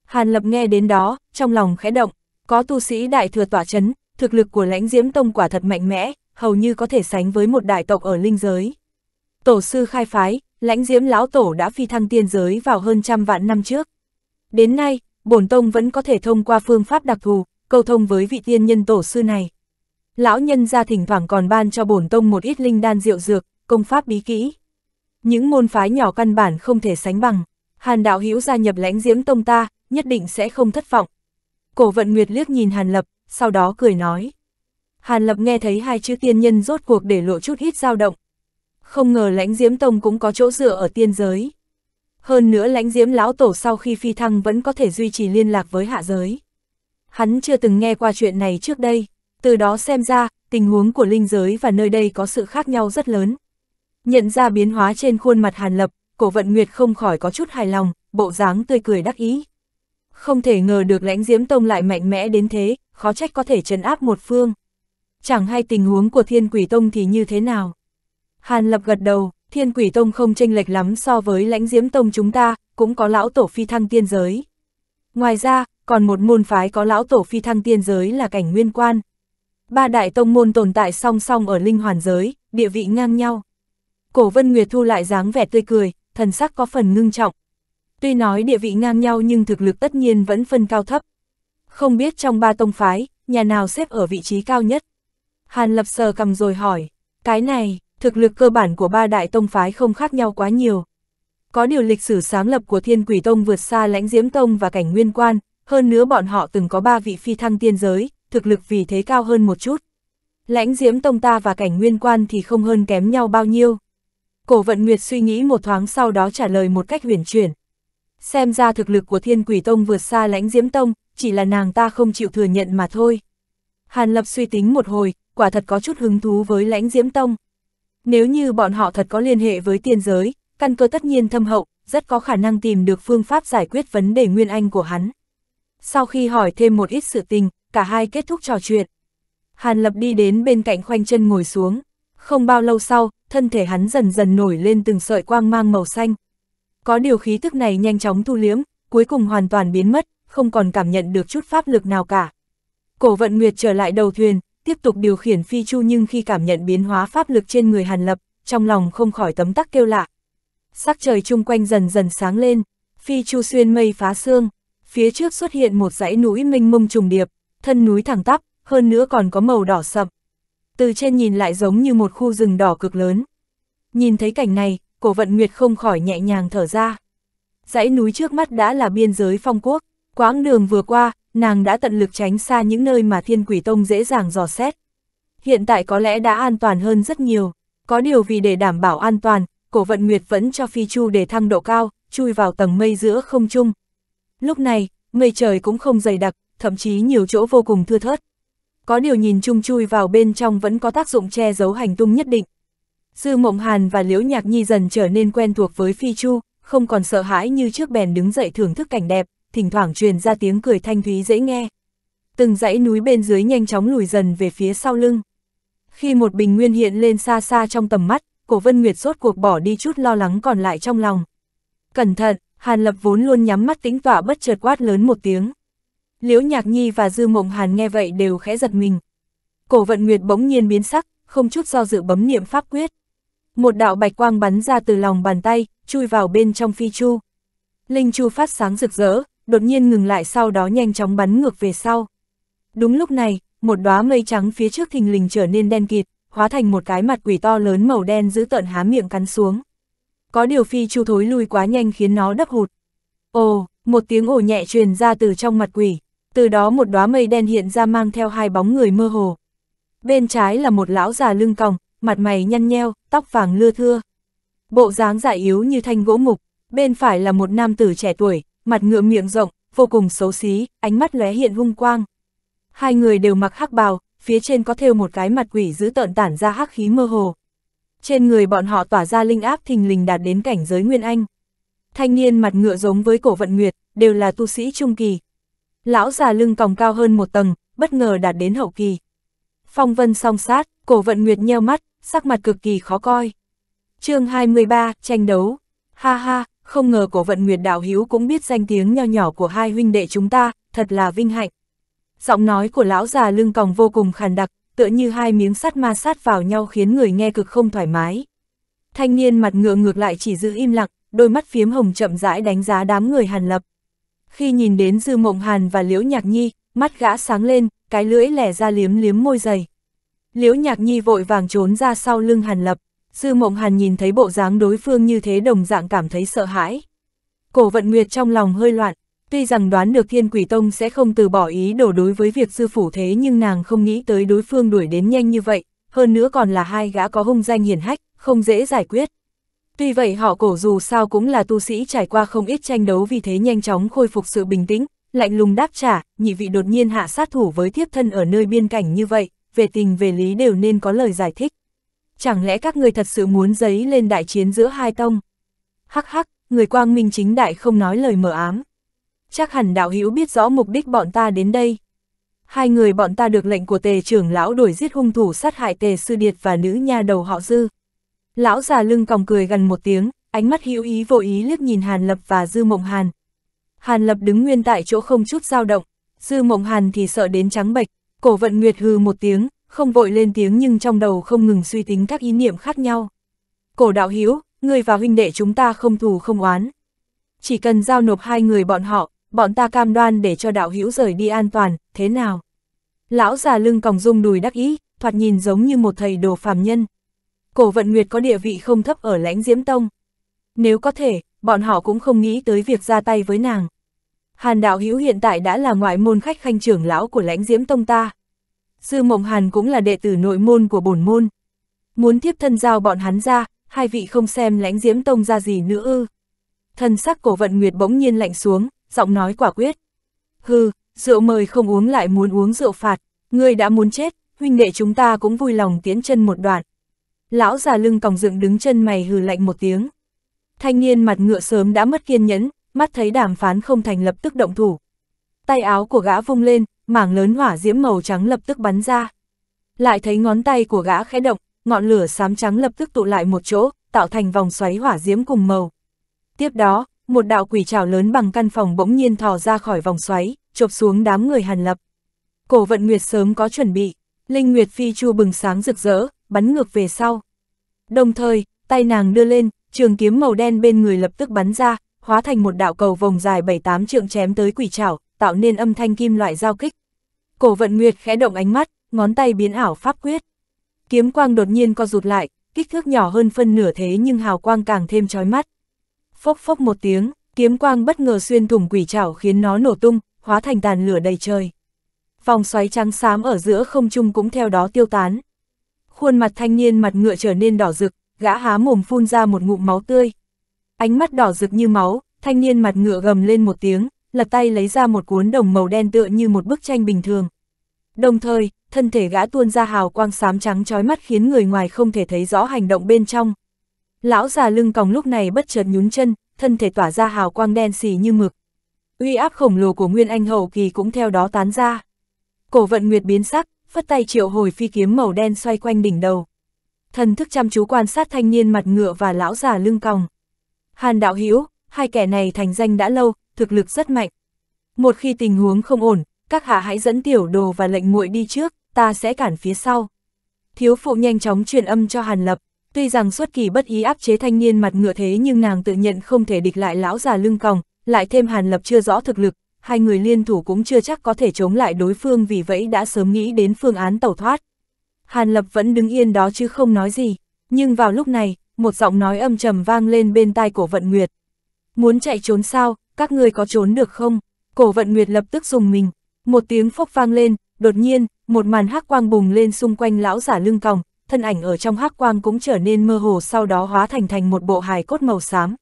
Hàn lập nghe đến đó, trong lòng khẽ động, có tu sĩ đại thừa tỏa chấn, thực lực của lãnh diễm tông quả thật mạnh mẽ, hầu như có thể sánh với một đại tộc ở linh giới. Tổ sư khai phái, lãnh diễm lão tổ đã phi thăng tiên giới vào hơn trăm vạn năm trước. Đến nay, bổn tông vẫn có thể thông qua phương pháp đặc thù, câu thông với vị tiên nhân tổ sư này. Lão nhân ra thỉnh thoảng còn ban cho bổn tông một ít linh đan diệu dược, công pháp bí kỹ. Những môn phái nhỏ căn bản không thể sánh bằng. Hàn đạo hữu gia nhập lãnh diễm tông ta, nhất định sẽ không thất vọng. Cổ vận nguyệt liếc nhìn Hàn Lập, sau đó cười nói. Hàn Lập nghe thấy hai chữ tiên nhân rốt cuộc để lộ chút ít dao động. Không ngờ lãnh diễm tông cũng có chỗ dựa ở tiên giới. Hơn nữa lãnh diễm lão tổ sau khi phi thăng vẫn có thể duy trì liên lạc với hạ giới. Hắn chưa từng nghe qua chuyện này trước đây. Từ đó xem ra, tình huống của linh giới và nơi đây có sự khác nhau rất lớn. Nhận ra biến hóa trên khuôn mặt Hàn Lập, cổ vận Nguyệt không khỏi có chút hài lòng, bộ dáng tươi cười đắc ý. Không thể ngờ được lãnh diễm tông lại mạnh mẽ đến thế, khó trách có thể trấn áp một phương. Chẳng hay tình huống của thiên quỷ tông thì như thế nào. Hàn Lập gật đầu, thiên quỷ tông không chênh lệch lắm so với lãnh diễm tông chúng ta, cũng có lão tổ phi thăng tiên giới. Ngoài ra, còn một môn phái có lão tổ phi thăng tiên giới là cảnh nguyên quan. Ba đại tông môn tồn tại song song ở linh hoàn giới, địa vị ngang nhau. Cổ Vân Nguyệt thu lại dáng vẻ tươi cười, thần sắc có phần ngưng trọng. Tuy nói địa vị ngang nhau nhưng thực lực tất nhiên vẫn phân cao thấp. Không biết trong ba tông phái, nhà nào xếp ở vị trí cao nhất? Hàn Lập sờ cầm rồi hỏi, cái này, thực lực cơ bản của ba đại tông phái không khác nhau quá nhiều. Có điều lịch sử sáng lập của Thiên Quỷ Tông vượt xa lãnh Diễm Tông và Cảnh Nguyên Quan, hơn nữa bọn họ từng có ba vị phi thăng tiên giới, thực lực vì thế cao hơn một chút. Lãnh diễm tông ta và cảnh nguyên quan thì không hơn kém nhau bao nhiêu. Cổ vận nguyệt suy nghĩ một thoáng sau đó trả lời một cách huyền chuyển. Xem ra thực lực của thiên quỷ tông vượt xa lãnh diễm tông, chỉ là nàng ta không chịu thừa nhận mà thôi. Hàn lập suy tính một hồi, quả thật có chút hứng thú với lãnh diễm tông. Nếu như bọn họ thật có liên hệ với tiên giới, căn cơ tất nhiên thâm hậu, rất có khả năng tìm được phương pháp giải quyết vấn đề nguyên anh của hắn. Sau khi hỏi thêm một ít sự tình, cả hai kết thúc trò chuyện. Hàn Lập đi đến bên cạnh khoanh chân ngồi xuống. Không bao lâu sau, thân thể hắn dần dần nổi lên từng sợi quang mang màu xanh. Có điều khí thức này nhanh chóng thu liếm, cuối cùng hoàn toàn biến mất, không còn cảm nhận được chút pháp lực nào cả. Cổ vận nguyệt trở lại đầu thuyền, tiếp tục điều khiển phi chu nhưng khi cảm nhận biến hóa pháp lực trên người Hàn Lập, trong lòng không khỏi tấm tắc kêu lạ. Sắc trời chung quanh dần dần sáng lên, phi chu xuyên mây phá xương, phía trước xuất hiện một dãy núi minh mông trùng điệp, thân núi thẳng tắp, hơn nữa còn có màu đỏ sậm. Từ trên nhìn lại giống như một khu rừng đỏ cực lớn. Nhìn thấy cảnh này, cổ vận nguyệt không khỏi nhẹ nhàng thở ra. Dãy núi trước mắt đã là biên giới phong quốc, quãng đường vừa qua, nàng đã tận lực tránh xa những nơi mà thiên quỷ tông dễ dàng dò xét. Hiện tại có lẽ đã an toàn hơn rất nhiều, có điều vì để đảm bảo an toàn, cổ vận nguyệt vẫn cho phi chu để thăng độ cao, chui vào tầng mây giữa không trung. Lúc này, mây trời cũng không dày đặc, thậm chí nhiều chỗ vô cùng thưa thớt. Có điều nhìn chung chui vào bên trong vẫn có tác dụng che giấu hành tung nhất định. Sư Mộng Hàn và Liễu Nhạc Nhi dần trở nên quen thuộc với Phi Chu, không còn sợ hãi như trước bèn đứng dậy thưởng thức cảnh đẹp, thỉnh thoảng truyền ra tiếng cười thanh thúy dễ nghe. Từng dãy núi bên dưới nhanh chóng lùi dần về phía sau lưng. Khi một bình nguyên hiện lên xa xa trong tầm mắt, cổ Vân Nguyệt rốt cuộc bỏ đi chút lo lắng còn lại trong lòng. Cẩn thận, Hàn Lập vốn luôn nhắm mắt tĩnh tọa bất chợt quát lớn một tiếng. Liễu Nhạc Nhi và Dư Mộng Hàn nghe vậy đều khẽ giật mình. Cổ vận nguyệt bỗng nhiên biến sắc, không chút do dự bấm niệm pháp quyết. Một đạo bạch quang bắn ra từ lòng bàn tay, chui vào bên trong phi chu. Linh chu phát sáng rực rỡ, đột nhiên ngừng lại sau đó nhanh chóng bắn ngược về sau. Đúng lúc này, một đóa mây trắng phía trước thình lình trở nên đen kịt, hóa thành một cái mặt quỷ to lớn màu đen giữ tợn há miệng cắn xuống. Có điều phi chu thối lui quá nhanh khiến nó đấp hụt. Ồ, một tiếng ồ nhẹ truyền ra từ trong mặt quỷ từ đó một đóa mây đen hiện ra mang theo hai bóng người mơ hồ. Bên trái là một lão già lưng còng, mặt mày nhăn nheo, tóc vàng lưa thưa. Bộ dáng dại yếu như thanh gỗ mục, bên phải là một nam tử trẻ tuổi, mặt ngượm miệng rộng, vô cùng xấu xí, ánh mắt lóe hiện hung quang. Hai người đều mặc hắc bào, phía trên có thêu một cái mặt quỷ giữ tợn tản ra hắc khí mơ hồ. Trên người bọn họ tỏa ra linh áp thình lình đạt đến cảnh giới Nguyên Anh. Thanh niên mặt ngựa giống với cổ vận nguyệt, đều là tu sĩ trung kỳ, lão già lưng còng cao hơn một tầng, bất ngờ đạt đến hậu kỳ. Phong vân song sát, cổ vận nguyệt nheo mắt, sắc mặt cực kỳ khó coi. chương 23, tranh đấu. Ha ha, không ngờ cổ vận nguyệt đạo hiếu cũng biết danh tiếng nho nhỏ của hai huynh đệ chúng ta, thật là vinh hạnh. Giọng nói của lão già lưng còng vô cùng khàn đặc, tựa như hai miếng sắt ma sát vào nhau khiến người nghe cực không thoải mái. Thanh niên mặt ngựa ngược lại chỉ giữ im lặng, đôi mắt phiếm hồng chậm rãi đánh giá đám người Hàn Lập. Khi nhìn đến Dư Mộng Hàn và Liễu Nhạc Nhi, mắt gã sáng lên, cái lưỡi lẻ ra liếm liếm môi dày. Liễu Nhạc Nhi vội vàng trốn ra sau lưng Hàn Lập, Dư Mộng Hàn nhìn thấy bộ dáng đối phương như thế đồng dạng cảm thấy sợ hãi. Cổ Vận Nguyệt trong lòng hơi loạn, tuy rằng đoán được Thiên Quỷ Tông sẽ không từ bỏ ý đồ đối với việc sư phủ thế nhưng nàng không nghĩ tới đối phương đuổi đến nhanh như vậy, hơn nữa còn là hai gã có hung danh hiển hách, không dễ giải quyết. Tuy vậy họ cổ dù sao cũng là tu sĩ trải qua không ít tranh đấu vì thế nhanh chóng khôi phục sự bình tĩnh, lạnh lùng đáp trả, nhị vị đột nhiên hạ sát thủ với thiếp thân ở nơi biên cảnh như vậy, về tình về lý đều nên có lời giải thích. Chẳng lẽ các người thật sự muốn giấy lên đại chiến giữa hai tông? Hắc hắc, người quang minh chính đại không nói lời mở ám. Chắc hẳn đạo hữu biết rõ mục đích bọn ta đến đây. Hai người bọn ta được lệnh của tề trưởng lão đuổi giết hung thủ sát hại tề sư điệt và nữ nha đầu họ dư. Lão già lưng còng cười gần một tiếng, ánh mắt hữu ý vô ý liếc nhìn Hàn Lập và Dư Mộng Hàn. Hàn Lập đứng nguyên tại chỗ không chút dao động, Dư Mộng Hàn thì sợ đến trắng bệch, cổ vận nguyệt hư một tiếng, không vội lên tiếng nhưng trong đầu không ngừng suy tính các ý niệm khác nhau. Cổ đạo Hiếu, người và huynh đệ chúng ta không thù không oán. Chỉ cần giao nộp hai người bọn họ, bọn ta cam đoan để cho đạo Hiếu rời đi an toàn, thế nào? Lão già lưng còng rung đùi đắc ý, thoạt nhìn giống như một thầy đồ phàm nhân, cổ vận nguyệt có địa vị không thấp ở lãnh diễm tông. Nếu có thể, bọn họ cũng không nghĩ tới việc ra tay với nàng. Hàn đạo hữu hiện tại đã là ngoại môn khách khanh trưởng lão của lãnh diễm tông ta. Sư Mộng Hàn cũng là đệ tử nội môn của bổn môn. Muốn thiếp thân giao bọn hắn ra, hai vị không xem lãnh diễm tông ra gì nữa ư. Thân sắc cổ vận nguyệt bỗng nhiên lạnh xuống, giọng nói quả quyết. Hừ, rượu mời không uống lại muốn uống rượu phạt, ngươi đã muốn chết, huynh đệ chúng ta cũng vui lòng tiến chân một đoạn, Lão già lưng còng dựng đứng chân mày hừ lạnh một tiếng. Thanh niên mặt ngựa sớm đã mất kiên nhẫn, mắt thấy đàm phán không thành lập tức động thủ. Tay áo của gã vung lên, mảng lớn hỏa diễm màu trắng lập tức bắn ra. Lại thấy ngón tay của gã khẽ động, ngọn lửa xám trắng lập tức tụ lại một chỗ, tạo thành vòng xoáy hỏa diễm cùng màu. Tiếp đó, một đạo quỷ trảo lớn bằng căn phòng bỗng nhiên thò ra khỏi vòng xoáy, chộp xuống đám người Hàn Lập. Cổ Vận Nguyệt sớm có chuẩn bị, Linh Nguyệt Phi Chu bừng sáng rực rỡ, bắn ngược về sau. Đồng thời, tay nàng đưa lên, trường kiếm màu đen bên người lập tức bắn ra, hóa thành một đạo cầu vòng dài 7-8 trượng chém tới quỷ trảo, tạo nên âm thanh kim loại giao kích. Cổ vận nguyệt khẽ động ánh mắt, ngón tay biến ảo pháp quyết. Kiếm quang đột nhiên co rụt lại, kích thước nhỏ hơn phân nửa thế nhưng hào quang càng thêm chói mắt. Phốc phốc một tiếng, kiếm quang bất ngờ xuyên thủng quỷ trảo khiến nó nổ tung, hóa thành tàn lửa đầy trời. Vòng xoáy trắng xám ở giữa không trung cũng theo đó tiêu tán khuôn mặt thanh niên mặt ngựa trở nên đỏ rực, gã há mồm phun ra một ngụm máu tươi. Ánh mắt đỏ rực như máu, thanh niên mặt ngựa gầm lên một tiếng, lật tay lấy ra một cuốn đồng màu đen tựa như một bức tranh bình thường. Đồng thời, thân thể gã tuôn ra hào quang xám trắng trói mắt khiến người ngoài không thể thấy rõ hành động bên trong. Lão già lưng còng lúc này bất chợt nhún chân, thân thể tỏa ra hào quang đen xì như mực. Uy áp khổng lồ của Nguyên Anh hậu kỳ cũng theo đó tán ra. Cổ vận nguyệt biến sắc, phất tay triệu hồi phi kiếm màu đen xoay quanh đỉnh đầu. Thần thức chăm chú quan sát thanh niên mặt ngựa và lão già lưng còng. Hàn đạo Hiếu, hai kẻ này thành danh đã lâu, thực lực rất mạnh. Một khi tình huống không ổn, các hạ hãy dẫn tiểu đồ và lệnh muội đi trước, ta sẽ cản phía sau. Thiếu phụ nhanh chóng truyền âm cho Hàn Lập, tuy rằng suốt kỳ bất ý áp chế thanh niên mặt ngựa thế nhưng nàng tự nhận không thể địch lại lão già lưng còng, lại thêm Hàn Lập chưa rõ thực lực, hai người liên thủ cũng chưa chắc có thể chống lại đối phương vì vậy đã sớm nghĩ đến phương án tẩu thoát. Hàn Lập vẫn đứng yên đó chứ không nói gì, nhưng vào lúc này, một giọng nói âm trầm vang lên bên tai cổ vận Nguyệt. Muốn chạy trốn sao, các ngươi có trốn được không? Cổ vận Nguyệt lập tức dùng mình, một tiếng phốc vang lên, đột nhiên, một màn hắc quang bùng lên xung quanh lão giả lưng còng, thân ảnh ở trong hắc quang cũng trở nên mơ hồ sau đó hóa thành thành một bộ hài cốt màu xám.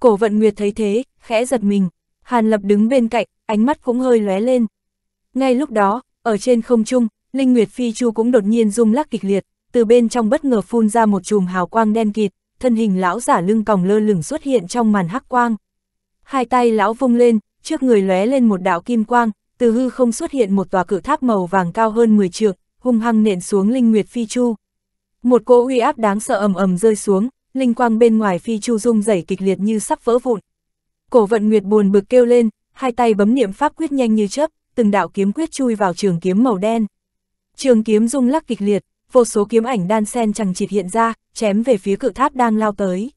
Cổ vận Nguyệt thấy thế, khẽ giật mình, Hàn Lập đứng bên cạnh, ánh mắt cũng hơi lóe lên. Ngay lúc đó, ở trên không trung, Linh Nguyệt Phi Chu cũng đột nhiên rung lắc kịch liệt, từ bên trong bất ngờ phun ra một chùm hào quang đen kịt, thân hình lão giả lưng còng lơ lửng xuất hiện trong màn hắc quang. Hai tay lão vung lên, trước người lóe lên một đạo kim quang, từ hư không xuất hiện một tòa cự tháp màu vàng cao hơn 10 trượng, hung hăng nện xuống Linh Nguyệt Phi Chu. Một cỗ uy áp đáng sợ ầm ầm rơi xuống, linh quang bên ngoài Phi Chu rung rẩy kịch liệt như sắp vỡ vụn, Cổ vận nguyệt buồn bực kêu lên, hai tay bấm niệm pháp quyết nhanh như chớp, từng đạo kiếm quyết chui vào trường kiếm màu đen. Trường kiếm rung lắc kịch liệt, vô số kiếm ảnh đan sen chẳng chịt hiện ra, chém về phía cự tháp đang lao tới.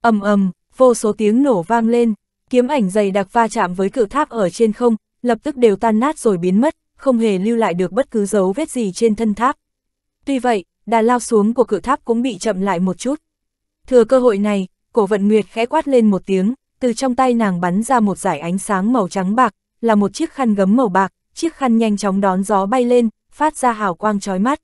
ầm ầm, vô số tiếng nổ vang lên, kiếm ảnh dày đặc va chạm với cự tháp ở trên không, lập tức đều tan nát rồi biến mất, không hề lưu lại được bất cứ dấu vết gì trên thân tháp. Tuy vậy, đà lao xuống của cự tháp cũng bị chậm lại một chút. Thừa cơ hội này, cổ vận nguyệt khẽ quát lên một tiếng, từ trong tay nàng bắn ra một dải ánh sáng màu trắng bạc, là một chiếc khăn gấm màu bạc, chiếc khăn nhanh chóng đón gió bay lên, phát ra hào quang chói mắt.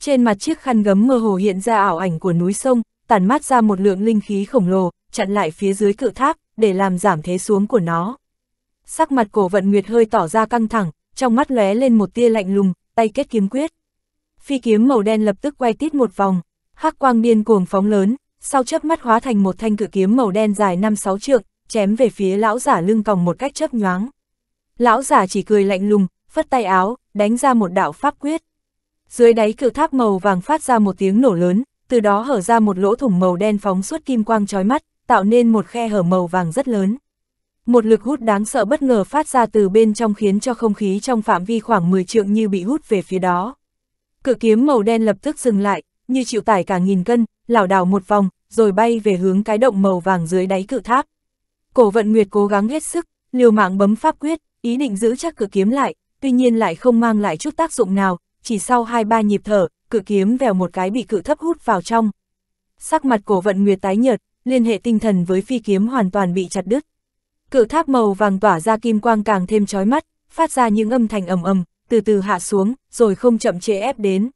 Trên mặt chiếc khăn gấm mơ hồ hiện ra ảo ảnh của núi sông, tản mát ra một lượng linh khí khổng lồ, chặn lại phía dưới cự tháp, để làm giảm thế xuống của nó. Sắc mặt cổ vận nguyệt hơi tỏ ra căng thẳng, trong mắt lóe lên một tia lạnh lùng, tay kết kiếm quyết. Phi kiếm màu đen lập tức quay tít một vòng, hắc quang điên cuồng phóng lớn, sau chớp mắt hóa thành một thanh cự kiếm màu đen dài 5-6 trượng, chém về phía lão giả lưng còng một cách chớp nhoáng. Lão giả chỉ cười lạnh lùng, phất tay áo, đánh ra một đạo pháp quyết. Dưới đáy cự tháp màu vàng phát ra một tiếng nổ lớn, từ đó hở ra một lỗ thủng màu đen phóng suốt kim quang chói mắt, tạo nên một khe hở màu vàng rất lớn. Một lực hút đáng sợ bất ngờ phát ra từ bên trong khiến cho không khí trong phạm vi khoảng 10 trượng như bị hút về phía đó. Cự kiếm màu đen lập tức dừng lại, như chịu tải cả nghìn cân, lảo đảo một vòng, rồi bay về hướng cái động màu vàng dưới đáy cự tháp. Cổ vận nguyệt cố gắng hết sức, liều mạng bấm pháp quyết, ý định giữ chắc cự kiếm lại, tuy nhiên lại không mang lại chút tác dụng nào, chỉ sau hai ba nhịp thở, cự kiếm vèo một cái bị cự thấp hút vào trong. Sắc mặt cổ vận nguyệt tái nhợt, liên hệ tinh thần với phi kiếm hoàn toàn bị chặt đứt. Cự tháp màu vàng tỏa ra kim quang càng thêm chói mắt, phát ra những âm thanh ầm ầm, từ từ hạ xuống, rồi không chậm chế ép đến.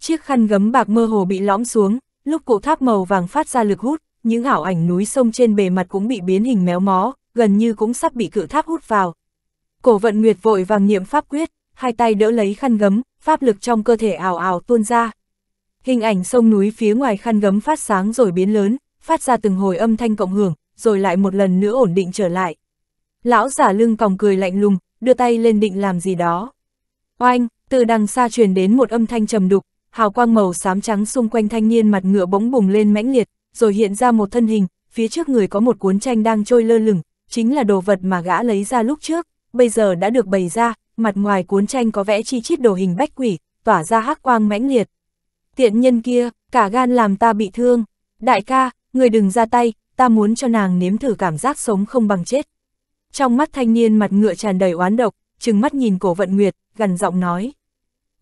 Chiếc khăn gấm bạc mơ hồ bị lõm xuống, lúc cụ tháp màu vàng phát ra lực hút, những ảo ảnh núi sông trên bề mặt cũng bị biến hình méo mó, gần như cũng sắp bị cự tháp hút vào. Cổ vận nguyệt vội vàng niệm pháp quyết, hai tay đỡ lấy khăn gấm, pháp lực trong cơ thể ảo ảo tuôn ra. Hình ảnh sông núi phía ngoài khăn gấm phát sáng rồi biến lớn, phát ra từng hồi âm thanh cộng hưởng, rồi lại một lần nữa ổn định trở lại. Lão giả lưng còng cười lạnh lùng, đưa tay lên định làm gì đó. Oanh, từ đằng xa truyền đến một âm thanh trầm đục, hào quang màu xám trắng xung quanh thanh niên mặt ngựa bỗng bùng lên mãnh liệt, rồi hiện ra một thân hình, phía trước người có một cuốn tranh đang trôi lơ lửng, chính là đồ vật mà gã lấy ra lúc trước, bây giờ đã được bày ra, mặt ngoài cuốn tranh có vẽ chi chít đồ hình bách quỷ, tỏa ra hắc quang mãnh liệt. Tiện nhân kia, cả gan làm ta bị thương. Đại ca, người đừng ra tay, ta muốn cho nàng nếm thử cảm giác sống không bằng chết. Trong mắt thanh niên mặt ngựa tràn đầy oán độc, trừng mắt nhìn cổ vận nguyệt, gần giọng nói.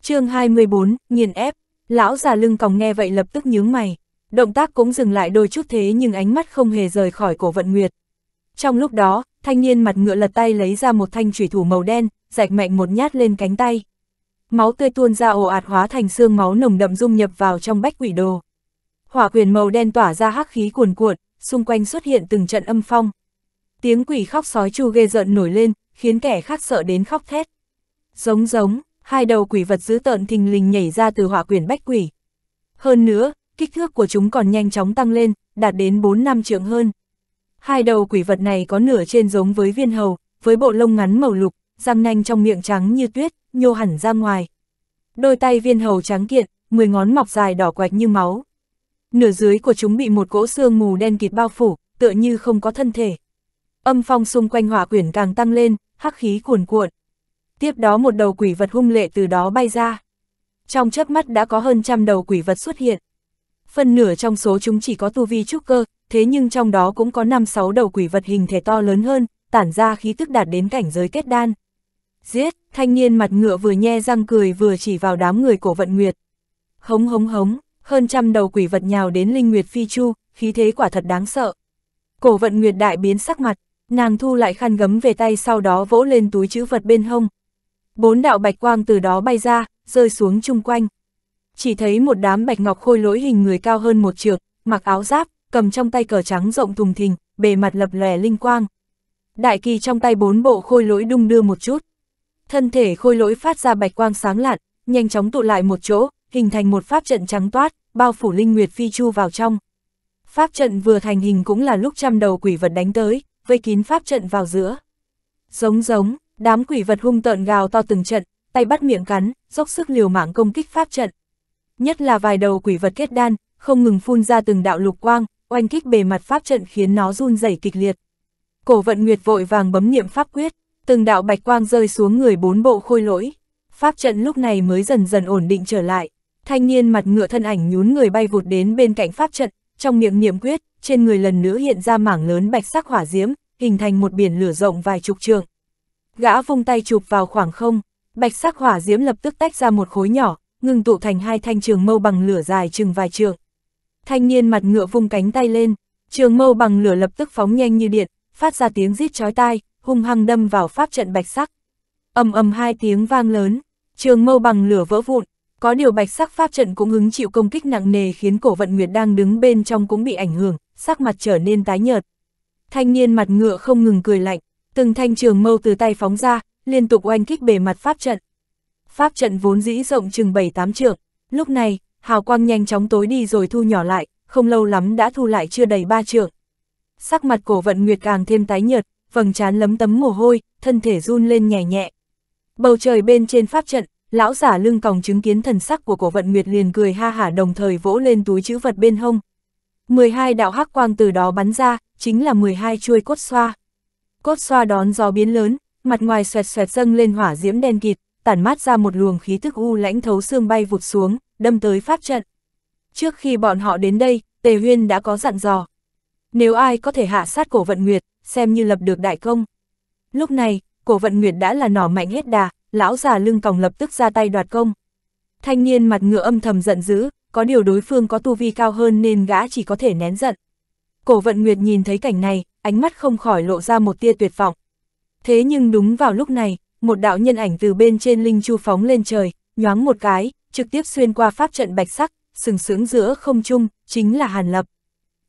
chương 24, nghiền ép. Lão già lưng còng nghe vậy lập tức nhướng mày, động tác cũng dừng lại đôi chút thế nhưng ánh mắt không hề rời khỏi cổ vận nguyệt. Trong lúc đó, thanh niên mặt ngựa lật tay lấy ra một thanh thủy thủ màu đen, rạch mạnh một nhát lên cánh tay. Máu tươi tuôn ra ồ ạt hóa thành xương máu nồng đậm dung nhập vào trong bách quỷ đồ. Hỏa quyền màu đen tỏa ra hắc khí cuồn cuộn, xung quanh xuất hiện từng trận âm phong. Tiếng quỷ khóc sói chu ghê rợn nổi lên, khiến kẻ khác sợ đến khóc thét. Giống giống, hai đầu quỷ vật dữ tợn thình lình nhảy ra từ hỏa quyển bách quỷ. Hơn nữa, kích thước của chúng còn nhanh chóng tăng lên, đạt đến 4 năm trượng hơn. Hai đầu quỷ vật này có nửa trên giống với viên hầu, với bộ lông ngắn màu lục, răng nanh trong miệng trắng như tuyết, nhô hẳn ra ngoài. Đôi tay viên hầu trắng kiện, 10 ngón mọc dài đỏ quạch như máu. Nửa dưới của chúng bị một cỗ xương mù đen kịt bao phủ, tựa như không có thân thể. Âm phong xung quanh hỏa quyển càng tăng lên, hắc khí cuồn cuộn. Tiếp đó một đầu quỷ vật hung lệ từ đó bay ra. Trong chớp mắt đã có hơn trăm đầu quỷ vật xuất hiện. Phần nửa trong số chúng chỉ có tu vi trúc cơ, thế nhưng trong đó cũng có 5-6 đầu quỷ vật hình thể to lớn hơn, tản ra khí tức đạt đến cảnh giới kết đan. Giết, thanh niên mặt ngựa vừa nhe răng cười vừa chỉ vào đám người cổ vận nguyệt. Hống hống hống, hơn trăm đầu quỷ vật nhào đến linh nguyệt phi chu, khí thế quả thật đáng sợ. Cổ vận nguyệt đại biến sắc mặt, nàng thu lại khăn gấm về tay sau đó vỗ lên túi chữ vật bên hông, Bốn đạo bạch quang từ đó bay ra, rơi xuống chung quanh. Chỉ thấy một đám bạch ngọc khôi lỗi hình người cao hơn một trượng, mặc áo giáp, cầm trong tay cờ trắng rộng thùng thình, bề mặt lập lòe linh quang. Đại kỳ trong tay bốn bộ khôi lỗi đung đưa một chút. Thân thể khôi lỗi phát ra bạch quang sáng lạn, nhanh chóng tụ lại một chỗ, hình thành một pháp trận trắng toát, bao phủ linh nguyệt phi chu vào trong. Pháp trận vừa thành hình cũng là lúc trăm đầu quỷ vật đánh tới, vây kín pháp trận vào giữa. Giống giống, Đám quỷ vật hung tợn gào to từng trận, tay bắt miệng cắn, dốc sức liều mạng công kích pháp trận. Nhất là vài đầu quỷ vật kết đan, không ngừng phun ra từng đạo lục quang, oanh kích bề mặt pháp trận khiến nó run rẩy kịch liệt. Cổ vận nguyệt vội vàng bấm niệm pháp quyết, từng đạo bạch quang rơi xuống người bốn bộ khôi lỗi. Pháp trận lúc này mới dần dần ổn định trở lại. Thanh niên mặt ngựa thân ảnh nhún người bay vụt đến bên cạnh pháp trận, trong miệng niệm quyết, trên người lần nữa hiện ra mảng lớn bạch sắc hỏa diễm, hình thành một biển lửa rộng vài chục trượng. Gã vung tay chụp vào khoảng không, bạch sắc hỏa diễm lập tức tách ra một khối nhỏ, ngừng tụ thành hai thanh trường mâu bằng lửa dài chừng vài trượng. Thanh niên mặt ngựa vung cánh tay lên, trường mâu bằng lửa lập tức phóng nhanh như điện, phát ra tiếng rít chói tai, hung hăng đâm vào pháp trận bạch sắc. Ầm ầm hai tiếng vang lớn, trường mâu bằng lửa vỡ vụn, có điều bạch sắc pháp trận cũng hứng chịu công kích nặng nề khiến Cổ Vận Nguyệt đang đứng bên trong cũng bị ảnh hưởng, sắc mặt trở nên tái nhợt. Thanh niên mặt ngựa không ngừng cười lạnh, từng thanh trường mâu từ tay phóng ra, liên tục oanh kích bề mặt pháp trận. Pháp trận vốn dĩ rộng chừng 7-8 trượng, lúc này, hào quang nhanh chóng tối đi rồi thu nhỏ lại, không lâu lắm đã thu lại chưa đầy 3 trượng. Sắc mặt cổ vận nguyệt càng thêm tái nhợt, vầng trán lấm tấm mồ hôi, thân thể run lên nhẹ nhẹ. Bầu trời bên trên pháp trận, lão giả lưng còng chứng kiến thần sắc của cổ vận nguyệt liền cười ha hả đồng thời vỗ lên túi chữ vật bên hông. 12 đạo hắc quang từ đó bắn ra, chính là 12 chuôi cốt xoa. Cốt xoa đón gió biến lớn, mặt ngoài xoẹt xoẹt dâng lên hỏa diễm đen kịt, tản mát ra một luồng khí thức u lãnh thấu xương bay vụt xuống, đâm tới pháp trận. Trước khi bọn họ đến đây, Tề Huyên đã có dặn dò. Nếu ai có thể hạ sát cổ vận nguyệt, xem như lập được đại công. Lúc này, cổ vận nguyệt đã là nỏ mạnh hết đà, lão già lưng còng lập tức ra tay đoạt công. Thanh niên mặt ngựa âm thầm giận dữ, có điều đối phương có tu vi cao hơn nên gã chỉ có thể nén giận. Cổ vận nguyệt nhìn thấy cảnh này, ánh mắt không khỏi lộ ra một tia tuyệt vọng. Thế nhưng đúng vào lúc này, một đạo nhân ảnh từ bên trên linh chu phóng lên trời, nhoáng một cái, trực tiếp xuyên qua pháp trận bạch sắc, sừng sững giữa không trung, chính là Hàn Lập.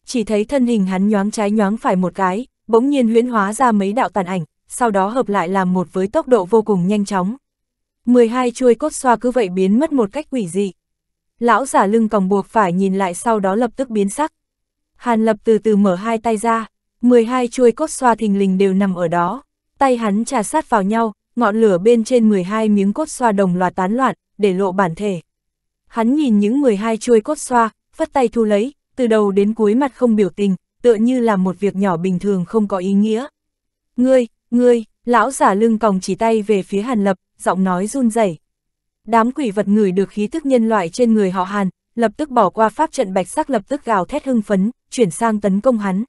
Chỉ thấy thân hình hắn nhoáng trái nhoáng phải một cái, bỗng nhiên huyễn hóa ra mấy đạo tàn ảnh, sau đó hợp lại làm một với tốc độ vô cùng nhanh chóng. 12 chuôi cốt xoa cứ vậy biến mất một cách quỷ dị. Lão giả lưng còng buộc phải nhìn lại sau đó lập tức biến sắc. Hàn Lập từ từ mở hai tay ra, 12 chuôi cốt xoa thình lình đều nằm ở đó, tay hắn trà sát vào nhau, ngọn lửa bên trên 12 miếng cốt xoa đồng loạt tán loạn, để lộ bản thể. Hắn nhìn những 12 chuôi cốt xoa, phất tay thu lấy, từ đầu đến cuối mặt không biểu tình, tựa như là một việc nhỏ bình thường không có ý nghĩa. Ngươi, ngươi, lão giả lưng còng chỉ tay về phía Hàn Lập, giọng nói run rẩy. Đám quỷ vật ngửi được khí tức nhân loại trên người họ Hàn, lập tức bỏ qua pháp trận bạch sắc lập tức gào thét hưng phấn, chuyển sang tấn công hắn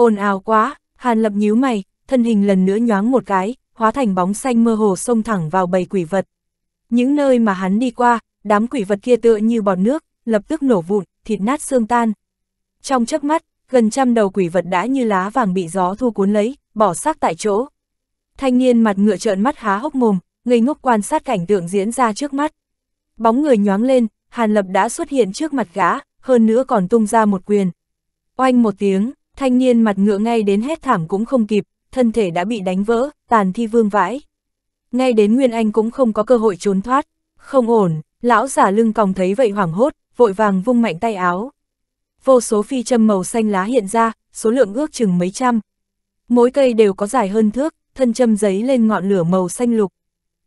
ồn ào quá, Hàn Lập nhíu mày, thân hình lần nữa nhoáng một cái, hóa thành bóng xanh mơ hồ xông thẳng vào bầy quỷ vật. Những nơi mà hắn đi qua, đám quỷ vật kia tựa như bọt nước, lập tức nổ vụn, thịt nát xương tan. Trong chớp mắt, gần trăm đầu quỷ vật đã như lá vàng bị gió thu cuốn lấy, bỏ xác tại chỗ. Thanh niên mặt ngựa trợn mắt há hốc mồm, ngây ngốc quan sát cảnh tượng diễn ra trước mắt. Bóng người nhoáng lên, Hàn Lập đã xuất hiện trước mặt gã, hơn nữa còn tung ra một quyền. Oanh một tiếng, Thanh niên mặt ngựa ngay đến hét thảm cũng không kịp, thân thể đã bị đánh vỡ, tàn thi vương vãi. Ngay đến Nguyên Anh cũng không có cơ hội trốn thoát, không ổn, lão giả lưng còng thấy vậy hoảng hốt, vội vàng vung mạnh tay áo. Vô số phi châm màu xanh lá hiện ra, số lượng ước chừng mấy trăm. Mỗi cây đều có dài hơn thước, thân châm giấy lên ngọn lửa màu xanh lục.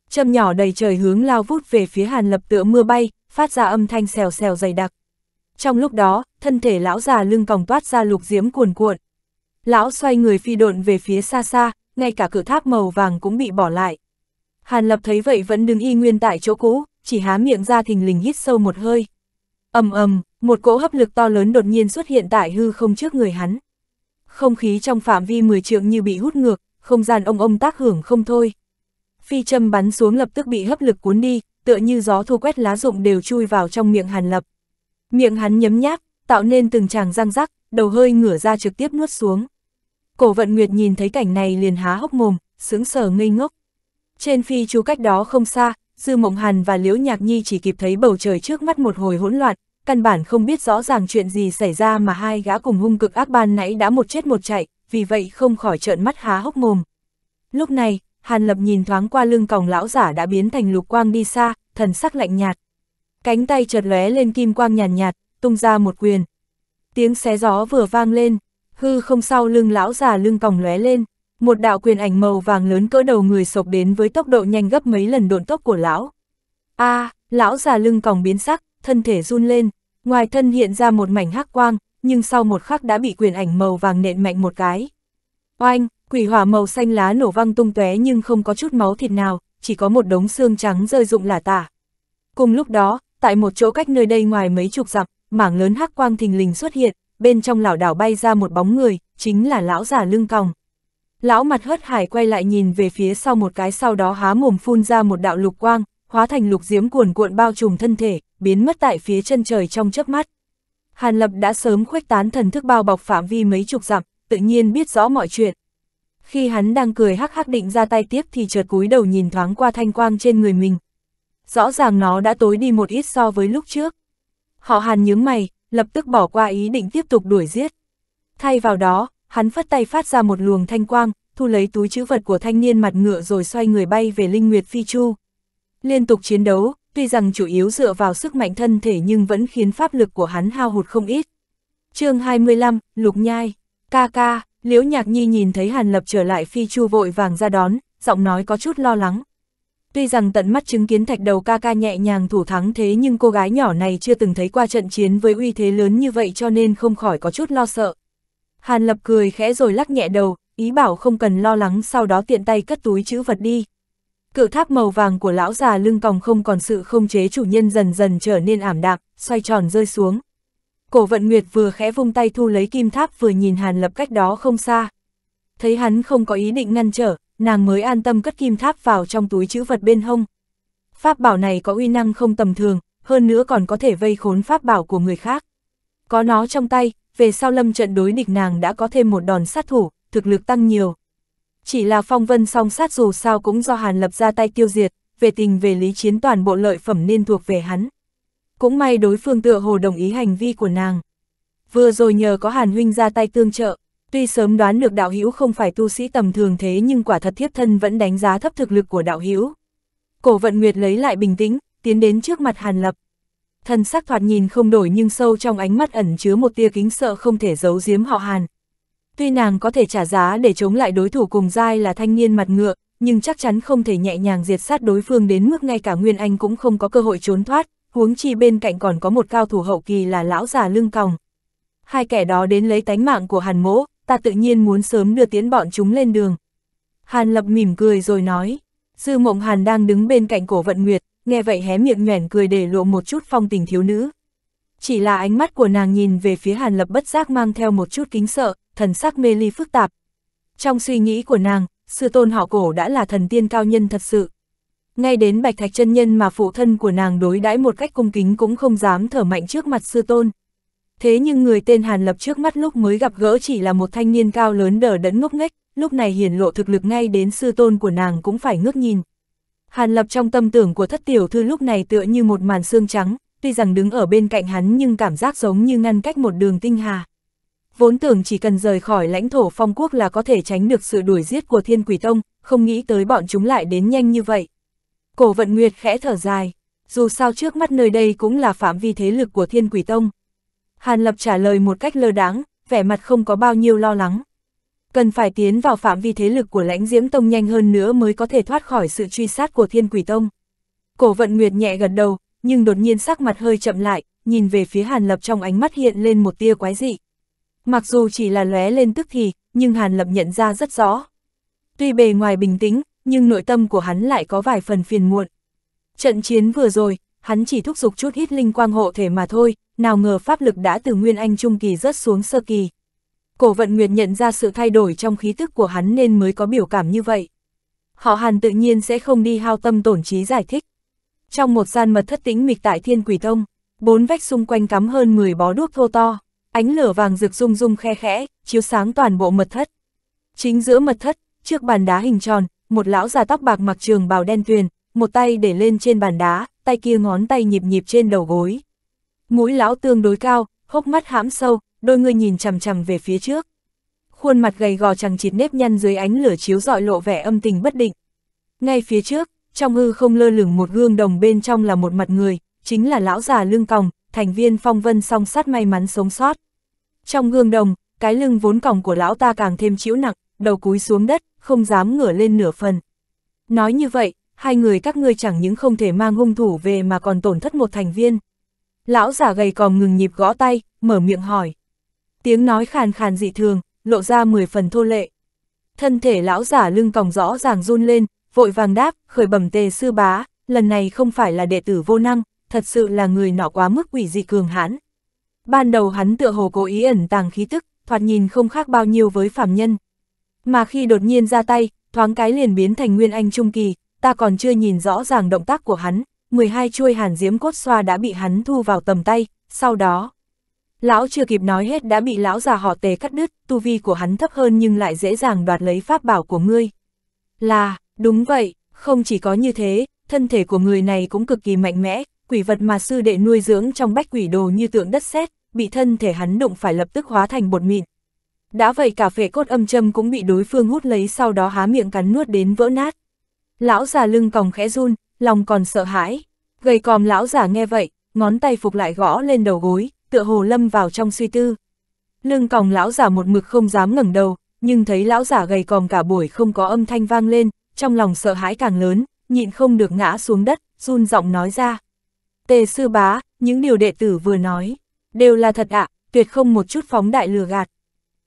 Châm nhỏ đầy trời hướng lao vút về phía Hàn Lập tựa mưa bay, phát ra âm thanh xèo xèo dày đặc. Trong lúc đó, thân thể lão già lưng còng toát ra lục diễm cuồn cuộn. Lão xoay người phi độn về phía xa xa, ngay cả cửa tháp màu vàng cũng bị bỏ lại. Hàn Lập thấy vậy vẫn đứng y nguyên tại chỗ cũ, chỉ há miệng ra thình lình hít sâu một hơi. ầm ầm, một cỗ hấp lực to lớn đột nhiên xuất hiện tại hư không trước người hắn. Không khí trong phạm vi 10 trượng như bị hút ngược, không gian ông ông tác hưởng không thôi. Phi châm bắn xuống lập tức bị hấp lực cuốn đi, tựa như gió thu quét lá rụng đều chui vào trong miệng Hàn Lập. Miệng hắn nhấm nháp, tạo nên từng chàng răng rắc, đầu hơi ngửa ra trực tiếp nuốt xuống. Cổ vận nguyệt nhìn thấy cảnh này liền há hốc mồm, sướng sở ngây ngốc. Trên phi chú cách đó không xa, Dư Mộng Hàn và Liễu Nhạc Nhi chỉ kịp thấy bầu trời trước mắt một hồi hỗn loạn, căn bản không biết rõ ràng chuyện gì xảy ra mà hai gã cùng hung cực ác ban nãy đã một chết một chạy, vì vậy không khỏi trợn mắt há hốc mồm. Lúc này, Hàn Lập nhìn thoáng qua lưng còng lão giả đã biến thành lục quang đi xa, thần sắc lạnh nhạt cánh tay chợt lóe lên kim quang nhàn nhạt, nhạt, tung ra một quyền. Tiếng xé gió vừa vang lên, hư không sau lưng lão già lưng còng lóe lên, một đạo quyền ảnh màu vàng lớn cỡ đầu người sộc đến với tốc độ nhanh gấp mấy lần độn tốc của lão. A, à, lão già lưng còng biến sắc, thân thể run lên, ngoài thân hiện ra một mảnh hắc quang, nhưng sau một khắc đã bị quyền ảnh màu vàng nện mạnh một cái. Oanh, quỷ hỏa màu xanh lá nổ văng tung tóe nhưng không có chút máu thịt nào, chỉ có một đống xương trắng rơi rụng là tả. Cùng lúc đó, tại một chỗ cách nơi đây ngoài mấy chục dặm, mảng lớn hắc quang thình lình xuất hiện, bên trong lão đảo bay ra một bóng người, chính là lão già lưng còng. Lão mặt hớt hải quay lại nhìn về phía sau một cái sau đó há mồm phun ra một đạo lục quang, hóa thành lục diếm cuồn cuộn bao trùm thân thể, biến mất tại phía chân trời trong chớp mắt. Hàn Lập đã sớm khuếch tán thần thức bao bọc phạm vi mấy chục dặm, tự nhiên biết rõ mọi chuyện. Khi hắn đang cười hắc hắc định ra tay tiếp thì chợt cúi đầu nhìn thoáng qua thanh quang trên người mình, rõ ràng nó đã tối đi một ít so với lúc trước. Họ hàn nhướng mày, lập tức bỏ qua ý định tiếp tục đuổi giết. Thay vào đó, hắn phất tay phát ra một luồng thanh quang, thu lấy túi chữ vật của thanh niên mặt ngựa rồi xoay người bay về Linh Nguyệt Phi Chu. Liên tục chiến đấu, tuy rằng chủ yếu dựa vào sức mạnh thân thể nhưng vẫn khiến pháp lực của hắn hao hụt không ít. chương 25, Lục Nhai, ca ca, Liễu Nhạc Nhi nhìn thấy Hàn Lập trở lại Phi Chu vội vàng ra đón, giọng nói có chút lo lắng, Tuy rằng tận mắt chứng kiến thạch đầu ca ca nhẹ nhàng thủ thắng thế nhưng cô gái nhỏ này chưa từng thấy qua trận chiến với uy thế lớn như vậy cho nên không khỏi có chút lo sợ. Hàn lập cười khẽ rồi lắc nhẹ đầu, ý bảo không cần lo lắng sau đó tiện tay cất túi chữ vật đi. Cự tháp màu vàng của lão già lưng còng không còn sự không chế chủ nhân dần dần trở nên ảm đạm, xoay tròn rơi xuống. Cổ vận nguyệt vừa khẽ vung tay thu lấy kim tháp vừa nhìn Hàn lập cách đó không xa. Thấy hắn không có ý định ngăn trở, nàng mới an tâm cất kim tháp vào trong túi chữ vật bên hông. Pháp bảo này có uy năng không tầm thường, hơn nữa còn có thể vây khốn pháp bảo của người khác. Có nó trong tay, về sau lâm trận đối địch nàng đã có thêm một đòn sát thủ, thực lực tăng nhiều. Chỉ là phong vân song sát dù sao cũng do Hàn Lập ra tay tiêu diệt, về tình về lý chiến toàn bộ lợi phẩm nên thuộc về hắn. Cũng may đối phương tựa hồ đồng ý hành vi của nàng. Vừa rồi nhờ có Hàn Huynh ra tay tương trợ, Tuy sớm đoán được đạo hữu không phải tu sĩ tầm thường thế nhưng quả thật thiếp thân vẫn đánh giá thấp thực lực của đạo hữu. Cổ vận nguyệt lấy lại bình tĩnh, tiến đến trước mặt Hàn Lập. Thần sắc thoạt nhìn không đổi nhưng sâu trong ánh mắt ẩn chứa một tia kính sợ không thể giấu giếm họ Hàn. Tuy nàng có thể trả giá để chống lại đối thủ cùng giai là thanh niên mặt ngựa, nhưng chắc chắn không thể nhẹ nhàng diệt sát đối phương đến mức ngay cả Nguyên Anh cũng không có cơ hội trốn thoát, huống chi bên cạnh còn có một cao thủ hậu kỳ là lão già lưng còng. Hai kẻ đó đến lấy tánh mạng của Hàn Mỗ, ta tự nhiên muốn sớm đưa tiến bọn chúng lên đường. Hàn Lập mỉm cười rồi nói, Sư Mộng Hàn đang đứng bên cạnh cổ vận nguyệt, nghe vậy hé miệng nhoẻn cười để lộ một chút phong tình thiếu nữ. Chỉ là ánh mắt của nàng nhìn về phía Hàn Lập bất giác mang theo một chút kính sợ, thần sắc mê ly phức tạp. Trong suy nghĩ của nàng, sư tôn họ cổ đã là thần tiên cao nhân thật sự. Ngay đến bạch thạch chân nhân mà phụ thân của nàng đối đãi một cách cung kính cũng không dám thở mạnh trước mặt sư tôn thế nhưng người tên Hàn Lập trước mắt lúc mới gặp gỡ chỉ là một thanh niên cao lớn đờ đẫn ngốc nghếch, lúc này hiển lộ thực lực ngay đến sư tôn của nàng cũng phải ngước nhìn. Hàn Lập trong tâm tưởng của thất tiểu thư lúc này tựa như một màn xương trắng, tuy rằng đứng ở bên cạnh hắn nhưng cảm giác giống như ngăn cách một đường tinh hà. Vốn tưởng chỉ cần rời khỏi lãnh thổ phong quốc là có thể tránh được sự đuổi giết của thiên quỷ tông, không nghĩ tới bọn chúng lại đến nhanh như vậy. Cổ vận nguyệt khẽ thở dài, dù sao trước mắt nơi đây cũng là phạm vi thế lực của thiên quỷ tông, Hàn Lập trả lời một cách lơ đáng, vẻ mặt không có bao nhiêu lo lắng. Cần phải tiến vào phạm vi thế lực của lãnh diễm tông nhanh hơn nữa mới có thể thoát khỏi sự truy sát của thiên quỷ tông. Cổ vận nguyệt nhẹ gật đầu, nhưng đột nhiên sắc mặt hơi chậm lại, nhìn về phía Hàn Lập trong ánh mắt hiện lên một tia quái dị. Mặc dù chỉ là lóe lên tức thì, nhưng Hàn Lập nhận ra rất rõ. Tuy bề ngoài bình tĩnh, nhưng nội tâm của hắn lại có vài phần phiền muộn. Trận chiến vừa rồi, hắn chỉ thúc giục chút hít linh quang hộ thể mà thôi, nào ngờ pháp lực đã từ nguyên anh trung kỳ rớt xuống sơ kỳ. Cổ vận nguyệt nhận ra sự thay đổi trong khí tức của hắn nên mới có biểu cảm như vậy. Họ hàn tự nhiên sẽ không đi hao tâm tổn trí giải thích. Trong một gian mật thất tĩnh mịch tại thiên quỷ tông, bốn vách xung quanh cắm hơn 10 bó đuốc thô to, ánh lửa vàng rực rung rung khe khẽ, chiếu sáng toàn bộ mật thất. Chính giữa mật thất, trước bàn đá hình tròn, một lão già tóc bạc mặc trường bào đen tuyền, một tay để lên trên bàn đá, tay kia ngón tay nhịp nhịp trên đầu gối. Mũi lão tương đối cao, hốc mắt hãm sâu, đôi người nhìn chằm chằm về phía trước. Khuôn mặt gầy gò chẳng chịt nếp nhăn dưới ánh lửa chiếu dọi lộ vẻ âm tình bất định. Ngay phía trước, trong hư không lơ lửng một gương đồng bên trong là một mặt người, chính là lão già lương còng, thành viên phong vân song sát may mắn sống sót. Trong gương đồng, cái lưng vốn còng của lão ta càng thêm chịu nặng, đầu cúi xuống đất, không dám ngửa lên nửa phần. Nói như vậy, hai người các ngươi chẳng những không thể mang hung thủ về mà còn tổn thất một thành viên. Lão giả gầy còm ngừng nhịp gõ tay, mở miệng hỏi. Tiếng nói khàn khàn dị thường, lộ ra 10 phần thô lệ. Thân thể lão giả lưng còng rõ ràng run lên, vội vàng đáp, khởi bẩm tề sư bá, lần này không phải là đệ tử vô năng, thật sự là người nọ quá mức quỷ dị cường hãn. Ban đầu hắn tựa hồ cố ý ẩn tàng khí tức, thoạt nhìn không khác bao nhiêu với phàm nhân. Mà khi đột nhiên ra tay, thoáng cái liền biến thành nguyên anh trung kỳ, ta còn chưa nhìn rõ ràng động tác của hắn, 12 chuôi hàn diếm cốt xoa đã bị hắn thu vào tầm tay, sau đó... Lão chưa kịp nói hết đã bị lão già họ tề cắt đứt, tu vi của hắn thấp hơn nhưng lại dễ dàng đoạt lấy pháp bảo của ngươi. Là, đúng vậy, không chỉ có như thế, thân thể của người này cũng cực kỳ mạnh mẽ, quỷ vật mà sư đệ nuôi dưỡng trong bách quỷ đồ như tượng đất sét, bị thân thể hắn đụng phải lập tức hóa thành bột mịn. Đã vậy cả phệ cốt âm châm cũng bị đối phương hút lấy sau đó há miệng cắn nuốt đến vỡ nát. Lão già lưng còng khẽ run, lòng còn sợ hãi. Gầy còm lão già nghe vậy, ngón tay phục lại gõ lên đầu gối, tựa hồ lâm vào trong suy tư. Lưng còng lão già một mực không dám ngẩng đầu, nhưng thấy lão già gầy còm cả buổi không có âm thanh vang lên, trong lòng sợ hãi càng lớn, nhịn không được ngã xuống đất, run giọng nói ra. Tề sư bá, những điều đệ tử vừa nói, đều là thật ạ, tuyệt không một chút phóng đại lừa gạt.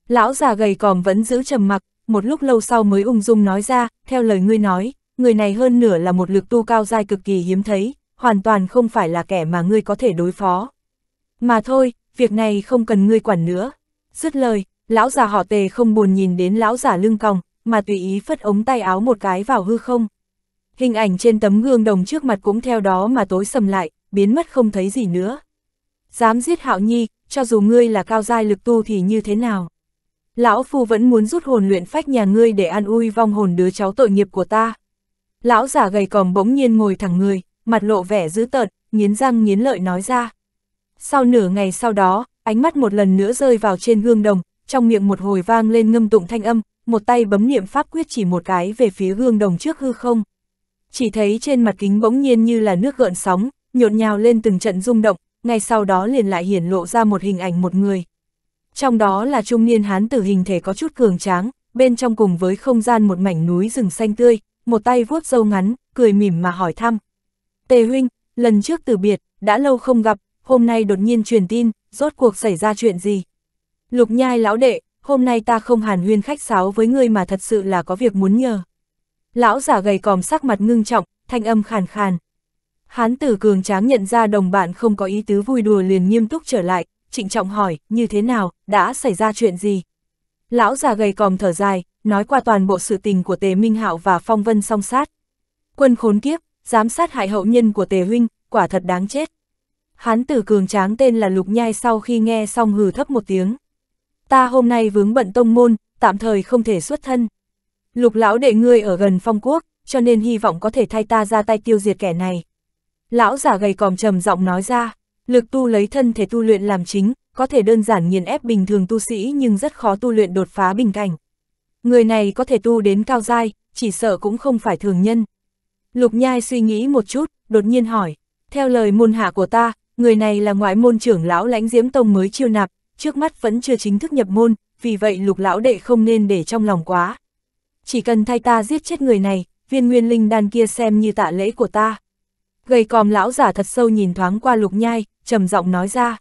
Lão già gầy còm vẫn giữ trầm mặc, một lúc lâu sau mới ung dung nói ra, theo lời ngươi nói, người này hơn nửa là một lực tu cao dai cực kỳ hiếm thấy, hoàn toàn không phải là kẻ mà ngươi có thể đối phó. Mà thôi, việc này không cần ngươi quản nữa. Dứt lời, lão già họ tề không buồn nhìn đến lão già lưng còng, mà tùy ý phất ống tay áo một cái vào hư không. Hình ảnh trên tấm gương đồng trước mặt cũng theo đó mà tối sầm lại, biến mất không thấy gì nữa. Dám giết hạo nhi, cho dù ngươi là cao giai lực tu thì như thế nào? Lão phu vẫn muốn rút hồn luyện phách nhà ngươi để an ui vong hồn đứa cháu tội nghiệp của ta. Lão giả gầy còm bỗng nhiên ngồi thẳng người, mặt lộ vẻ dữ tợn, nghiến răng nghiến lợi nói ra. Sau nửa ngày sau đó, ánh mắt một lần nữa rơi vào trên gương đồng, trong miệng một hồi vang lên ngâm tụng thanh âm, một tay bấm niệm pháp quyết chỉ một cái về phía gương đồng trước hư không. Chỉ thấy trên mặt kính bỗng nhiên như là nước gợn sóng, nhộn nhào lên từng trận rung động, ngay sau đó liền lại hiển lộ ra một hình ảnh một người. Trong đó là trung niên hán tử hình thể có chút cường tráng, bên trong cùng với không gian một mảnh núi rừng xanh tươi, một tay vuốt râu ngắn, cười mỉm mà hỏi thăm. Tề huynh, lần trước từ biệt, đã lâu không gặp, hôm nay đột nhiên truyền tin, rốt cuộc xảy ra chuyện gì? Lục nhai lão đệ, hôm nay ta không hàn huyên khách sáo với ngươi mà thật sự là có việc muốn nhờ. Lão giả gầy còm sắc mặt ngưng trọng, thanh âm khàn khàn. Hán tử cường tráng nhận ra đồng bạn không có ý tứ vui đùa liền nghiêm túc trở lại, trịnh trọng hỏi, như thế nào, đã xảy ra chuyện gì? Lão già gầy còm thở dài, nói qua toàn bộ sự tình của Tề Minh Hạo và Phong Vân song sát. Quân khốn kiếp, dám sát hại hậu nhân của Tề Huynh, quả thật đáng chết. Hán tử cường tráng tên là Lục Nhai sau khi nghe xong hừ thấp một tiếng. Ta hôm nay vướng bận tông môn, tạm thời không thể xuất thân. Lục lão đệ ngươi ở gần phong quốc, cho nên hy vọng có thể thay ta ra tay tiêu diệt kẻ này. Lão giả gầy còm trầm giọng nói ra, lực tu lấy thân thể tu luyện làm chính, có thể đơn giản nghiền ép bình thường tu sĩ nhưng rất khó tu luyện đột phá bình cảnh. Người này có thể tu đến cao giai, chỉ sợ cũng không phải thường nhân. Lục Nhai suy nghĩ một chút, đột nhiên hỏi, theo lời môn hạ của ta, người này là ngoại môn trưởng lão lãnh diễm tông mới chiêu nạp, trước mắt vẫn chưa chính thức nhập môn, vì vậy lục lão đệ không nên để trong lòng quá. Chỉ cần thay ta giết chết người này, viên nguyên linh đan kia xem như tạ lễ của ta. Gầy còm lão giả thật sâu nhìn thoáng qua lục nhai, trầm giọng nói ra.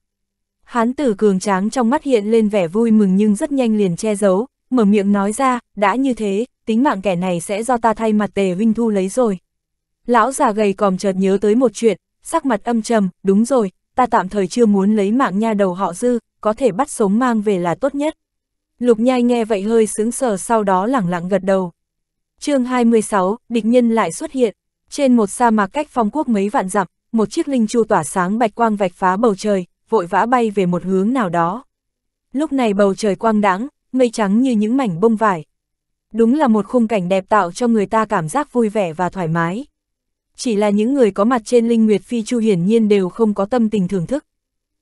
Hán tử cường tráng trong mắt hiện lên vẻ vui mừng nhưng rất nhanh liền che giấu, mở miệng nói ra, đã như thế, tính mạng kẻ này sẽ do ta thay mặt tề huynh thu lấy rồi. Lão già gầy còm chợt nhớ tới một chuyện, sắc mặt âm trầm, đúng rồi, ta tạm thời chưa muốn lấy mạng nha đầu họ dư, có thể bắt sống mang về là tốt nhất. Lục nhai nghe vậy hơi sướng sờ sau đó lẳng lặng gật đầu. chương 26, địch nhân lại xuất hiện. Trên một sa mạc cách phong quốc mấy vạn dặm, một chiếc linh chu tỏa sáng bạch quang vạch phá bầu trời, vội vã bay về một hướng nào đó. Lúc này bầu trời quang đãng mây trắng như những mảnh bông vải. Đúng là một khung cảnh đẹp tạo cho người ta cảm giác vui vẻ và thoải mái. Chỉ là những người có mặt trên Linh Nguyệt Phi Chu hiển nhiên đều không có tâm tình thưởng thức.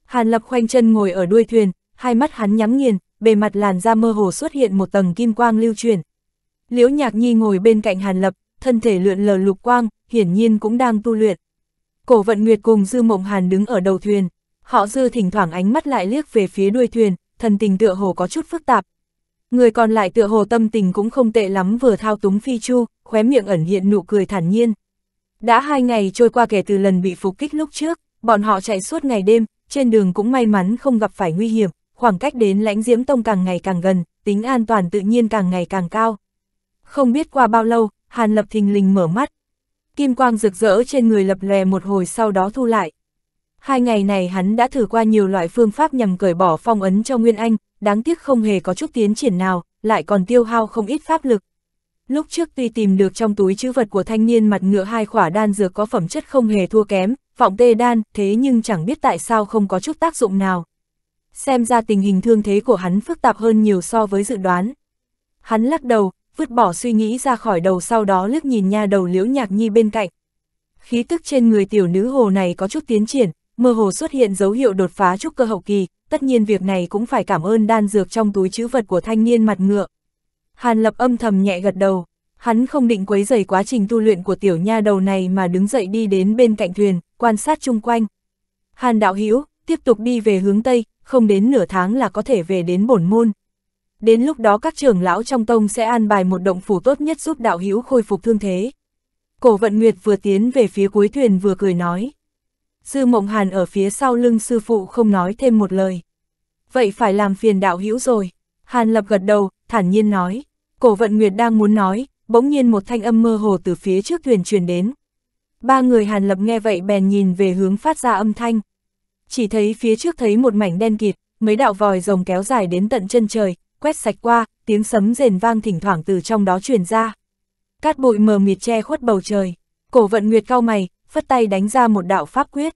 Hàn Lập khoanh chân ngồi ở đuôi thuyền, hai mắt hắn nhắm nghiền, bề mặt làn da mơ hồ xuất hiện một tầng kim quang lưu truyền. Liễu Nhạc Nhi ngồi bên cạnh Hàn Lập, thân thể lượn lờ lục quang, hiển nhiên cũng đang tu luyện. Cổ Vận Nguyệt cùng Dư Mộng Hàn đứng ở đầu thuyền, họ Dư thỉnh thoảng ánh mắt lại liếc về phía đuôi thuyền, thần tình tựa hồ có chút phức tạp, Người còn lại tựa hồ tâm tình cũng không tệ lắm vừa thao túng phi chu, khóe miệng ẩn hiện nụ cười thản nhiên. Đã hai ngày trôi qua kể từ lần bị phục kích lúc trước, bọn họ chạy suốt ngày đêm, trên đường cũng may mắn không gặp phải nguy hiểm, khoảng cách đến lãnh diễm tông càng ngày càng gần, tính an toàn tự nhiên càng ngày càng cao. Không biết qua bao lâu, Hàn Lập thình lình mở mắt. Kim quang rực rỡ trên người lập lè một hồi sau đó thu lại. Hai ngày này hắn đã thử qua nhiều loại phương pháp nhằm cởi bỏ phong ấn cho Nguyên Anh, đáng tiếc không hề có chút tiến triển nào, lại còn tiêu hao không ít pháp lực. Lúc trước tuy tìm được trong túi chữ vật của thanh niên mặt ngựa hai khỏa đan dược có phẩm chất không hề thua kém, vọng tê đan, thế nhưng chẳng biết tại sao không có chút tác dụng nào. Xem ra tình hình thương thế của hắn phức tạp hơn nhiều so với dự đoán. Hắn lắc đầu, vứt bỏ suy nghĩ ra khỏi đầu sau đó liếc nhìn nha đầu liễu nhạc nhi bên cạnh. Khí tức trên người tiểu nữ hồ này có chút tiến triển, mơ hồ xuất hiện dấu hiệu đột phá trúc cơ hậu kỳ, tất nhiên việc này cũng phải cảm ơn đan dược trong túi chữ vật của thanh niên mặt ngựa. Hàn lập âm thầm nhẹ gật đầu, hắn không định quấy rầy quá trình tu luyện của tiểu nha đầu này mà đứng dậy đi đến bên cạnh thuyền, quan sát chung quanh. Hàn đạo Hữu tiếp tục đi về hướng Tây, không đến nửa tháng là có thể về đến bổn môn. Đến lúc đó các trưởng lão trong tông sẽ an bài một động phủ tốt nhất giúp đạo Hữu khôi phục thương thế. Cổ vận nguyệt vừa tiến về phía cuối thuyền vừa cười nói. Dư Mộng Hàn ở phía sau lưng sư phụ không nói thêm một lời. Vậy phải làm phiền đạo hữu rồi. Hàn Lập gật đầu, thản nhiên nói. Cổ vận Nguyệt đang muốn nói, bỗng nhiên một thanh âm mơ hồ từ phía trước thuyền truyền đến. Ba người Hàn Lập nghe vậy bèn nhìn về hướng phát ra âm thanh. Chỉ thấy phía trước thấy một mảnh đen kịt, mấy đạo vòi rồng kéo dài đến tận chân trời, quét sạch qua, tiếng sấm rền vang thỉnh thoảng từ trong đó truyền ra. Cát bụi mờ mịt che khuất bầu trời. Cổ vận Nguyệt cao mày, phất tay đánh ra một đạo pháp quyết.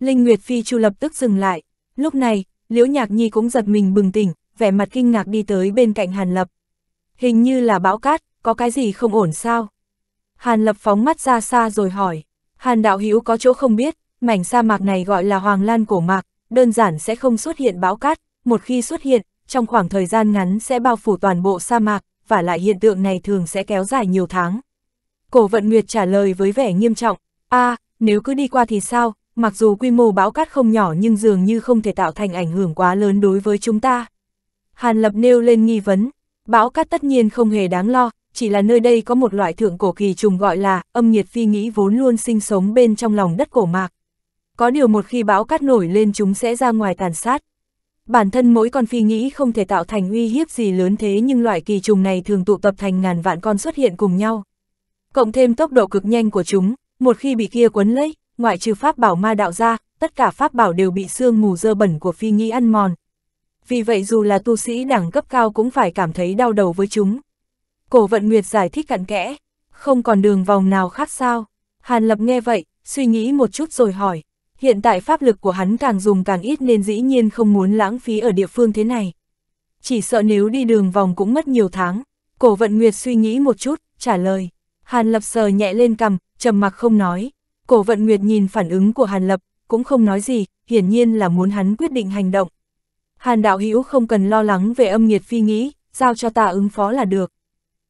Linh Nguyệt Phi Chu lập tức dừng lại, lúc này, Liễu Nhạc Nhi cũng giật mình bừng tỉnh, vẻ mặt kinh ngạc đi tới bên cạnh Hàn Lập. Hình như là bão cát, có cái gì không ổn sao? Hàn Lập phóng mắt ra xa rồi hỏi, Hàn Đạo Hữu có chỗ không biết, mảnh sa mạc này gọi là Hoàng Lan Cổ Mạc, đơn giản sẽ không xuất hiện bão cát, một khi xuất hiện, trong khoảng thời gian ngắn sẽ bao phủ toàn bộ sa mạc, và lại hiện tượng này thường sẽ kéo dài nhiều tháng. Cổ Vận Nguyệt trả lời với vẻ nghiêm trọng, a à, nếu cứ đi qua thì sao, mặc dù quy mô bão cát không nhỏ nhưng dường như không thể tạo thành ảnh hưởng quá lớn đối với chúng ta. Hàn Lập nêu lên nghi vấn, bão cát tất nhiên không hề đáng lo, chỉ là nơi đây có một loại thượng cổ kỳ trùng gọi là âm nhiệt phi nghĩ vốn luôn sinh sống bên trong lòng đất cổ mạc. Có điều một khi bão cát nổi lên chúng sẽ ra ngoài tàn sát. Bản thân mỗi con phi nghĩ không thể tạo thành uy hiếp gì lớn thế nhưng loại kỳ trùng này thường tụ tập thành ngàn vạn con xuất hiện cùng nhau. Cộng thêm tốc độ cực nhanh của chúng, một khi bị kia quấn lấy, ngoại trừ pháp bảo ma đạo ra, tất cả pháp bảo đều bị xương mù dơ bẩn của phi nghi ăn mòn. Vì vậy dù là tu sĩ đẳng cấp cao cũng phải cảm thấy đau đầu với chúng. Cổ vận nguyệt giải thích cặn kẽ, không còn đường vòng nào khác sao. Hàn lập nghe vậy, suy nghĩ một chút rồi hỏi, hiện tại pháp lực của hắn càng dùng càng ít nên dĩ nhiên không muốn lãng phí ở địa phương thế này. Chỉ sợ nếu đi đường vòng cũng mất nhiều tháng. Cổ vận nguyệt suy nghĩ một chút, trả lời. Hàn Lập sờ nhẹ lên cầm, trầm mặc không nói. Cổ vận Nguyệt nhìn phản ứng của Hàn Lập, cũng không nói gì, hiển nhiên là muốn hắn quyết định hành động. Hàn đạo hữu không cần lo lắng về âm nghiệt phi nghĩ, giao cho ta ứng phó là được.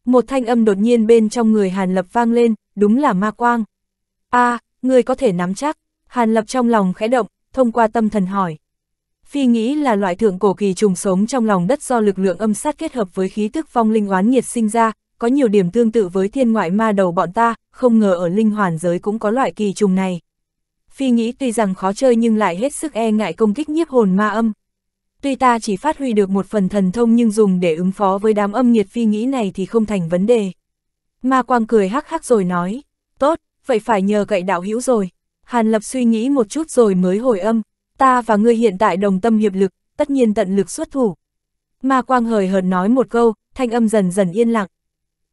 Một thanh âm đột nhiên bên trong người Hàn Lập vang lên, đúng là ma quang. a à, người có thể nắm chắc, Hàn Lập trong lòng khẽ động, thông qua tâm thần hỏi. Phi nghĩ là loại thượng cổ kỳ trùng sống trong lòng đất do lực lượng âm sát kết hợp với khí tức phong linh oán nghiệt sinh ra, có nhiều điểm tương tự với thiên ngoại ma đầu bọn ta, không ngờ ở linh hoàn giới cũng có loại kỳ trùng này. Phi nghĩ tuy rằng khó chơi nhưng lại hết sức e ngại công kích nhiếp hồn ma âm. Tuy ta chỉ phát huy được một phần thần thông nhưng dùng để ứng phó với đám âm nhiệt phi nghĩ này thì không thành vấn đề. Ma quang cười hắc hắc rồi nói, tốt, vậy phải nhờ cậy đạo hữu rồi. Hàn Lập suy nghĩ một chút rồi mới hồi âm, ta và ngươi hiện tại đồng tâm hiệp lực, tất nhiên tận lực xuất thủ. Ma quang hời hợt nói một câu, thanh âm dần dần yên lặng,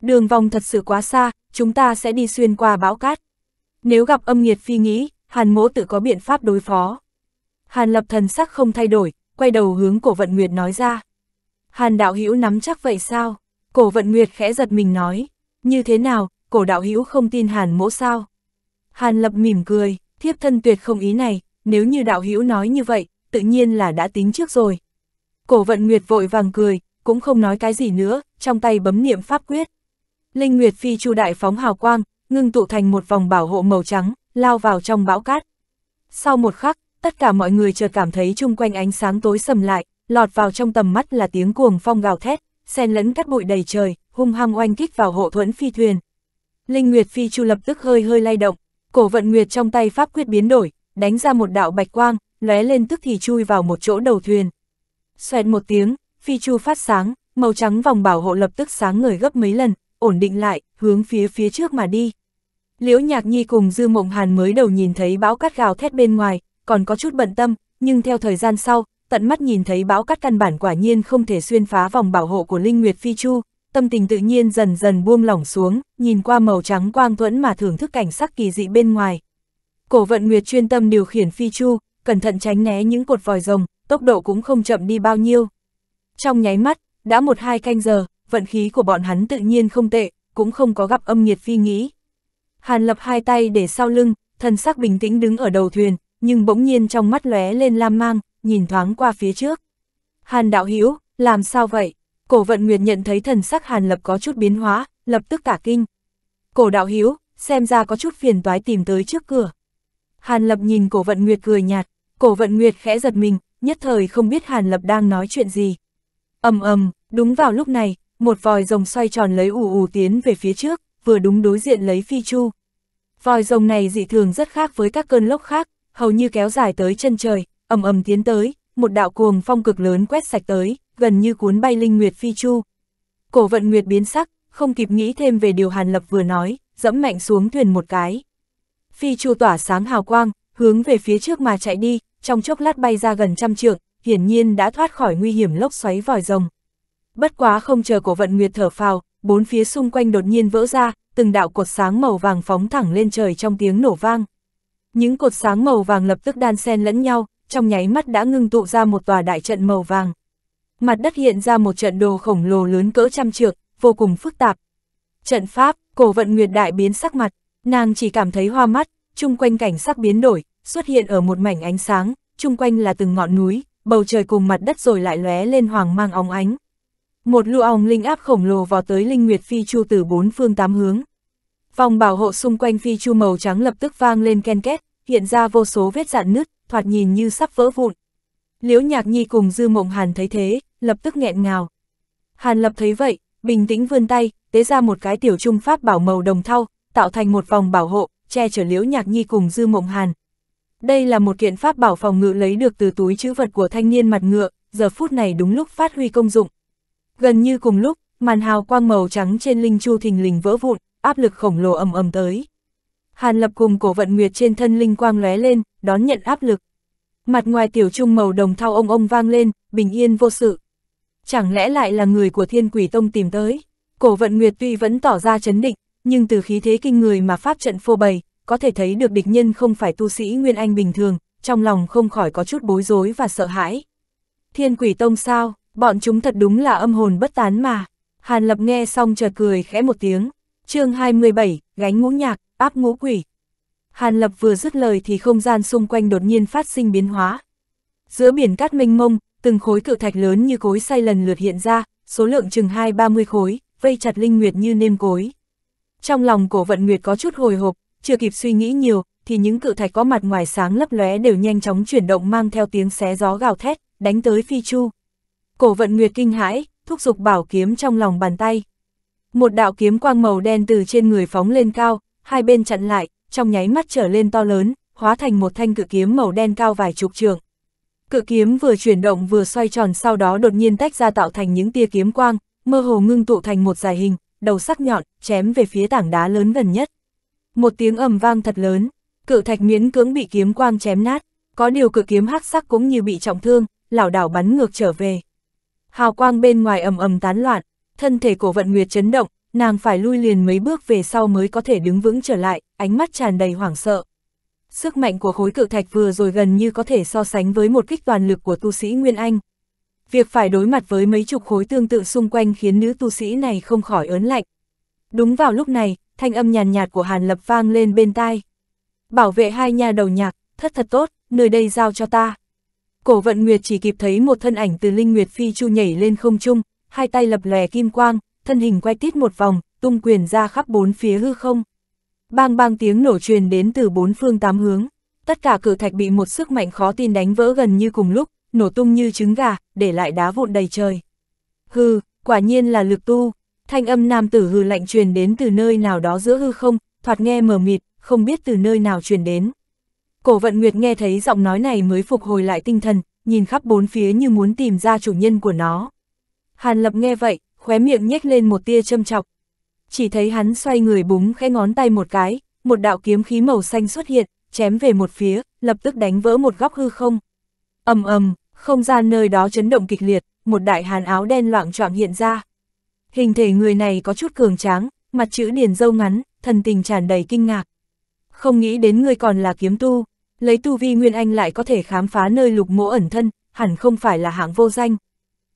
đường vòng thật sự quá xa, chúng ta sẽ đi xuyên qua bão cát. Nếu gặp âm nghiệt phi nghĩ, Hàn mỗ tự có biện pháp đối phó. Hàn lập thần sắc không thay đổi, quay đầu hướng cổ vận nguyệt nói ra. Hàn đạo hữu nắm chắc vậy sao? Cổ vận nguyệt khẽ giật mình nói. Như thế nào, cổ đạo hữu không tin hàn mỗ sao? Hàn lập mỉm cười, thiếp thân tuyệt không ý này, nếu như đạo hữu nói như vậy, tự nhiên là đã tính trước rồi. Cổ vận nguyệt vội vàng cười, cũng không nói cái gì nữa, trong tay bấm niệm pháp quyết. Linh Nguyệt Phi Chu đại phóng hào quang, ngưng tụ thành một vòng bảo hộ màu trắng, lao vào trong bão cát. Sau một khắc, tất cả mọi người chợt cảm thấy chung quanh ánh sáng tối sầm lại, lọt vào trong tầm mắt là tiếng cuồng phong gào thét, xen lẫn cát bụi đầy trời, hung hăng oanh kích vào hộ thuẫn phi thuyền. Linh Nguyệt Phi Chu lập tức hơi hơi lay động, cổ vận nguyệt trong tay pháp quyết biến đổi, đánh ra một đạo bạch quang, lóe lên tức thì chui vào một chỗ đầu thuyền. Xoẹt một tiếng, Phi Chu phát sáng, màu trắng vòng bảo hộ lập tức sáng người gấp mấy lần, ổn định lại, hướng phía phía trước mà đi. Liễu Nhạc Nhi cùng Dư Mộng Hàn mới đầu nhìn thấy bão cát gào thét bên ngoài, còn có chút bận tâm, nhưng theo thời gian sau, tận mắt nhìn thấy bão cát căn bản quả nhiên không thể xuyên phá vòng bảo hộ của Linh Nguyệt Phi Chu, tâm tình tự nhiên dần dần buông lỏng xuống, nhìn qua màu trắng quang thuẫn mà thưởng thức cảnh sắc kỳ dị bên ngoài. Cổ vận Nguyệt chuyên tâm điều khiển Phi Chu, cẩn thận tránh né những cột vòi rồng, tốc độ cũng không chậm đi bao nhiêu. Trong nháy mắt, đã một hai canh giờ, vận khí của bọn hắn tự nhiên không tệ, cũng không có gặp âm nhiệt phi nghĩ. Hàn lập hai tay để sau lưng, thần sắc bình tĩnh đứng ở đầu thuyền, nhưng bỗng nhiên trong mắt lóe lên lam mang, nhìn thoáng qua phía trước. Hàn đạo hữu làm sao vậy? Cổ vận nguyệt nhận thấy thần sắc hàn lập có chút biến hóa, lập tức cả kinh. Cổ đạo hữu xem ra có chút phiền toái tìm tới trước cửa. Hàn lập nhìn cổ vận nguyệt cười nhạt, cổ vận nguyệt khẽ giật mình, nhất thời không biết hàn lập đang nói chuyện gì. ầm ầm đúng vào lúc này, một vòi rồng xoay tròn lấy ù ù tiến về phía trước, vừa đúng đối diện lấy phi chu. Vòi rồng này dị thường rất khác với các cơn lốc khác, hầu như kéo dài tới chân trời, ầm ầm tiến tới, một đạo cuồng phong cực lớn quét sạch tới, gần như cuốn bay linh nguyệt phi chu. Cổ vận nguyệt biến sắc, không kịp nghĩ thêm về điều Hàn Lập vừa nói, dẫm mạnh xuống thuyền một cái. Phi chu tỏa sáng hào quang, hướng về phía trước mà chạy đi, trong chốc lát bay ra gần trăm trượng, hiển nhiên đã thoát khỏi nguy hiểm lốc xoáy vòi rồng. Bất quá không chờ cổ vận nguyệt thở phào, bốn phía xung quanh đột nhiên vỡ ra, từng đạo cột sáng màu vàng phóng thẳng lên trời trong tiếng nổ vang. Những cột sáng màu vàng lập tức đan xen lẫn nhau, trong nháy mắt đã ngưng tụ ra một tòa đại trận màu vàng. Mặt đất hiện ra một trận đồ khổng lồ lớn cỡ trăm trượng, vô cùng phức tạp. Trận pháp, cổ vận nguyệt đại biến sắc mặt, nàng chỉ cảm thấy hoa mắt, chung quanh cảnh sắc biến đổi, xuất hiện ở một mảnh ánh sáng, chung quanh là từng ngọn núi, bầu trời cùng mặt đất rồi lại lóe lên hoàng mang óng ánh. Một lũ ong linh áp khổng lồ vào tới linh nguyệt phi chu từ bốn phương tám hướng. Vòng bảo hộ xung quanh phi chu màu trắng lập tức vang lên ken két, hiện ra vô số vết dạn nứt, thoạt nhìn như sắp vỡ vụn. Liễu Nhạc Nhi cùng Dư Mộng Hàn thấy thế, lập tức nghẹn ngào. Hàn Lập thấy vậy, bình tĩnh vươn tay, tế ra một cái tiểu trung pháp bảo màu đồng thau, tạo thành một vòng bảo hộ, che chở Liễu Nhạc Nhi cùng Dư Mộng Hàn. Đây là một kiện pháp bảo phòng ngự lấy được từ túi chữ vật của thanh niên mặt ngựa, giờ phút này đúng lúc phát huy công dụng. Gần như cùng lúc, màn hào quang màu trắng trên linh chu thình lình vỡ vụn, áp lực khổng lồ ầm ầm tới. Hàn Lập cùng cổ vận nguyệt trên thân linh quang lóe lên, đón nhận áp lực. Mặt ngoài tiểu trung màu đồng thao ông ông vang lên, bình yên vô sự. Chẳng lẽ lại là người của thiên quỷ tông tìm tới? Cổ vận nguyệt tuy vẫn tỏ ra chấn định, nhưng từ khí thế kinh người mà pháp trận phô bày, có thể thấy được địch nhân không phải tu sĩ Nguyên Anh bình thường, trong lòng không khỏi có chút bối rối và sợ hãi. Thiên quỷ tông sao? Bọn chúng thật đúng là âm hồn bất tán mà. Hàn Lập nghe xong chợt cười khẽ một tiếng. chương 27, gánh ngũ nhạc, áp ngũ quỷ. Hàn Lập vừa dứt lời thì không gian xung quanh đột nhiên phát sinh biến hóa. Giữa biển cát mênh mông, từng khối cự thạch lớn như cối xay lần lượt hiện ra, số lượng chừng 2-30 khối, vây chặt Linh Nguyệt như nêm cối. Trong lòng cổ vận Nguyệt có chút hồi hộp, chưa kịp suy nghĩ nhiều, thì những cự thạch có mặt ngoài sáng lấp lóe đều nhanh chóng chuyển động mang theo tiếng xé gió gào thét, đánh tới Phi Chu. Cổ vận nguyệt kinh hãi, thúc giục bảo kiếm trong lòng bàn tay. Một đạo kiếm quang màu đen từ trên người phóng lên cao, hai bên chặn lại, trong nháy mắt trở lên to lớn, hóa thành một thanh cự kiếm màu đen cao vài chục trường. Cự kiếm vừa chuyển động vừa xoay tròn sau đó đột nhiên tách ra tạo thành những tia kiếm quang, mơ hồ ngưng tụ thành một dài hình, đầu sắc nhọn, chém về phía tảng đá lớn gần nhất. Một tiếng ầm vang thật lớn, cự thạch miễn cưỡng bị kiếm quang chém nát, có điều cự kiếm hắc sắc cũng như bị trọng thương, lảo đảo bắn ngược trở về hào quang bên ngoài ầm ầm tán loạn, thân thể cổ vận nguyệt chấn động, nàng phải lui liền mấy bước về sau mới có thể đứng vững trở lại, ánh mắt tràn đầy hoảng sợ. Sức mạnh của khối cự thạch vừa rồi gần như có thể so sánh với một kích toàn lực của tu sĩ Nguyên Anh. Việc phải đối mặt với mấy chục khối tương tự xung quanh khiến nữ tu sĩ này không khỏi ớn lạnh. Đúng vào lúc này, thanh âm nhàn nhạt của Hàn Lập vang lên bên tai. Bảo vệ hai nhà đầu nhạc, thất thật tốt, nơi đây giao cho ta. Cổ vận Nguyệt chỉ kịp thấy một thân ảnh từ Linh Nguyệt Phi Chu nhảy lên không trung, hai tay lập lòe kim quang, thân hình quay tít một vòng, tung quyền ra khắp bốn phía hư không. Bang bang tiếng nổ truyền đến từ bốn phương tám hướng, tất cả cử thạch bị một sức mạnh khó tin đánh vỡ gần như cùng lúc, nổ tung như trứng gà, để lại đá vụn đầy trời. Hư, quả nhiên là lực tu, thanh âm nam tử hư lạnh truyền đến từ nơi nào đó giữa hư không, thoạt nghe mờ mịt, không biết từ nơi nào truyền đến. Cổ vận Nguyệt nghe thấy giọng nói này mới phục hồi lại tinh thần, nhìn khắp bốn phía như muốn tìm ra chủ nhân của nó. Hàn Lập nghe vậy, khóe miệng nhếch lên một tia châm chọc. Chỉ thấy hắn xoay người búng khẽ ngón tay một cái, một đạo kiếm khí màu xanh xuất hiện, chém về một phía, lập tức đánh vỡ một góc hư không. ầm ầm, không gian nơi đó chấn động kịch liệt, một đại hàn áo đen loạn choạng hiện ra. Hình thể người này có chút cường tráng, mặt chữ điền dâu ngắn, thần tình tràn đầy kinh ngạc. Không nghĩ đến người còn là kiếm tu lấy tu vi Nguyên Anh lại có thể khám phá nơi lục mỗ ẩn thân, hẳn không phải là hạng vô danh.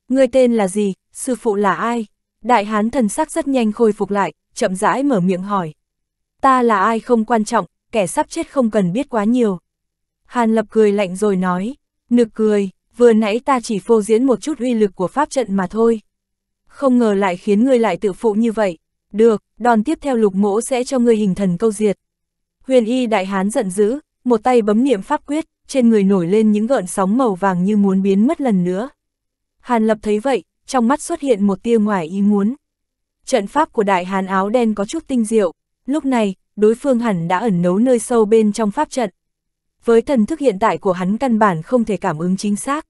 Người tên là gì, sư phụ là ai? Đại hán thần sắc rất nhanh khôi phục lại, chậm rãi mở miệng hỏi. Ta là ai không quan trọng, kẻ sắp chết không cần biết quá nhiều. Hàn lập cười lạnh rồi nói, nực cười, vừa nãy ta chỉ phô diễn một chút uy lực của pháp trận mà thôi. Không ngờ lại khiến ngươi lại tự phụ như vậy. Được, đòn tiếp theo lục mỗ sẽ cho ngươi hình thần câu diệt. Huyền y đại hán giận dữ, một tay bấm niệm pháp quyết, trên người nổi lên những gợn sóng màu vàng như muốn biến mất lần nữa. Hàn Lập thấy vậy, trong mắt xuất hiện một tia ngoài ý muốn. Trận pháp của đại hàn áo đen có chút tinh diệu, lúc này, đối phương hẳn đã ẩn nấu nơi sâu bên trong pháp trận. Với thần thức hiện tại của hắn căn bản không thể cảm ứng chính xác.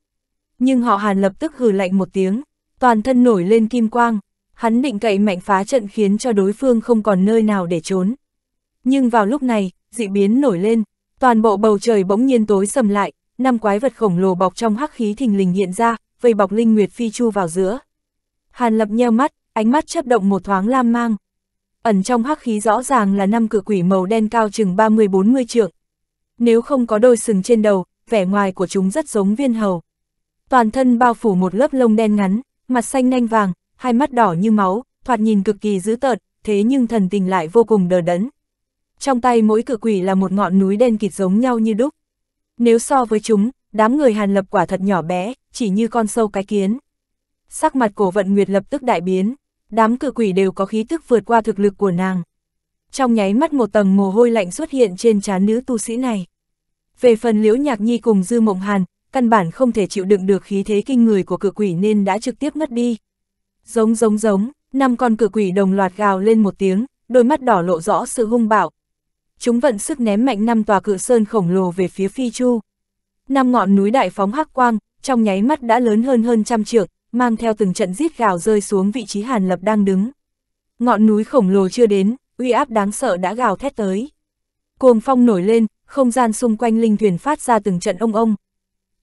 Nhưng họ Hàn lập tức hừ lạnh một tiếng, toàn thân nổi lên kim quang, hắn định cậy mạnh phá trận khiến cho đối phương không còn nơi nào để trốn. Nhưng vào lúc này, dị biến nổi lên, Toàn bộ bầu trời bỗng nhiên tối sầm lại, năm quái vật khổng lồ bọc trong hắc khí thình lình hiện ra, vây bọc Linh Nguyệt Phi Chu vào giữa. Hàn Lập nheo mắt, ánh mắt chớp động một thoáng lam mang. Ẩn trong hắc khí rõ ràng là năm cự quỷ màu đen cao chừng 30-40 trượng. Nếu không có đôi sừng trên đầu, vẻ ngoài của chúng rất giống viên hầu. Toàn thân bao phủ một lớp lông đen ngắn, mặt xanh nanh vàng, hai mắt đỏ như máu, thoạt nhìn cực kỳ dữ tợn, thế nhưng thần tình lại vô cùng đờ đẫn trong tay mỗi cự quỷ là một ngọn núi đen kịt giống nhau như đúc. Nếu so với chúng, đám người Hàn Lập quả thật nhỏ bé, chỉ như con sâu cái kiến. Sắc mặt cổ vận nguyệt lập tức đại biến, đám cự quỷ đều có khí tức vượt qua thực lực của nàng. Trong nháy mắt một tầng mồ hôi lạnh xuất hiện trên trán nữ tu sĩ này. Về phần liễu nhạc nhi cùng dư mộng hàn, căn bản không thể chịu đựng được khí thế kinh người của cự quỷ nên đã trực tiếp ngất đi. Giống giống giống, năm con cự quỷ đồng loạt gào lên một tiếng, đôi mắt đỏ lộ rõ sự hung bạo, chúng vận sức ném mạnh năm tòa cự sơn khổng lồ về phía Phi Chu. Năm ngọn núi đại phóng hắc quang, trong nháy mắt đã lớn hơn hơn trăm trượng, mang theo từng trận giết gào rơi xuống vị trí Hàn Lập đang đứng. Ngọn núi khổng lồ chưa đến, uy áp đáng sợ đã gào thét tới. Cuồng phong nổi lên, không gian xung quanh linh thuyền phát ra từng trận ông ông,